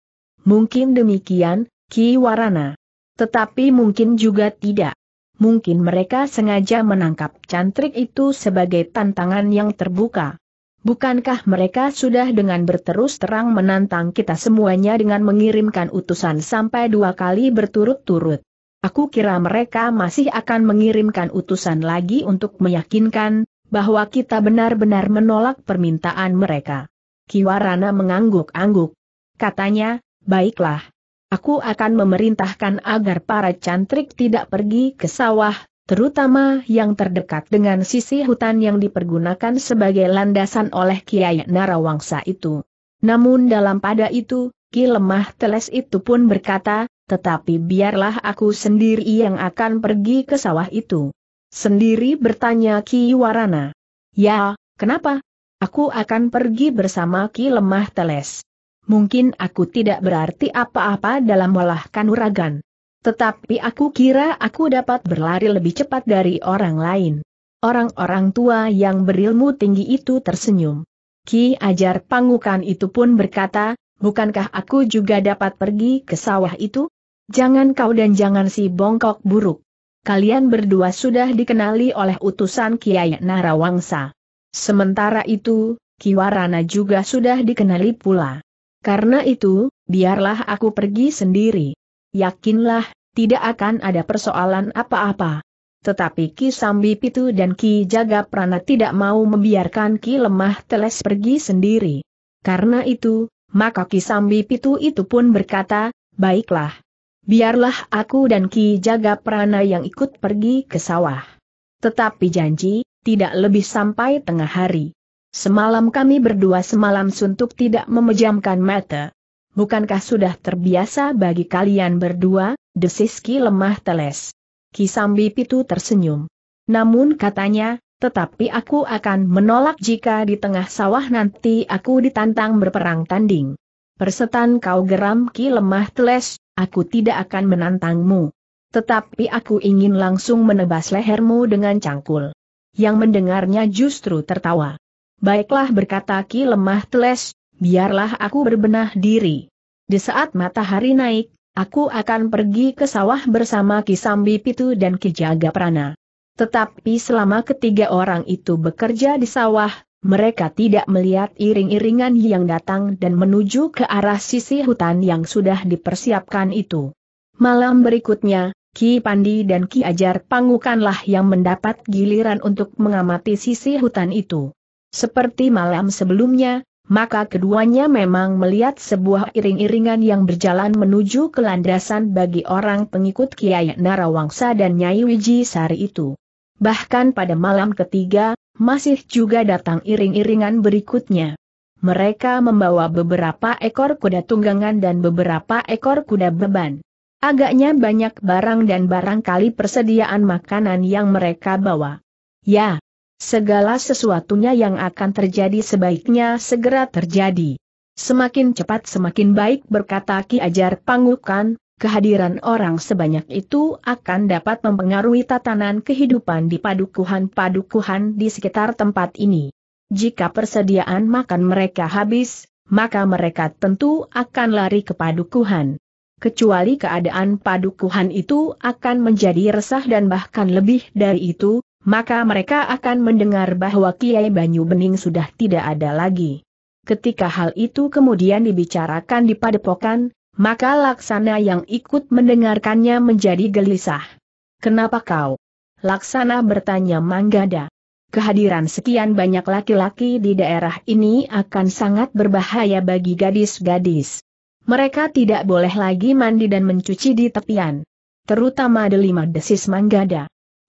Mungkin demikian, Ki Warana. Tetapi mungkin juga tidak. Mungkin mereka sengaja menangkap cantrik itu sebagai tantangan yang terbuka. Bukankah mereka sudah dengan berterus terang menantang kita semuanya dengan mengirimkan utusan sampai dua kali berturut-turut? Aku kira mereka masih akan mengirimkan utusan lagi untuk meyakinkan bahwa kita benar-benar menolak permintaan mereka. Kiwarana mengangguk-angguk. Katanya, baiklah. Aku akan memerintahkan agar para cantrik tidak pergi ke sawah, terutama yang terdekat dengan sisi hutan yang dipergunakan sebagai landasan oleh Kiai Narawangsa itu. Namun dalam pada itu, Ki Lemah Teles itu pun berkata, tetapi biarlah aku sendiri yang akan pergi ke sawah itu. Sendiri bertanya Ki Warana. Ya, kenapa? Aku akan pergi bersama Ki Lemah Teles. Mungkin aku tidak berarti apa-apa dalam melahkan uragan. Tetapi aku kira aku dapat berlari lebih cepat dari orang lain. Orang-orang tua yang berilmu tinggi itu tersenyum. Ki Ajar Pangukan itu pun berkata, bukankah aku juga dapat pergi ke sawah itu? Jangan kau dan jangan si bongkok buruk. Kalian berdua sudah dikenali oleh utusan Kiai Narawangsa. Sementara itu, Kiwarana juga sudah dikenali pula. Karena itu, biarlah aku pergi sendiri yakinlah, tidak akan ada persoalan apa-apa. Tetapi Ki Sambi Pitu dan Ki Jaga Prana tidak mau membiarkan Ki Lemah Teles pergi sendiri. Karena itu, maka Ki Sambi Pitu itu pun berkata, baiklah. Biarlah aku dan Ki Jaga Prana yang ikut pergi ke sawah. Tetapi janji, tidak lebih sampai tengah hari. Semalam kami berdua semalam suntuk tidak memejamkan mata. Bukankah sudah terbiasa bagi kalian berdua, Desiski lemah teles. Kisambi Pitu tersenyum. Namun katanya, tetapi aku akan menolak jika di tengah sawah nanti aku ditantang berperang tanding. Persetan kau geram Ki lemah teles, aku tidak akan menantangmu. Tetapi aku ingin langsung menebas lehermu dengan cangkul. Yang mendengarnya justru tertawa. Baiklah berkata Ki lemah teles, biarlah aku berbenah diri. Di saat matahari naik, aku akan pergi ke sawah bersama Kisambi Pitu dan Kijaga Prana. Tetapi selama ketiga orang itu bekerja di sawah, mereka tidak melihat iring-iringan yang datang dan menuju ke arah sisi hutan yang sudah dipersiapkan itu. Malam berikutnya, Ki Pandi dan Ki Ajar Pangukanlah yang mendapat giliran untuk mengamati sisi hutan itu. Seperti malam sebelumnya, maka keduanya memang melihat sebuah iring-iringan yang berjalan menuju ke landasan bagi orang pengikut Kiai Narawangsa dan Nyai Wiji Sari itu. Bahkan pada malam ketiga, masih juga datang iring-iringan berikutnya. Mereka membawa beberapa ekor kuda tunggangan dan beberapa ekor kuda beban. Agaknya banyak barang dan barangkali persediaan makanan yang mereka bawa. Ya, Segala sesuatunya yang akan terjadi sebaiknya segera terjadi. Semakin cepat semakin baik berkata Ki Ajar Pangukan, kehadiran orang sebanyak itu akan dapat mempengaruhi tatanan kehidupan di padukuhan-padukuhan di sekitar tempat ini. Jika persediaan makan mereka habis, maka mereka tentu akan lari ke padukuhan. Kecuali keadaan padukuhan itu akan menjadi resah dan bahkan lebih dari itu, maka mereka akan mendengar bahwa Kiai Banyu Bening sudah tidak ada lagi. Ketika hal itu kemudian dibicarakan di padepokan, maka Laksana yang ikut mendengarkannya menjadi gelisah. Kenapa kau? Laksana bertanya Manggada. Kehadiran sekian banyak laki-laki di daerah ini akan sangat berbahaya bagi gadis-gadis. Mereka tidak boleh lagi mandi dan mencuci di tepian. Terutama delima desis Manggada.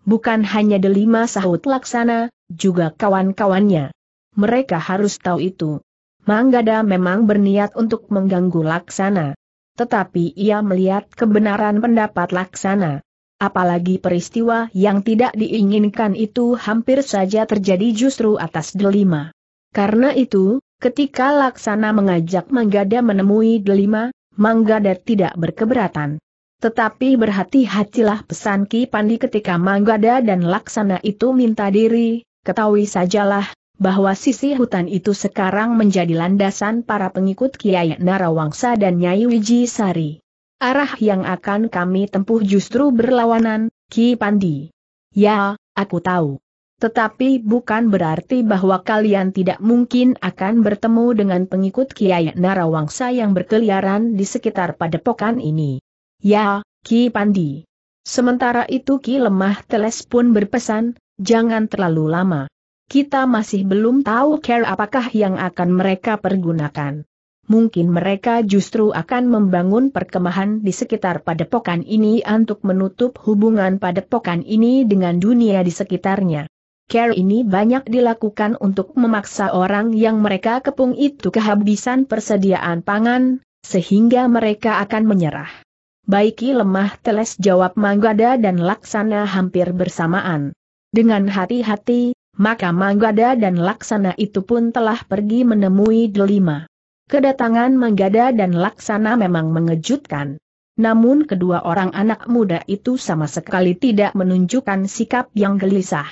Bukan hanya delima sahut laksana, juga kawan-kawannya. Mereka harus tahu itu. Manggada memang berniat untuk mengganggu laksana. Tetapi ia melihat kebenaran pendapat laksana. Apalagi peristiwa yang tidak diinginkan itu hampir saja terjadi justru atas delima. Karena itu, ketika laksana mengajak Manggada menemui delima, Manggada tidak berkeberatan. Tetapi berhati-hatilah pesan Ki Pandi ketika Manggada dan Laksana itu minta diri, ketahui sajalah, bahwa sisi hutan itu sekarang menjadi landasan para pengikut Kiai Narawangsa dan Nyai Wiji Sari. Arah yang akan kami tempuh justru berlawanan, Ki Pandi. Ya, aku tahu. Tetapi bukan berarti bahwa kalian tidak mungkin akan bertemu dengan pengikut Kiai Narawangsa yang berkeliaran di sekitar padepokan ini. Ya, Ki Pandi. Sementara itu Ki Lemah Teles pun berpesan, jangan terlalu lama. Kita masih belum tahu care apakah yang akan mereka pergunakan. Mungkin mereka justru akan membangun perkemahan di sekitar padepokan ini untuk menutup hubungan padepokan ini dengan dunia di sekitarnya. Care ini banyak dilakukan untuk memaksa orang yang mereka kepung itu kehabisan persediaan pangan, sehingga mereka akan menyerah. Baiki lemah teles jawab Manggada dan Laksana hampir bersamaan. Dengan hati-hati, maka Manggada dan Laksana itu pun telah pergi menemui Delima. Kedatangan Manggada dan Laksana memang mengejutkan. Namun kedua orang anak muda itu sama sekali tidak menunjukkan sikap yang gelisah.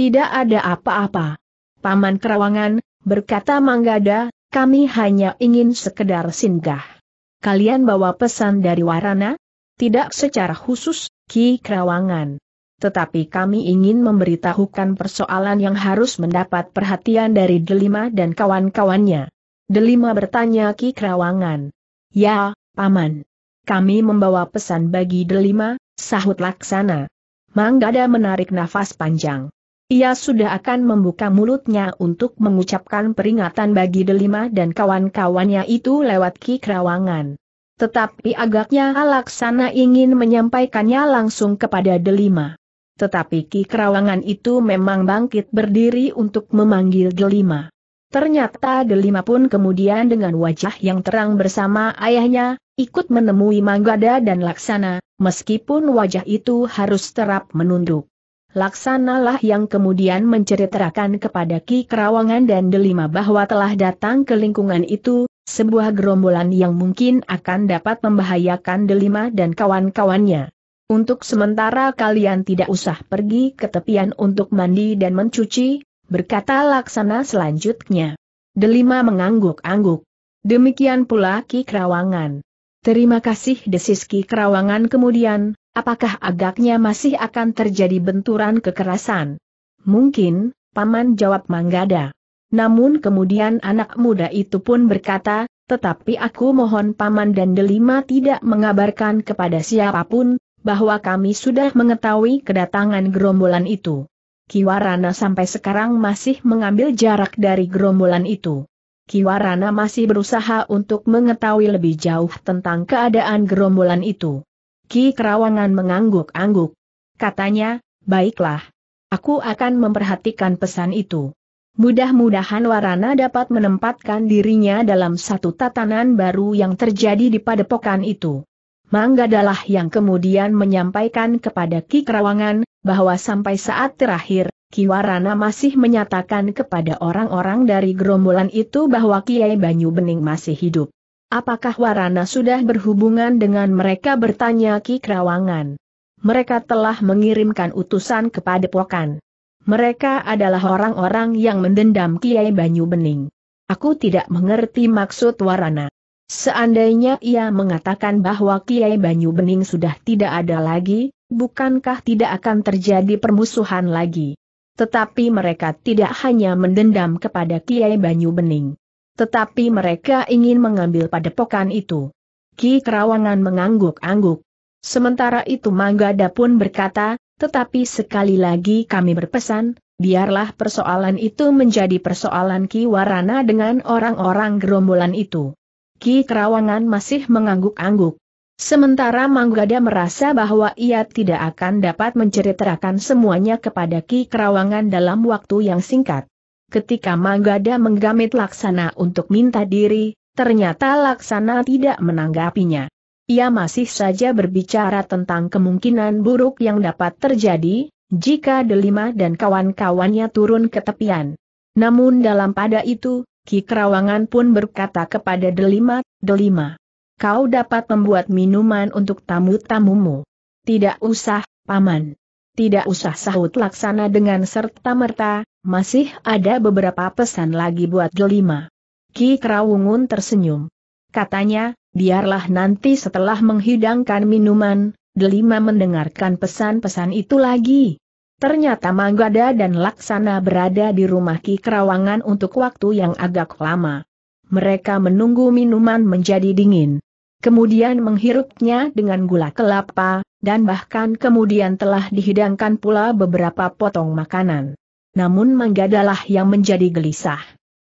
Tidak ada apa-apa. Paman Kerawangan, berkata Manggada, kami hanya ingin sekedar singgah kalian bawa pesan dari Warana? Tidak secara khusus, Ki Krawangan. Tetapi kami ingin memberitahukan persoalan yang harus mendapat perhatian dari Delima dan kawan-kawannya. Delima bertanya Ki Krawangan. Ya, Paman. Kami membawa pesan bagi Delima, sahut laksana. Manggada menarik nafas panjang. Ia sudah akan membuka mulutnya untuk mengucapkan peringatan bagi Delima dan kawan-kawannya itu lewat Ki Kerawangan. Tetapi agaknya Alaksana ingin menyampaikannya langsung kepada Delima. Tetapi Ki Kerawangan itu memang bangkit berdiri untuk memanggil Delima. Ternyata Delima pun kemudian dengan wajah yang terang bersama ayahnya, ikut menemui Manggada dan Laksana, meskipun wajah itu harus terap menunduk. Laksanalah yang kemudian menceritakan kepada Ki Kerawangan dan Delima bahwa telah datang ke lingkungan itu, sebuah gerombolan yang mungkin akan dapat membahayakan Delima dan kawan-kawannya. Untuk sementara kalian tidak usah pergi ke tepian untuk mandi dan mencuci, berkata Laksana selanjutnya. Delima mengangguk-angguk. Demikian pula Ki Kerawangan. Terima kasih desis Ki Kerawangan kemudian, apakah agaknya masih akan terjadi benturan kekerasan? Mungkin, Paman jawab Manggada. Namun kemudian anak muda itu pun berkata, tetapi aku mohon Paman dan Delima tidak mengabarkan kepada siapapun, bahwa kami sudah mengetahui kedatangan gerombolan itu. Kiwarana sampai sekarang masih mengambil jarak dari gerombolan itu. Kiwarana masih berusaha untuk mengetahui lebih jauh tentang keadaan gerombolan itu. Ki Kerawangan mengangguk-angguk. Katanya, baiklah. Aku akan memperhatikan pesan itu. Mudah-mudahan Warana dapat menempatkan dirinya dalam satu tatanan baru yang terjadi di padepokan itu. Manggadalah yang kemudian menyampaikan kepada Ki Kerawangan, bahwa sampai saat terakhir, Ki Warana masih menyatakan kepada orang-orang dari gerombolan itu bahwa Kiai Banyu Bening masih hidup. Apakah Warana sudah berhubungan dengan mereka bertanya Ki Krawangan? Mereka telah mengirimkan utusan kepada Pokan. Mereka adalah orang-orang yang mendendam Kiai Banyu Bening. Aku tidak mengerti maksud Warana. Seandainya ia mengatakan bahwa Kiai Banyu Bening sudah tidak ada lagi, bukankah tidak akan terjadi permusuhan lagi? Tetapi mereka tidak hanya mendendam kepada Kiai Banyu Bening. Tetapi mereka ingin mengambil padepokan itu. Ki Kerawangan mengangguk-angguk. Sementara itu Manggada pun berkata, tetapi sekali lagi kami berpesan, biarlah persoalan itu menjadi persoalan Ki Warana dengan orang-orang gerombolan itu. Ki Kerawangan masih mengangguk-angguk. Sementara Manggada merasa bahwa ia tidak akan dapat menceritakan semuanya kepada Ki Kerawangan dalam waktu yang singkat ketika Manggada menggamit Laksana untuk minta diri, ternyata Laksana tidak menanggapinya. Ia masih saja berbicara tentang kemungkinan buruk yang dapat terjadi, jika Delima dan kawan-kawannya turun ke tepian. Namun dalam pada itu, Ki Kerawangan pun berkata kepada Delima, Delima, kau dapat membuat minuman untuk tamu-tamumu. Tidak usah, Paman. Tidak usah sahut laksana dengan serta-merta, masih ada beberapa pesan lagi buat Delima. Ki Krawungun tersenyum. Katanya, biarlah nanti setelah menghidangkan minuman, Delima mendengarkan pesan-pesan itu lagi. Ternyata Manggada dan Laksana berada di rumah Ki Kerawangan untuk waktu yang agak lama. Mereka menunggu minuman menjadi dingin. Kemudian menghirupnya dengan gula kelapa, dan bahkan kemudian telah dihidangkan pula beberapa potong makanan namun Manggadalah yang menjadi gelisah.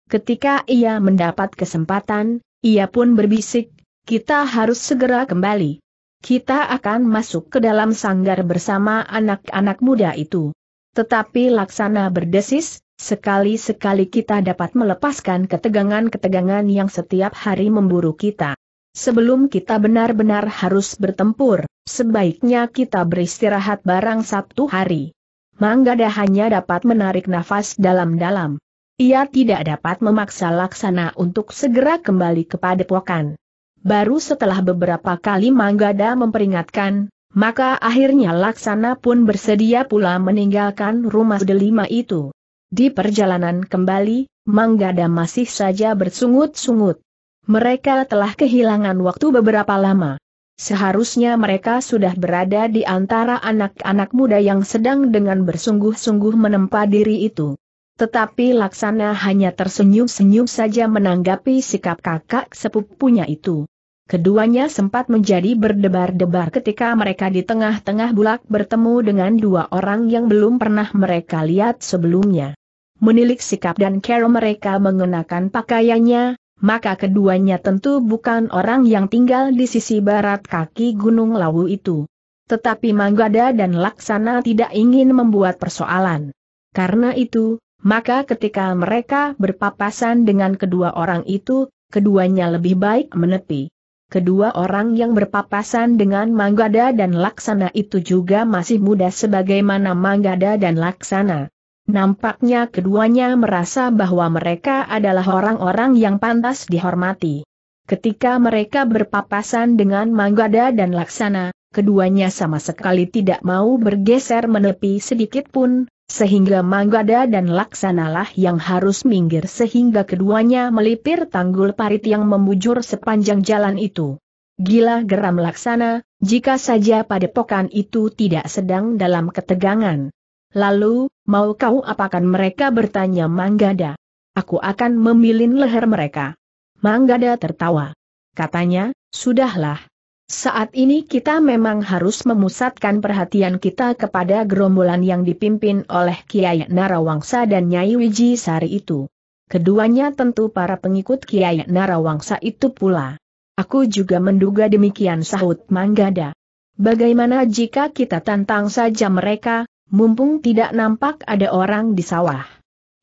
Ketika ia mendapat kesempatan, ia pun berbisik, kita harus segera kembali. Kita akan masuk ke dalam sanggar bersama anak-anak muda itu. Tetapi laksana berdesis, sekali-sekali kita dapat melepaskan ketegangan-ketegangan yang setiap hari memburu kita. Sebelum kita benar-benar harus bertempur, sebaiknya kita beristirahat barang Sabtu hari. Manggada hanya dapat menarik nafas dalam-dalam. Ia tidak dapat memaksa Laksana untuk segera kembali kepada Pokan. Baru setelah beberapa kali Manggada memperingatkan, maka akhirnya Laksana pun bersedia pula meninggalkan rumah delima itu. Di perjalanan kembali, Manggada masih saja bersungut-sungut. Mereka telah kehilangan waktu beberapa lama. Seharusnya mereka sudah berada di antara anak-anak muda yang sedang dengan bersungguh-sungguh menempa diri itu. Tetapi Laksana hanya tersenyum-senyum saja menanggapi sikap kakak sepupunya itu. Keduanya sempat menjadi berdebar-debar ketika mereka di tengah-tengah bulak bertemu dengan dua orang yang belum pernah mereka lihat sebelumnya. Menilik sikap dan cara mereka mengenakan pakaiannya, maka keduanya tentu bukan orang yang tinggal di sisi barat kaki Gunung Lawu itu. Tetapi Manggada dan Laksana tidak ingin membuat persoalan. Karena itu, maka ketika mereka berpapasan dengan kedua orang itu, keduanya lebih baik menepi. Kedua orang yang berpapasan dengan Manggada dan Laksana itu juga masih muda sebagaimana Manggada dan Laksana. Nampaknya keduanya merasa bahwa mereka adalah orang-orang yang pantas dihormati. Ketika mereka berpapasan dengan Manggada dan Laksana, keduanya sama sekali tidak mau bergeser menepi sedikit pun, sehingga Manggada dan Laksanalah yang harus minggir sehingga keduanya melipir tanggul parit yang membujur sepanjang jalan itu. Gila geram Laksana, jika saja padepokan itu tidak sedang dalam ketegangan. Lalu, mau kau apakan mereka bertanya Manggada. Aku akan memilin leher mereka. Manggada tertawa. Katanya, sudahlah. Saat ini kita memang harus memusatkan perhatian kita kepada gerombolan yang dipimpin oleh Kiai Narawangsa dan Nyai Wiji Sari itu. Keduanya tentu para pengikut Kiai Narawangsa itu pula. Aku juga menduga demikian sahut Manggada. Bagaimana jika kita tantang saja mereka, mumpung tidak nampak ada orang di sawah.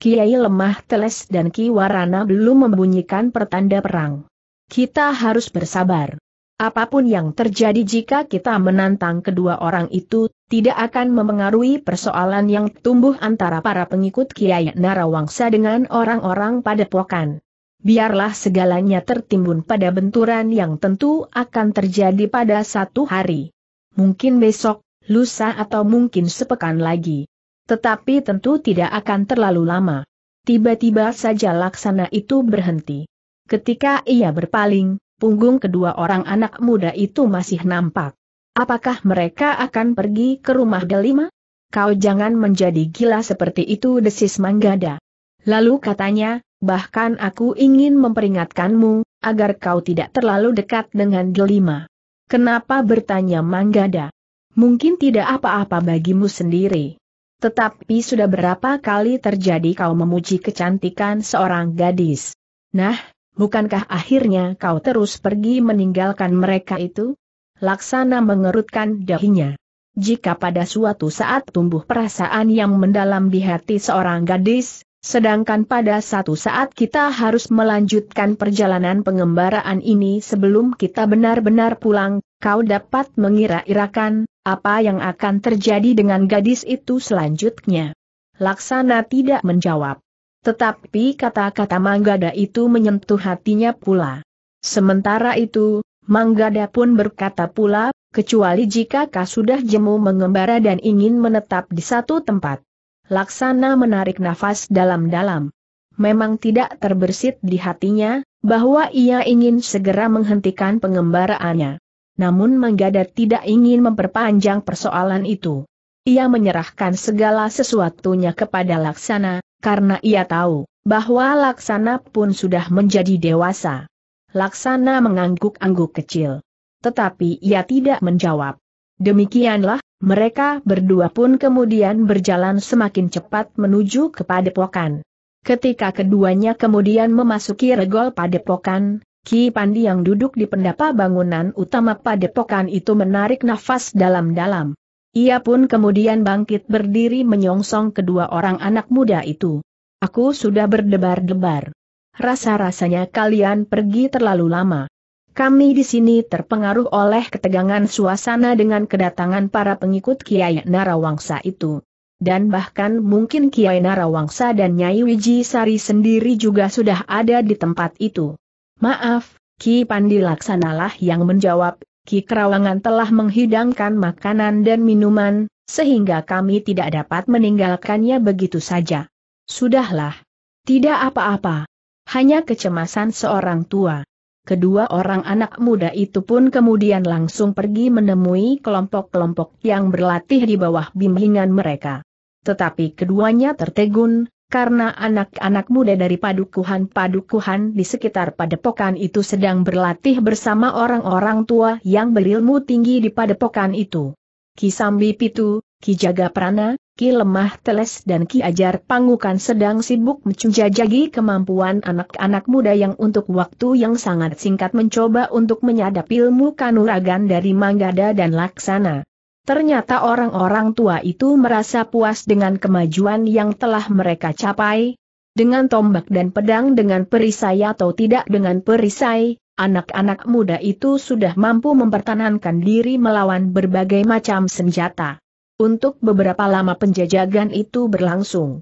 Kiai lemah teles dan Ki Warana belum membunyikan pertanda perang. Kita harus bersabar. Apapun yang terjadi jika kita menantang kedua orang itu, tidak akan memengaruhi persoalan yang tumbuh antara para pengikut Kiai Narawangsa dengan orang-orang pada padepokan. Biarlah segalanya tertimbun pada benturan yang tentu akan terjadi pada satu hari. Mungkin besok, lusa atau mungkin sepekan lagi. Tetapi tentu tidak akan terlalu lama. Tiba-tiba saja laksana itu berhenti. Ketika ia berpaling, punggung kedua orang anak muda itu masih nampak. Apakah mereka akan pergi ke rumah Delima? Kau jangan menjadi gila seperti itu desis Manggada. Lalu katanya, bahkan aku ingin memperingatkanmu, agar kau tidak terlalu dekat dengan Delima. Kenapa bertanya Manggada? mungkin tidak apa-apa bagimu sendiri. Tetapi sudah berapa kali terjadi kau memuji kecantikan seorang gadis? Nah, bukankah akhirnya kau terus pergi meninggalkan mereka itu? Laksana mengerutkan dahinya. Jika pada suatu saat tumbuh perasaan yang mendalam di hati seorang gadis, sedangkan pada satu saat kita harus melanjutkan perjalanan pengembaraan ini sebelum kita benar-benar pulang, kau dapat mengira-irakan apa yang akan terjadi dengan gadis itu selanjutnya? Laksana tidak menjawab. Tetapi kata-kata Manggada itu menyentuh hatinya pula. Sementara itu, Manggada pun berkata pula, kecuali jika kau sudah jemu mengembara dan ingin menetap di satu tempat. Laksana menarik nafas dalam-dalam. Memang tidak terbersit di hatinya, bahwa ia ingin segera menghentikan pengembaraannya namun Manggada tidak ingin memperpanjang persoalan itu. Ia menyerahkan segala sesuatunya kepada Laksana, karena ia tahu bahwa Laksana pun sudah menjadi dewasa. Laksana mengangguk-angguk kecil. Tetapi ia tidak menjawab. Demikianlah, mereka berdua pun kemudian berjalan semakin cepat menuju ke padepokan. Ketika keduanya kemudian memasuki regol padepokan, Ki Pandi yang duduk di pendapa bangunan utama padepokan itu menarik nafas dalam-dalam. Ia pun kemudian bangkit berdiri menyongsong kedua orang anak muda itu. Aku sudah berdebar-debar. Rasa-rasanya kalian pergi terlalu lama. Kami di sini terpengaruh oleh ketegangan suasana dengan kedatangan para pengikut Kiai Narawangsa itu. Dan bahkan mungkin Kiai Narawangsa dan Nyai Wiji Sari sendiri juga sudah ada di tempat itu. Maaf, Ki Pandilaksanalah yang menjawab, Ki Kerawangan telah menghidangkan makanan dan minuman, sehingga kami tidak dapat meninggalkannya begitu saja. Sudahlah. Tidak apa-apa. Hanya kecemasan seorang tua. Kedua orang anak muda itu pun kemudian langsung pergi menemui kelompok-kelompok yang berlatih di bawah bimbingan mereka. Tetapi keduanya tertegun, karena anak-anak muda dari padukuhan-padukuhan di sekitar padepokan itu sedang berlatih bersama orang-orang tua yang berilmu tinggi di padepokan itu. Ki Sambi Pitu, Ki Jaga Prana, Ki Lemah Teles dan Ki Ajar Pangukan sedang sibuk mencujajagi kemampuan anak-anak muda yang untuk waktu yang sangat singkat mencoba untuk menyadap ilmu kanuragan dari Manggada dan Laksana. Ternyata orang-orang tua itu merasa puas dengan kemajuan yang telah mereka capai. Dengan tombak dan pedang dengan perisai atau tidak dengan perisai, anak-anak muda itu sudah mampu mempertahankan diri melawan berbagai macam senjata. Untuk beberapa lama penjajagan itu berlangsung.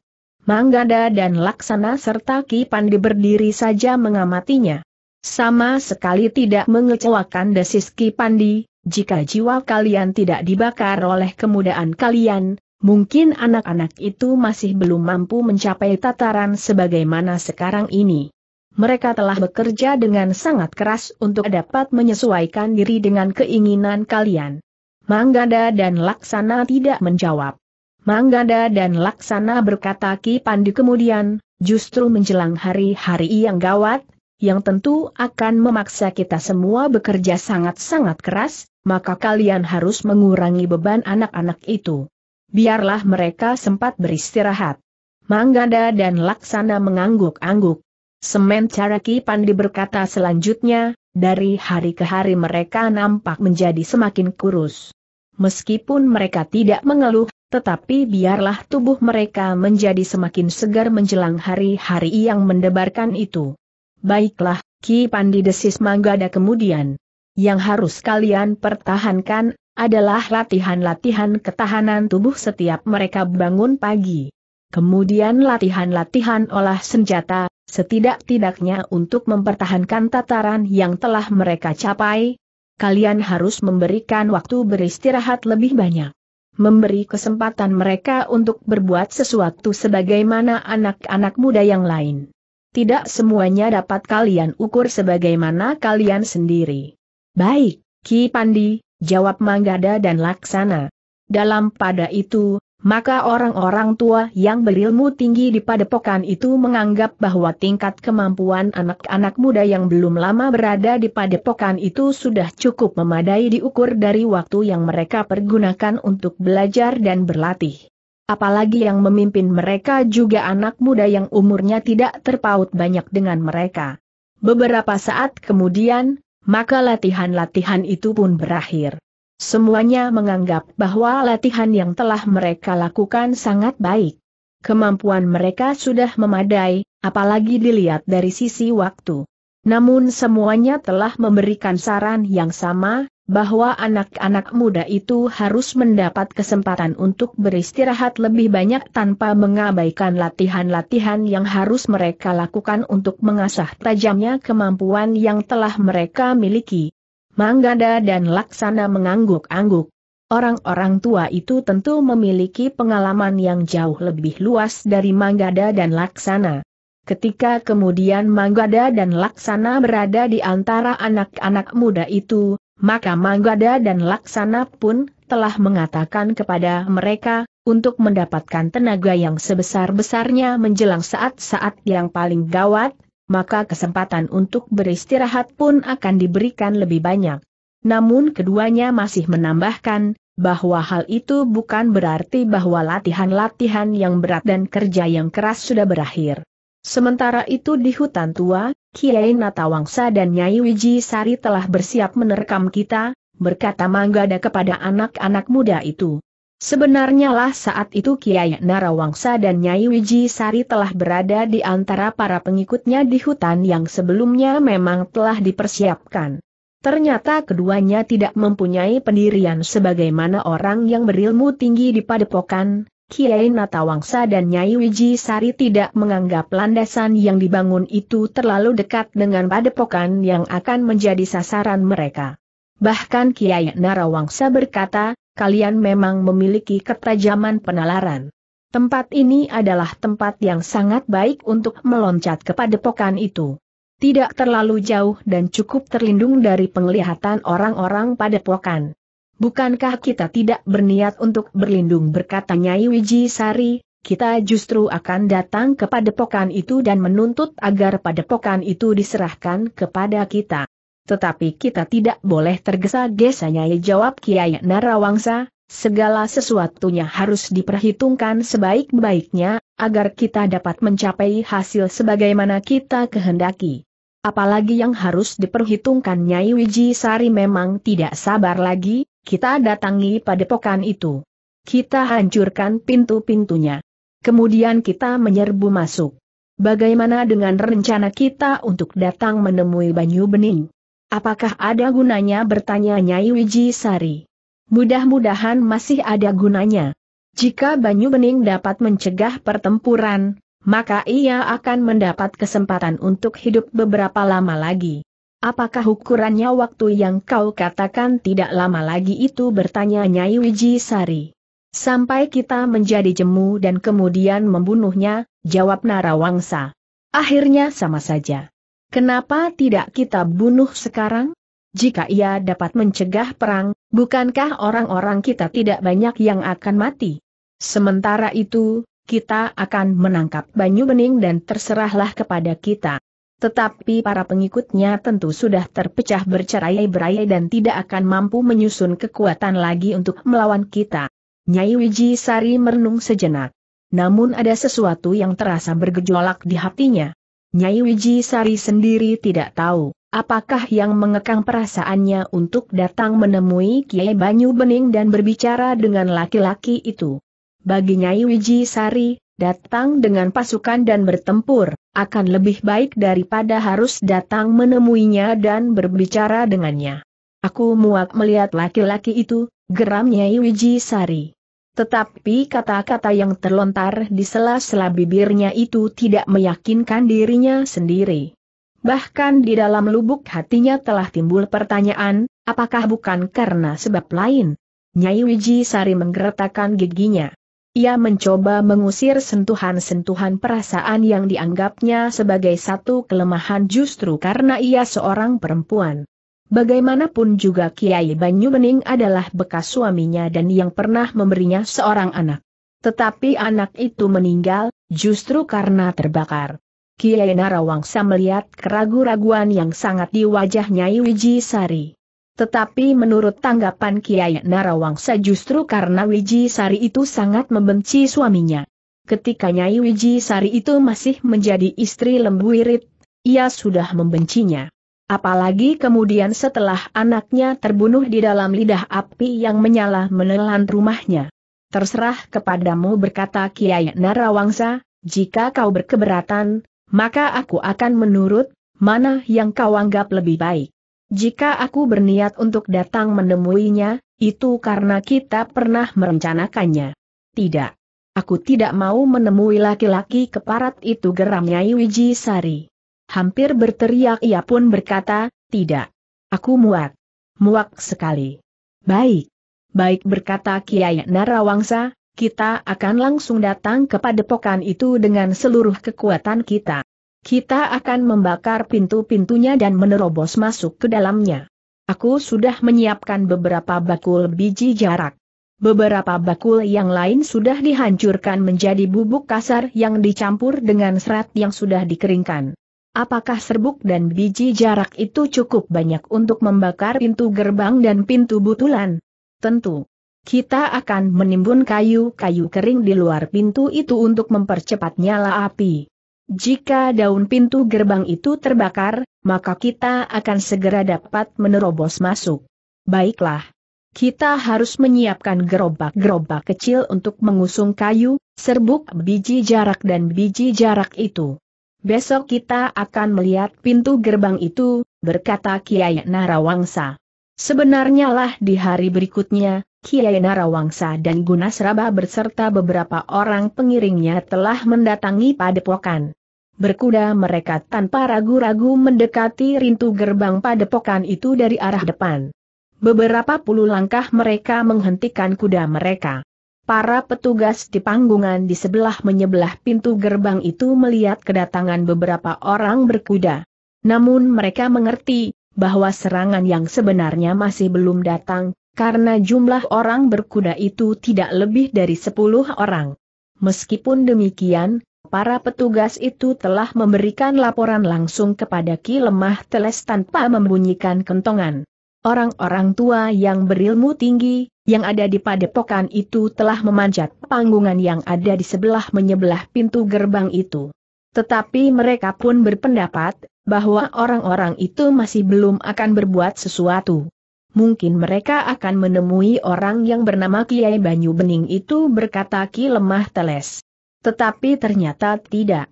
Manggada dan Laksana serta Ki Pandi berdiri saja mengamatinya. Sama sekali tidak mengecewakan desis Ki Pandi, jika jiwa kalian tidak dibakar oleh kemudaan kalian, mungkin anak-anak itu masih belum mampu mencapai tataran sebagaimana sekarang ini. Mereka telah bekerja dengan sangat keras untuk dapat menyesuaikan diri dengan keinginan kalian. Manggada dan Laksana tidak menjawab. Manggada dan Laksana berkata Ki Pandu kemudian, justru menjelang hari-hari yang gawat, yang tentu akan memaksa kita semua bekerja sangat-sangat keras, maka kalian harus mengurangi beban anak-anak itu. Biarlah mereka sempat beristirahat. Manggada dan Laksana mengangguk-angguk. Semen Caraki Pandi berkata selanjutnya, dari hari ke hari mereka nampak menjadi semakin kurus. Meskipun mereka tidak mengeluh, tetapi biarlah tubuh mereka menjadi semakin segar menjelang hari-hari yang mendebarkan itu. Baiklah, Ki Pandi desis Manggada kemudian. Yang harus kalian pertahankan adalah latihan-latihan ketahanan tubuh setiap mereka bangun pagi. Kemudian latihan-latihan olah senjata, setidak-tidaknya untuk mempertahankan tataran yang telah mereka capai. Kalian harus memberikan waktu beristirahat lebih banyak memberi kesempatan mereka untuk berbuat sesuatu sebagaimana anak-anak muda yang lain tidak semuanya dapat kalian ukur sebagaimana kalian sendiri. Baik, Ki Pandi, jawab Manggada dan Laksana. Dalam pada itu, maka orang-orang tua yang berilmu tinggi di padepokan itu menganggap bahwa tingkat kemampuan anak-anak muda yang belum lama berada di padepokan itu sudah cukup memadai diukur dari waktu yang mereka pergunakan untuk belajar dan berlatih apalagi yang memimpin mereka juga anak muda yang umurnya tidak terpaut banyak dengan mereka. Beberapa saat kemudian, maka latihan-latihan itu pun berakhir. Semuanya menganggap bahwa latihan yang telah mereka lakukan sangat baik. Kemampuan mereka sudah memadai, apalagi dilihat dari sisi waktu. Namun semuanya telah memberikan saran yang sama, bahwa anak-anak muda itu harus mendapat kesempatan untuk beristirahat lebih banyak tanpa mengabaikan latihan-latihan yang harus mereka lakukan untuk mengasah tajamnya kemampuan yang telah mereka miliki. Manggada dan Laksana mengangguk-angguk. Orang-orang tua itu tentu memiliki pengalaman yang jauh lebih luas dari Manggada dan Laksana. Ketika kemudian Manggada dan Laksana berada di antara anak-anak muda itu, maka Manggada dan Laksana pun telah mengatakan kepada mereka, untuk mendapatkan tenaga yang sebesar-besarnya menjelang saat-saat yang paling gawat, maka kesempatan untuk beristirahat pun akan diberikan lebih banyak. Namun keduanya masih menambahkan, bahwa hal itu bukan berarti bahwa latihan-latihan yang berat dan kerja yang keras sudah berakhir. Sementara itu di hutan tua, Kiai Natawangsa dan Nyai Wiji Sari telah bersiap menerkam kita, berkata Manggada kepada anak-anak muda itu. Sebenarnya lah saat itu Kiai Narawangsa dan Nyai Wiji Sari telah berada di antara para pengikutnya di hutan yang sebelumnya memang telah dipersiapkan. Ternyata keduanya tidak mempunyai pendirian sebagaimana orang yang berilmu tinggi di padepokan, Kiai Natawangsa dan Nyai Wiji Sari tidak menganggap landasan yang dibangun itu terlalu dekat dengan padepokan yang akan menjadi sasaran mereka. Bahkan Kiai Narawangsa berkata, kalian memang memiliki ketajaman penalaran. Tempat ini adalah tempat yang sangat baik untuk meloncat ke padepokan itu. Tidak terlalu jauh dan cukup terlindung dari penglihatan orang-orang padepokan. Bukankah kita tidak berniat untuk berlindung berkata Nyai Wiji Sari, kita justru akan datang kepada padepokan itu dan menuntut agar pada padepokan itu diserahkan kepada kita. Tetapi kita tidak boleh tergesa-gesa Nyai jawab Kiai Narawangsa, segala sesuatunya harus diperhitungkan sebaik-baiknya, agar kita dapat mencapai hasil sebagaimana kita kehendaki. Apalagi yang harus diperhitungkan Nyai Wiji Sari memang tidak sabar lagi, kita datangi padepokan itu. Kita hancurkan pintu-pintunya. Kemudian kita menyerbu masuk. Bagaimana dengan rencana kita untuk datang menemui Banyu Bening? Apakah ada gunanya bertanya Nyai Wiji Sari? Mudah-mudahan masih ada gunanya. Jika Banyu Bening dapat mencegah pertempuran, maka ia akan mendapat kesempatan untuk hidup beberapa lama lagi. Apakah ukurannya waktu yang kau katakan tidak lama lagi itu bertanya Nyai Wiji Sari. Sampai kita menjadi jemu dan kemudian membunuhnya, jawab Narawangsa. Akhirnya sama saja. Kenapa tidak kita bunuh sekarang? Jika ia dapat mencegah perang, bukankah orang-orang kita tidak banyak yang akan mati? Sementara itu, kita akan menangkap Banyu Bening dan terserahlah kepada kita. Tetapi para pengikutnya tentu sudah terpecah bercerai-berai dan tidak akan mampu menyusun kekuatan lagi untuk melawan kita. Nyai Wiji Sari merenung sejenak. Namun ada sesuatu yang terasa bergejolak di hatinya. Nyai Wiji Sari sendiri tidak tahu, apakah yang mengekang perasaannya untuk datang menemui Kiai Banyu Bening dan berbicara dengan laki-laki itu. Bagi Nyai Wiji Sari, datang dengan pasukan dan bertempur, akan lebih baik daripada harus datang menemuinya dan berbicara dengannya. Aku muak melihat laki-laki itu, geramnya Iwiji Sari. Tetapi kata-kata yang terlontar di sela-sela bibirnya itu tidak meyakinkan dirinya sendiri. Bahkan di dalam lubuk hatinya telah timbul pertanyaan, apakah bukan karena sebab lain? Nyai Wiji Sari menggeretakan giginya. Ia mencoba mengusir sentuhan-sentuhan perasaan yang dianggapnya sebagai satu kelemahan justru karena ia seorang perempuan. Bagaimanapun juga Kiai Banyu Bening adalah bekas suaminya dan yang pernah memberinya seorang anak. Tetapi anak itu meninggal, justru karena terbakar. Kiai Narawangsa melihat keragu-raguan yang sangat di wajah Nyai Wiji Sari. Tetapi menurut tanggapan Kiai Narawangsa justru karena Wiji Sari itu sangat membenci suaminya. Ketika Nyai Wiji Sari itu masih menjadi istri Lembu Wirit, ia sudah membencinya. Apalagi kemudian setelah anaknya terbunuh di dalam lidah api yang menyala menelan rumahnya. Terserah kepadamu berkata Kiai Narawangsa, jika kau berkeberatan, maka aku akan menurut, mana yang kau anggap lebih baik. Jika aku berniat untuk datang menemuinya, itu karena kita pernah merencanakannya. Tidak. Aku tidak mau menemui laki-laki keparat itu geram Nyai Sari. Hampir berteriak ia pun berkata, tidak. Aku muak. Muak sekali. Baik. Baik berkata Kiai Narawangsa, kita akan langsung datang kepada pokan itu dengan seluruh kekuatan kita. Kita akan membakar pintu-pintunya dan menerobos masuk ke dalamnya. Aku sudah menyiapkan beberapa bakul biji jarak. Beberapa bakul yang lain sudah dihancurkan menjadi bubuk kasar yang dicampur dengan serat yang sudah dikeringkan. Apakah serbuk dan biji jarak itu cukup banyak untuk membakar pintu gerbang dan pintu butulan? Tentu. Kita akan menimbun kayu-kayu kering di luar pintu itu untuk mempercepat nyala api. Jika daun pintu gerbang itu terbakar, maka kita akan segera dapat menerobos masuk. Baiklah. Kita harus menyiapkan gerobak-gerobak kecil untuk mengusung kayu, serbuk biji jarak dan biji jarak itu. Besok kita akan melihat pintu gerbang itu, berkata Kiai Narawangsa. Sebenarnya lah di hari berikutnya, Kiai Narawangsa dan Gunasraba berserta beberapa orang pengiringnya telah mendatangi padepokan. Berkuda mereka tanpa ragu-ragu mendekati rintu gerbang padepokan itu dari arah depan. Beberapa puluh langkah mereka menghentikan kuda mereka. Para petugas di panggungan di sebelah menyebelah pintu gerbang itu melihat kedatangan beberapa orang berkuda. Namun mereka mengerti bahwa serangan yang sebenarnya masih belum datang, karena jumlah orang berkuda itu tidak lebih dari 10 orang. Meskipun demikian, para petugas itu telah memberikan laporan langsung kepada Ki Lemah Teles tanpa membunyikan kentongan. Orang-orang tua yang berilmu tinggi, yang ada di padepokan itu telah memanjat panggungan yang ada di sebelah menyebelah pintu gerbang itu. Tetapi mereka pun berpendapat, bahwa orang-orang itu masih belum akan berbuat sesuatu. Mungkin mereka akan menemui orang yang bernama Kiai Banyu Bening itu berkata Ki Lemah Teles. Tetapi ternyata tidak.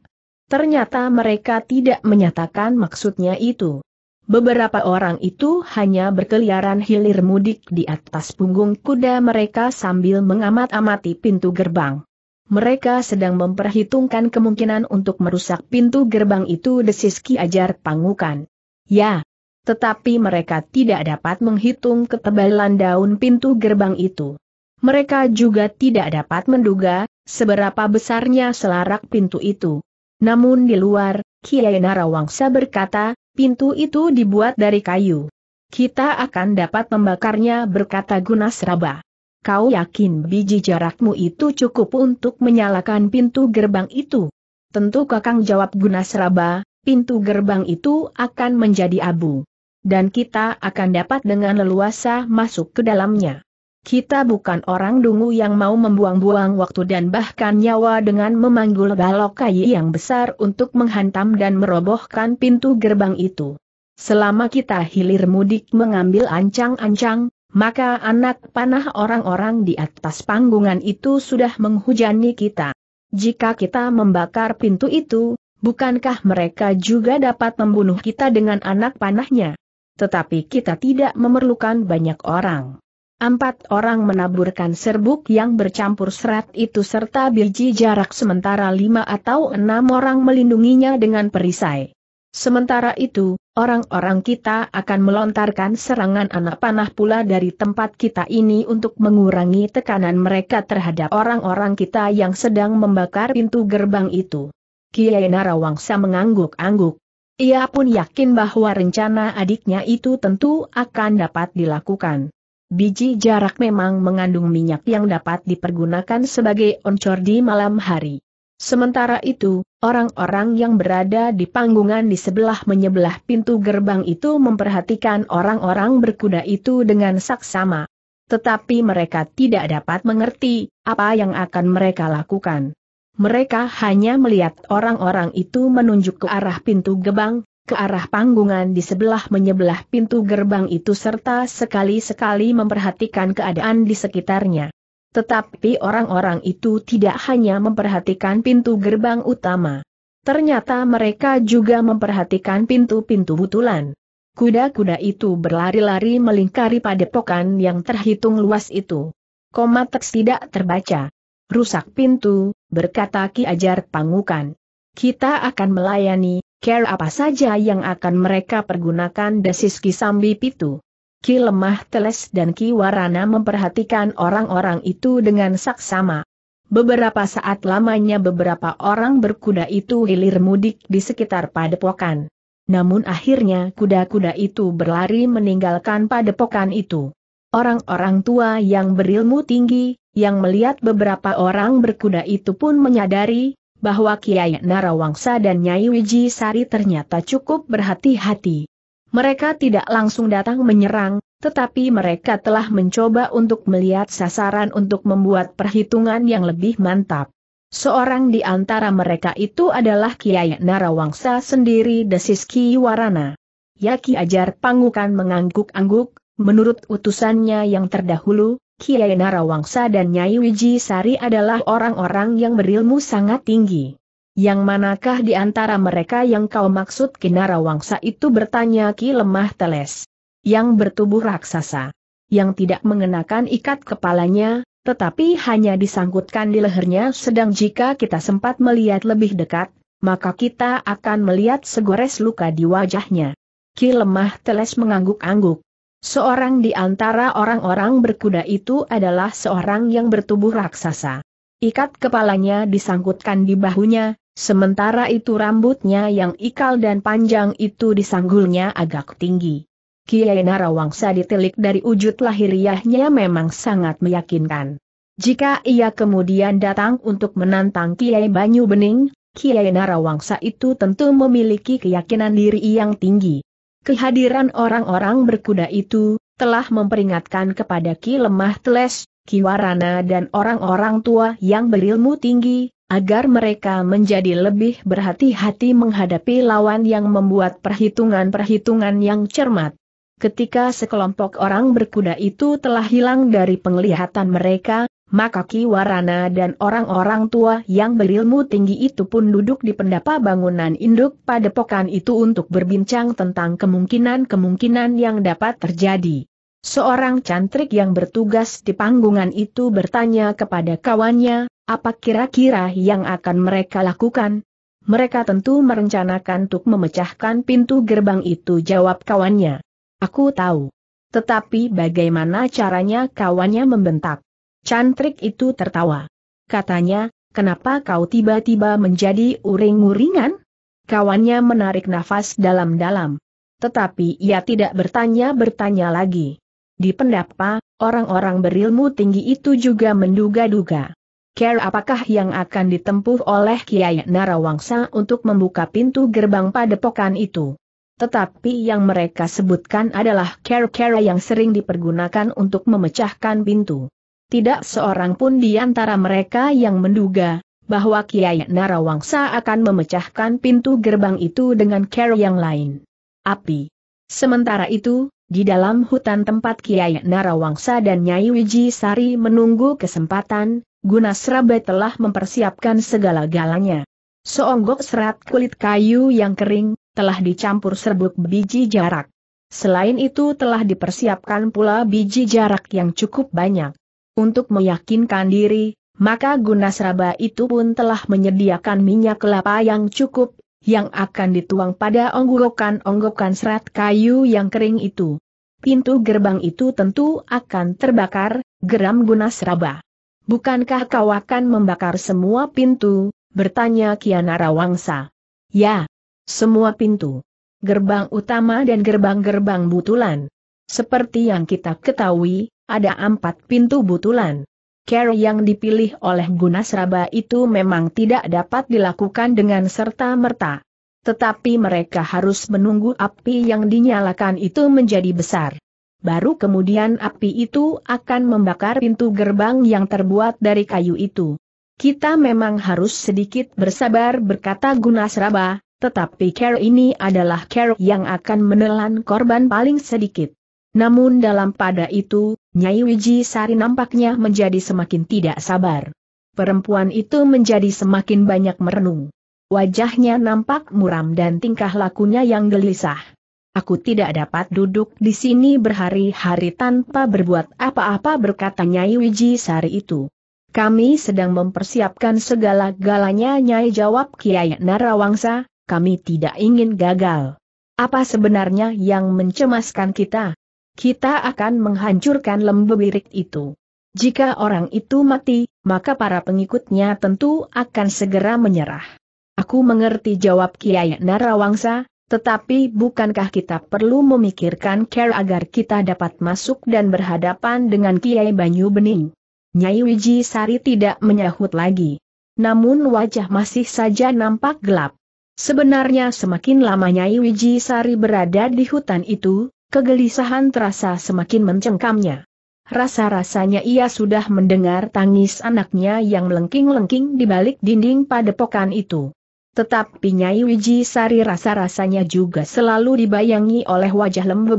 Ternyata mereka tidak menyatakan maksudnya itu. Beberapa orang itu hanya berkeliaran hilir mudik di atas punggung kuda mereka sambil mengamat-amati pintu gerbang. Mereka sedang memperhitungkan kemungkinan untuk merusak pintu gerbang itu desis Ki Ajar Pangukan. Ya, tetapi mereka tidak dapat menghitung ketebalan daun pintu gerbang itu. Mereka juga tidak dapat menduga seberapa besarnya selarak pintu itu. Namun di luar, Kiai Narawangsa berkata, pintu itu dibuat dari kayu. Kita akan dapat membakarnya berkata Gunasraba. Kau yakin biji jarakmu itu cukup untuk menyalakan pintu gerbang itu? Tentu kakang jawab Gunasraba, pintu gerbang itu akan menjadi abu. Dan kita akan dapat dengan leluasa masuk ke dalamnya. Kita bukan orang dungu yang mau membuang-buang waktu dan bahkan nyawa dengan memanggul balok kayu yang besar untuk menghantam dan merobohkan pintu gerbang itu. Selama kita hilir mudik mengambil ancang-ancang, maka anak panah orang-orang di atas panggungan itu sudah menghujani kita. Jika kita membakar pintu itu, bukankah mereka juga dapat membunuh kita dengan anak panahnya? Tetapi kita tidak memerlukan banyak orang. Empat orang menaburkan serbuk yang bercampur serat itu serta biji jarak sementara lima atau enam orang melindunginya dengan perisai. Sementara itu, orang-orang kita akan melontarkan serangan anak panah pula dari tempat kita ini untuk mengurangi tekanan mereka terhadap orang-orang kita yang sedang membakar pintu gerbang itu. Kiai Narawangsa mengangguk-angguk. Ia pun yakin bahwa rencana adiknya itu tentu akan dapat dilakukan. Biji jarak memang mengandung minyak yang dapat dipergunakan sebagai oncor di malam hari. Sementara itu, orang-orang yang berada di panggungan di sebelah menyebelah pintu gerbang itu memperhatikan orang-orang berkuda itu dengan saksama. Tetapi mereka tidak dapat mengerti apa yang akan mereka lakukan. Mereka hanya melihat orang-orang itu menunjuk ke arah pintu gerbang ke arah panggungan di sebelah menyebelah pintu gerbang itu serta sekali-sekali memperhatikan keadaan di sekitarnya. Tetapi orang-orang itu tidak hanya memperhatikan pintu gerbang utama. Ternyata mereka juga memperhatikan pintu-pintu butulan. Kuda-kuda itu berlari-lari melingkari padepokan yang terhitung luas itu. Komateks tidak terbaca. Rusak pintu, berkata Ki Ajar Pangukan. Kita akan melayani, care apa saja yang akan mereka pergunakan desis Kisambi Pitu. Ki Lemah Teles dan Ki Warana memperhatikan orang-orang itu dengan saksama. Beberapa saat lamanya beberapa orang berkuda itu hilir mudik di sekitar padepokan. Namun akhirnya kuda-kuda itu berlari meninggalkan padepokan itu. Orang-orang tua yang berilmu tinggi, yang melihat beberapa orang berkuda itu pun menyadari, bahwa Kiai Narawangsa dan Nyai Wiji Sari ternyata cukup berhati-hati. Mereka tidak langsung datang menyerang, tetapi mereka telah mencoba untuk melihat sasaran untuk membuat perhitungan yang lebih mantap. Seorang di antara mereka itu adalah Kiai Narawangsa sendiri desis Ki Warana. Yaki Ajar Pangukan mengangguk-angguk, menurut utusannya yang terdahulu, Kiai Narawangsa dan Nyai Wiji Sari adalah orang-orang yang berilmu sangat tinggi. Yang manakah di antara mereka yang kau maksud Ki Narawangsa itu bertanya Ki Lemah Teles. Yang bertubuh raksasa. Yang tidak mengenakan ikat kepalanya, tetapi hanya disangkutkan di lehernya sedang jika kita sempat melihat lebih dekat, maka kita akan melihat segores luka di wajahnya. Ki Lemah Teles mengangguk-angguk. Seorang di antara orang-orang berkuda itu adalah seorang yang bertubuh raksasa. Ikat kepalanya disangkutkan di bahunya, sementara itu rambutnya yang ikal dan panjang itu disanggulnya agak tinggi. Kiai Narawangsa ditilik dari wujud lahiriahnya memang sangat meyakinkan. Jika ia kemudian datang untuk menantang Kiai Banyu Bening, Kiai Narawangsa itu tentu memiliki keyakinan diri yang tinggi. Kehadiran orang-orang berkuda itu, telah memperingatkan kepada Ki Lemah Teles, Ki Warana dan orang-orang tua yang berilmu tinggi, agar mereka menjadi lebih berhati-hati menghadapi lawan yang membuat perhitungan-perhitungan yang cermat. Ketika sekelompok orang berkuda itu telah hilang dari penglihatan mereka, maka Ki Warana dan orang-orang tua yang berilmu tinggi itu pun duduk di pendapa bangunan induk pada pokan itu untuk berbincang tentang kemungkinan-kemungkinan yang dapat terjadi. Seorang cantrik yang bertugas di panggungan itu bertanya kepada kawannya, apa kira-kira yang akan mereka lakukan? Mereka tentu merencanakan untuk memecahkan pintu gerbang itu jawab kawannya. Aku tahu. Tetapi bagaimana caranya kawannya membentak? Cantrik itu tertawa. Katanya, kenapa kau tiba-tiba menjadi uring-uringan? Kawannya menarik nafas dalam-dalam. Tetapi ia tidak bertanya-bertanya lagi. Di pendapa, orang-orang berilmu tinggi itu juga menduga-duga. Care apakah yang akan ditempuh oleh Kiai Narawangsa untuk membuka pintu gerbang padepokan itu. Tetapi yang mereka sebutkan adalah care-care yang sering dipergunakan untuk memecahkan pintu. Tidak seorang pun di antara mereka yang menduga bahwa Kiai Narawangsa akan memecahkan pintu gerbang itu dengan cara yang lain. Api. Sementara itu, di dalam hutan tempat Kiai Narawangsa dan Nyai Wiji Sari menunggu kesempatan, Guna Serabai telah mempersiapkan segala-galanya. Seonggok serat kulit kayu yang kering, telah dicampur serbuk biji jarak. Selain itu telah dipersiapkan pula biji jarak yang cukup banyak. Untuk meyakinkan diri, maka Gunasraba itu pun telah menyediakan minyak kelapa yang cukup, yang akan dituang pada onggokan-onggokan serat kayu yang kering itu. Pintu gerbang itu tentu akan terbakar, geram Gunasraba. Bukankah kau akan membakar semua pintu, bertanya Kianara Wangsa. Ya, semua pintu. Gerbang utama dan gerbang-gerbang butulan. Seperti yang kita ketahui, ada empat pintu butulan. Care yang dipilih oleh Gunasraba itu memang tidak dapat dilakukan dengan serta-merta. Tetapi mereka harus menunggu api yang dinyalakan itu menjadi besar. Baru kemudian api itu akan membakar pintu gerbang yang terbuat dari kayu itu. Kita memang harus sedikit bersabar berkata Gunasraba, tetapi care ini adalah care yang akan menelan korban paling sedikit. Namun dalam pada itu, Nyai Wiji Sari nampaknya menjadi semakin tidak sabar. Perempuan itu menjadi semakin banyak merenung. Wajahnya nampak muram dan tingkah lakunya yang gelisah. Aku tidak dapat duduk di sini berhari-hari tanpa berbuat apa-apa berkata Nyai Wiji Sari itu. Kami sedang mempersiapkan segala galanya Nyai jawab Kiai Narawangsa, kami tidak ingin gagal. Apa sebenarnya yang mencemaskan kita? kita akan menghancurkan lembu birik itu. Jika orang itu mati, maka para pengikutnya tentu akan segera menyerah. Aku mengerti jawab Kiai Narawangsa, tetapi bukankah kita perlu memikirkan care agar kita dapat masuk dan berhadapan dengan Kiai Banyu Bening? Nyai Wiji Sari tidak menyahut lagi. Namun wajah masih saja nampak gelap. Sebenarnya semakin lama Nyai Wiji Sari berada di hutan itu, Kegelisahan terasa semakin mencengkamnya. Rasa-rasanya ia sudah mendengar tangis anaknya yang melengking-lengking di balik dinding padepokan itu. Tetapi Nyai Wiji Sari rasa-rasanya juga selalu dibayangi oleh wajah lembu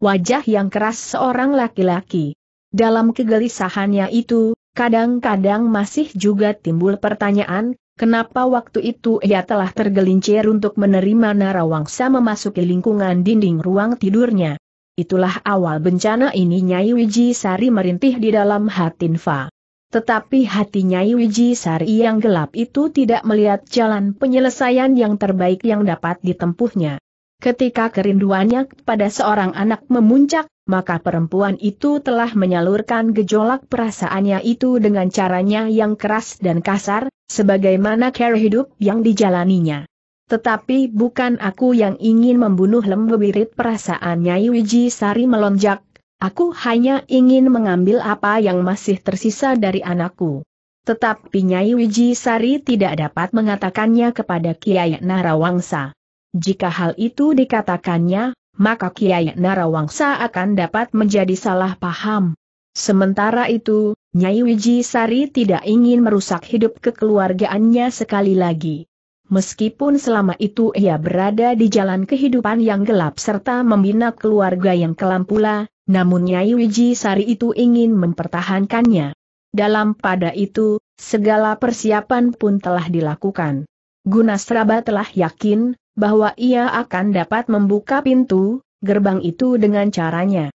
Wajah yang keras seorang laki-laki. Dalam kegelisahannya itu, kadang-kadang masih juga timbul pertanyaan, Kenapa waktu itu ia telah tergelincir untuk menerima Narawangsa memasuki lingkungan dinding ruang tidurnya? Itulah awal bencana ini Nyai Wiji Sari merintih di dalam hati Nfa. Tetapi hati Nyai Wiji Sari yang gelap itu tidak melihat jalan penyelesaian yang terbaik yang dapat ditempuhnya. Ketika kerinduannya pada seorang anak memuncak, maka perempuan itu telah menyalurkan gejolak perasaannya itu dengan caranya yang keras dan kasar, sebagaimana cara hidup yang dijalaninya. Tetapi bukan aku yang ingin membunuh lembu perasaannya. Yuji Sari melonjak, Aku hanya ingin mengambil apa yang masih tersisa dari anakku. Tetapi Nyai Wiji Sari tidak dapat mengatakannya kepada Kiai Narawangsa. Jika hal itu dikatakannya, maka Kiai Narawangsa akan dapat menjadi salah paham. Sementara itu, Nyai Wiji Sari tidak ingin merusak hidup kekeluargaannya sekali lagi. Meskipun selama itu ia berada di jalan kehidupan yang gelap serta membina keluarga yang kelam pula, namun Nyai Wiji Sari itu ingin mempertahankannya. Dalam pada itu, segala persiapan pun telah dilakukan. Gunasraba telah yakin bahwa ia akan dapat membuka pintu, gerbang itu dengan caranya.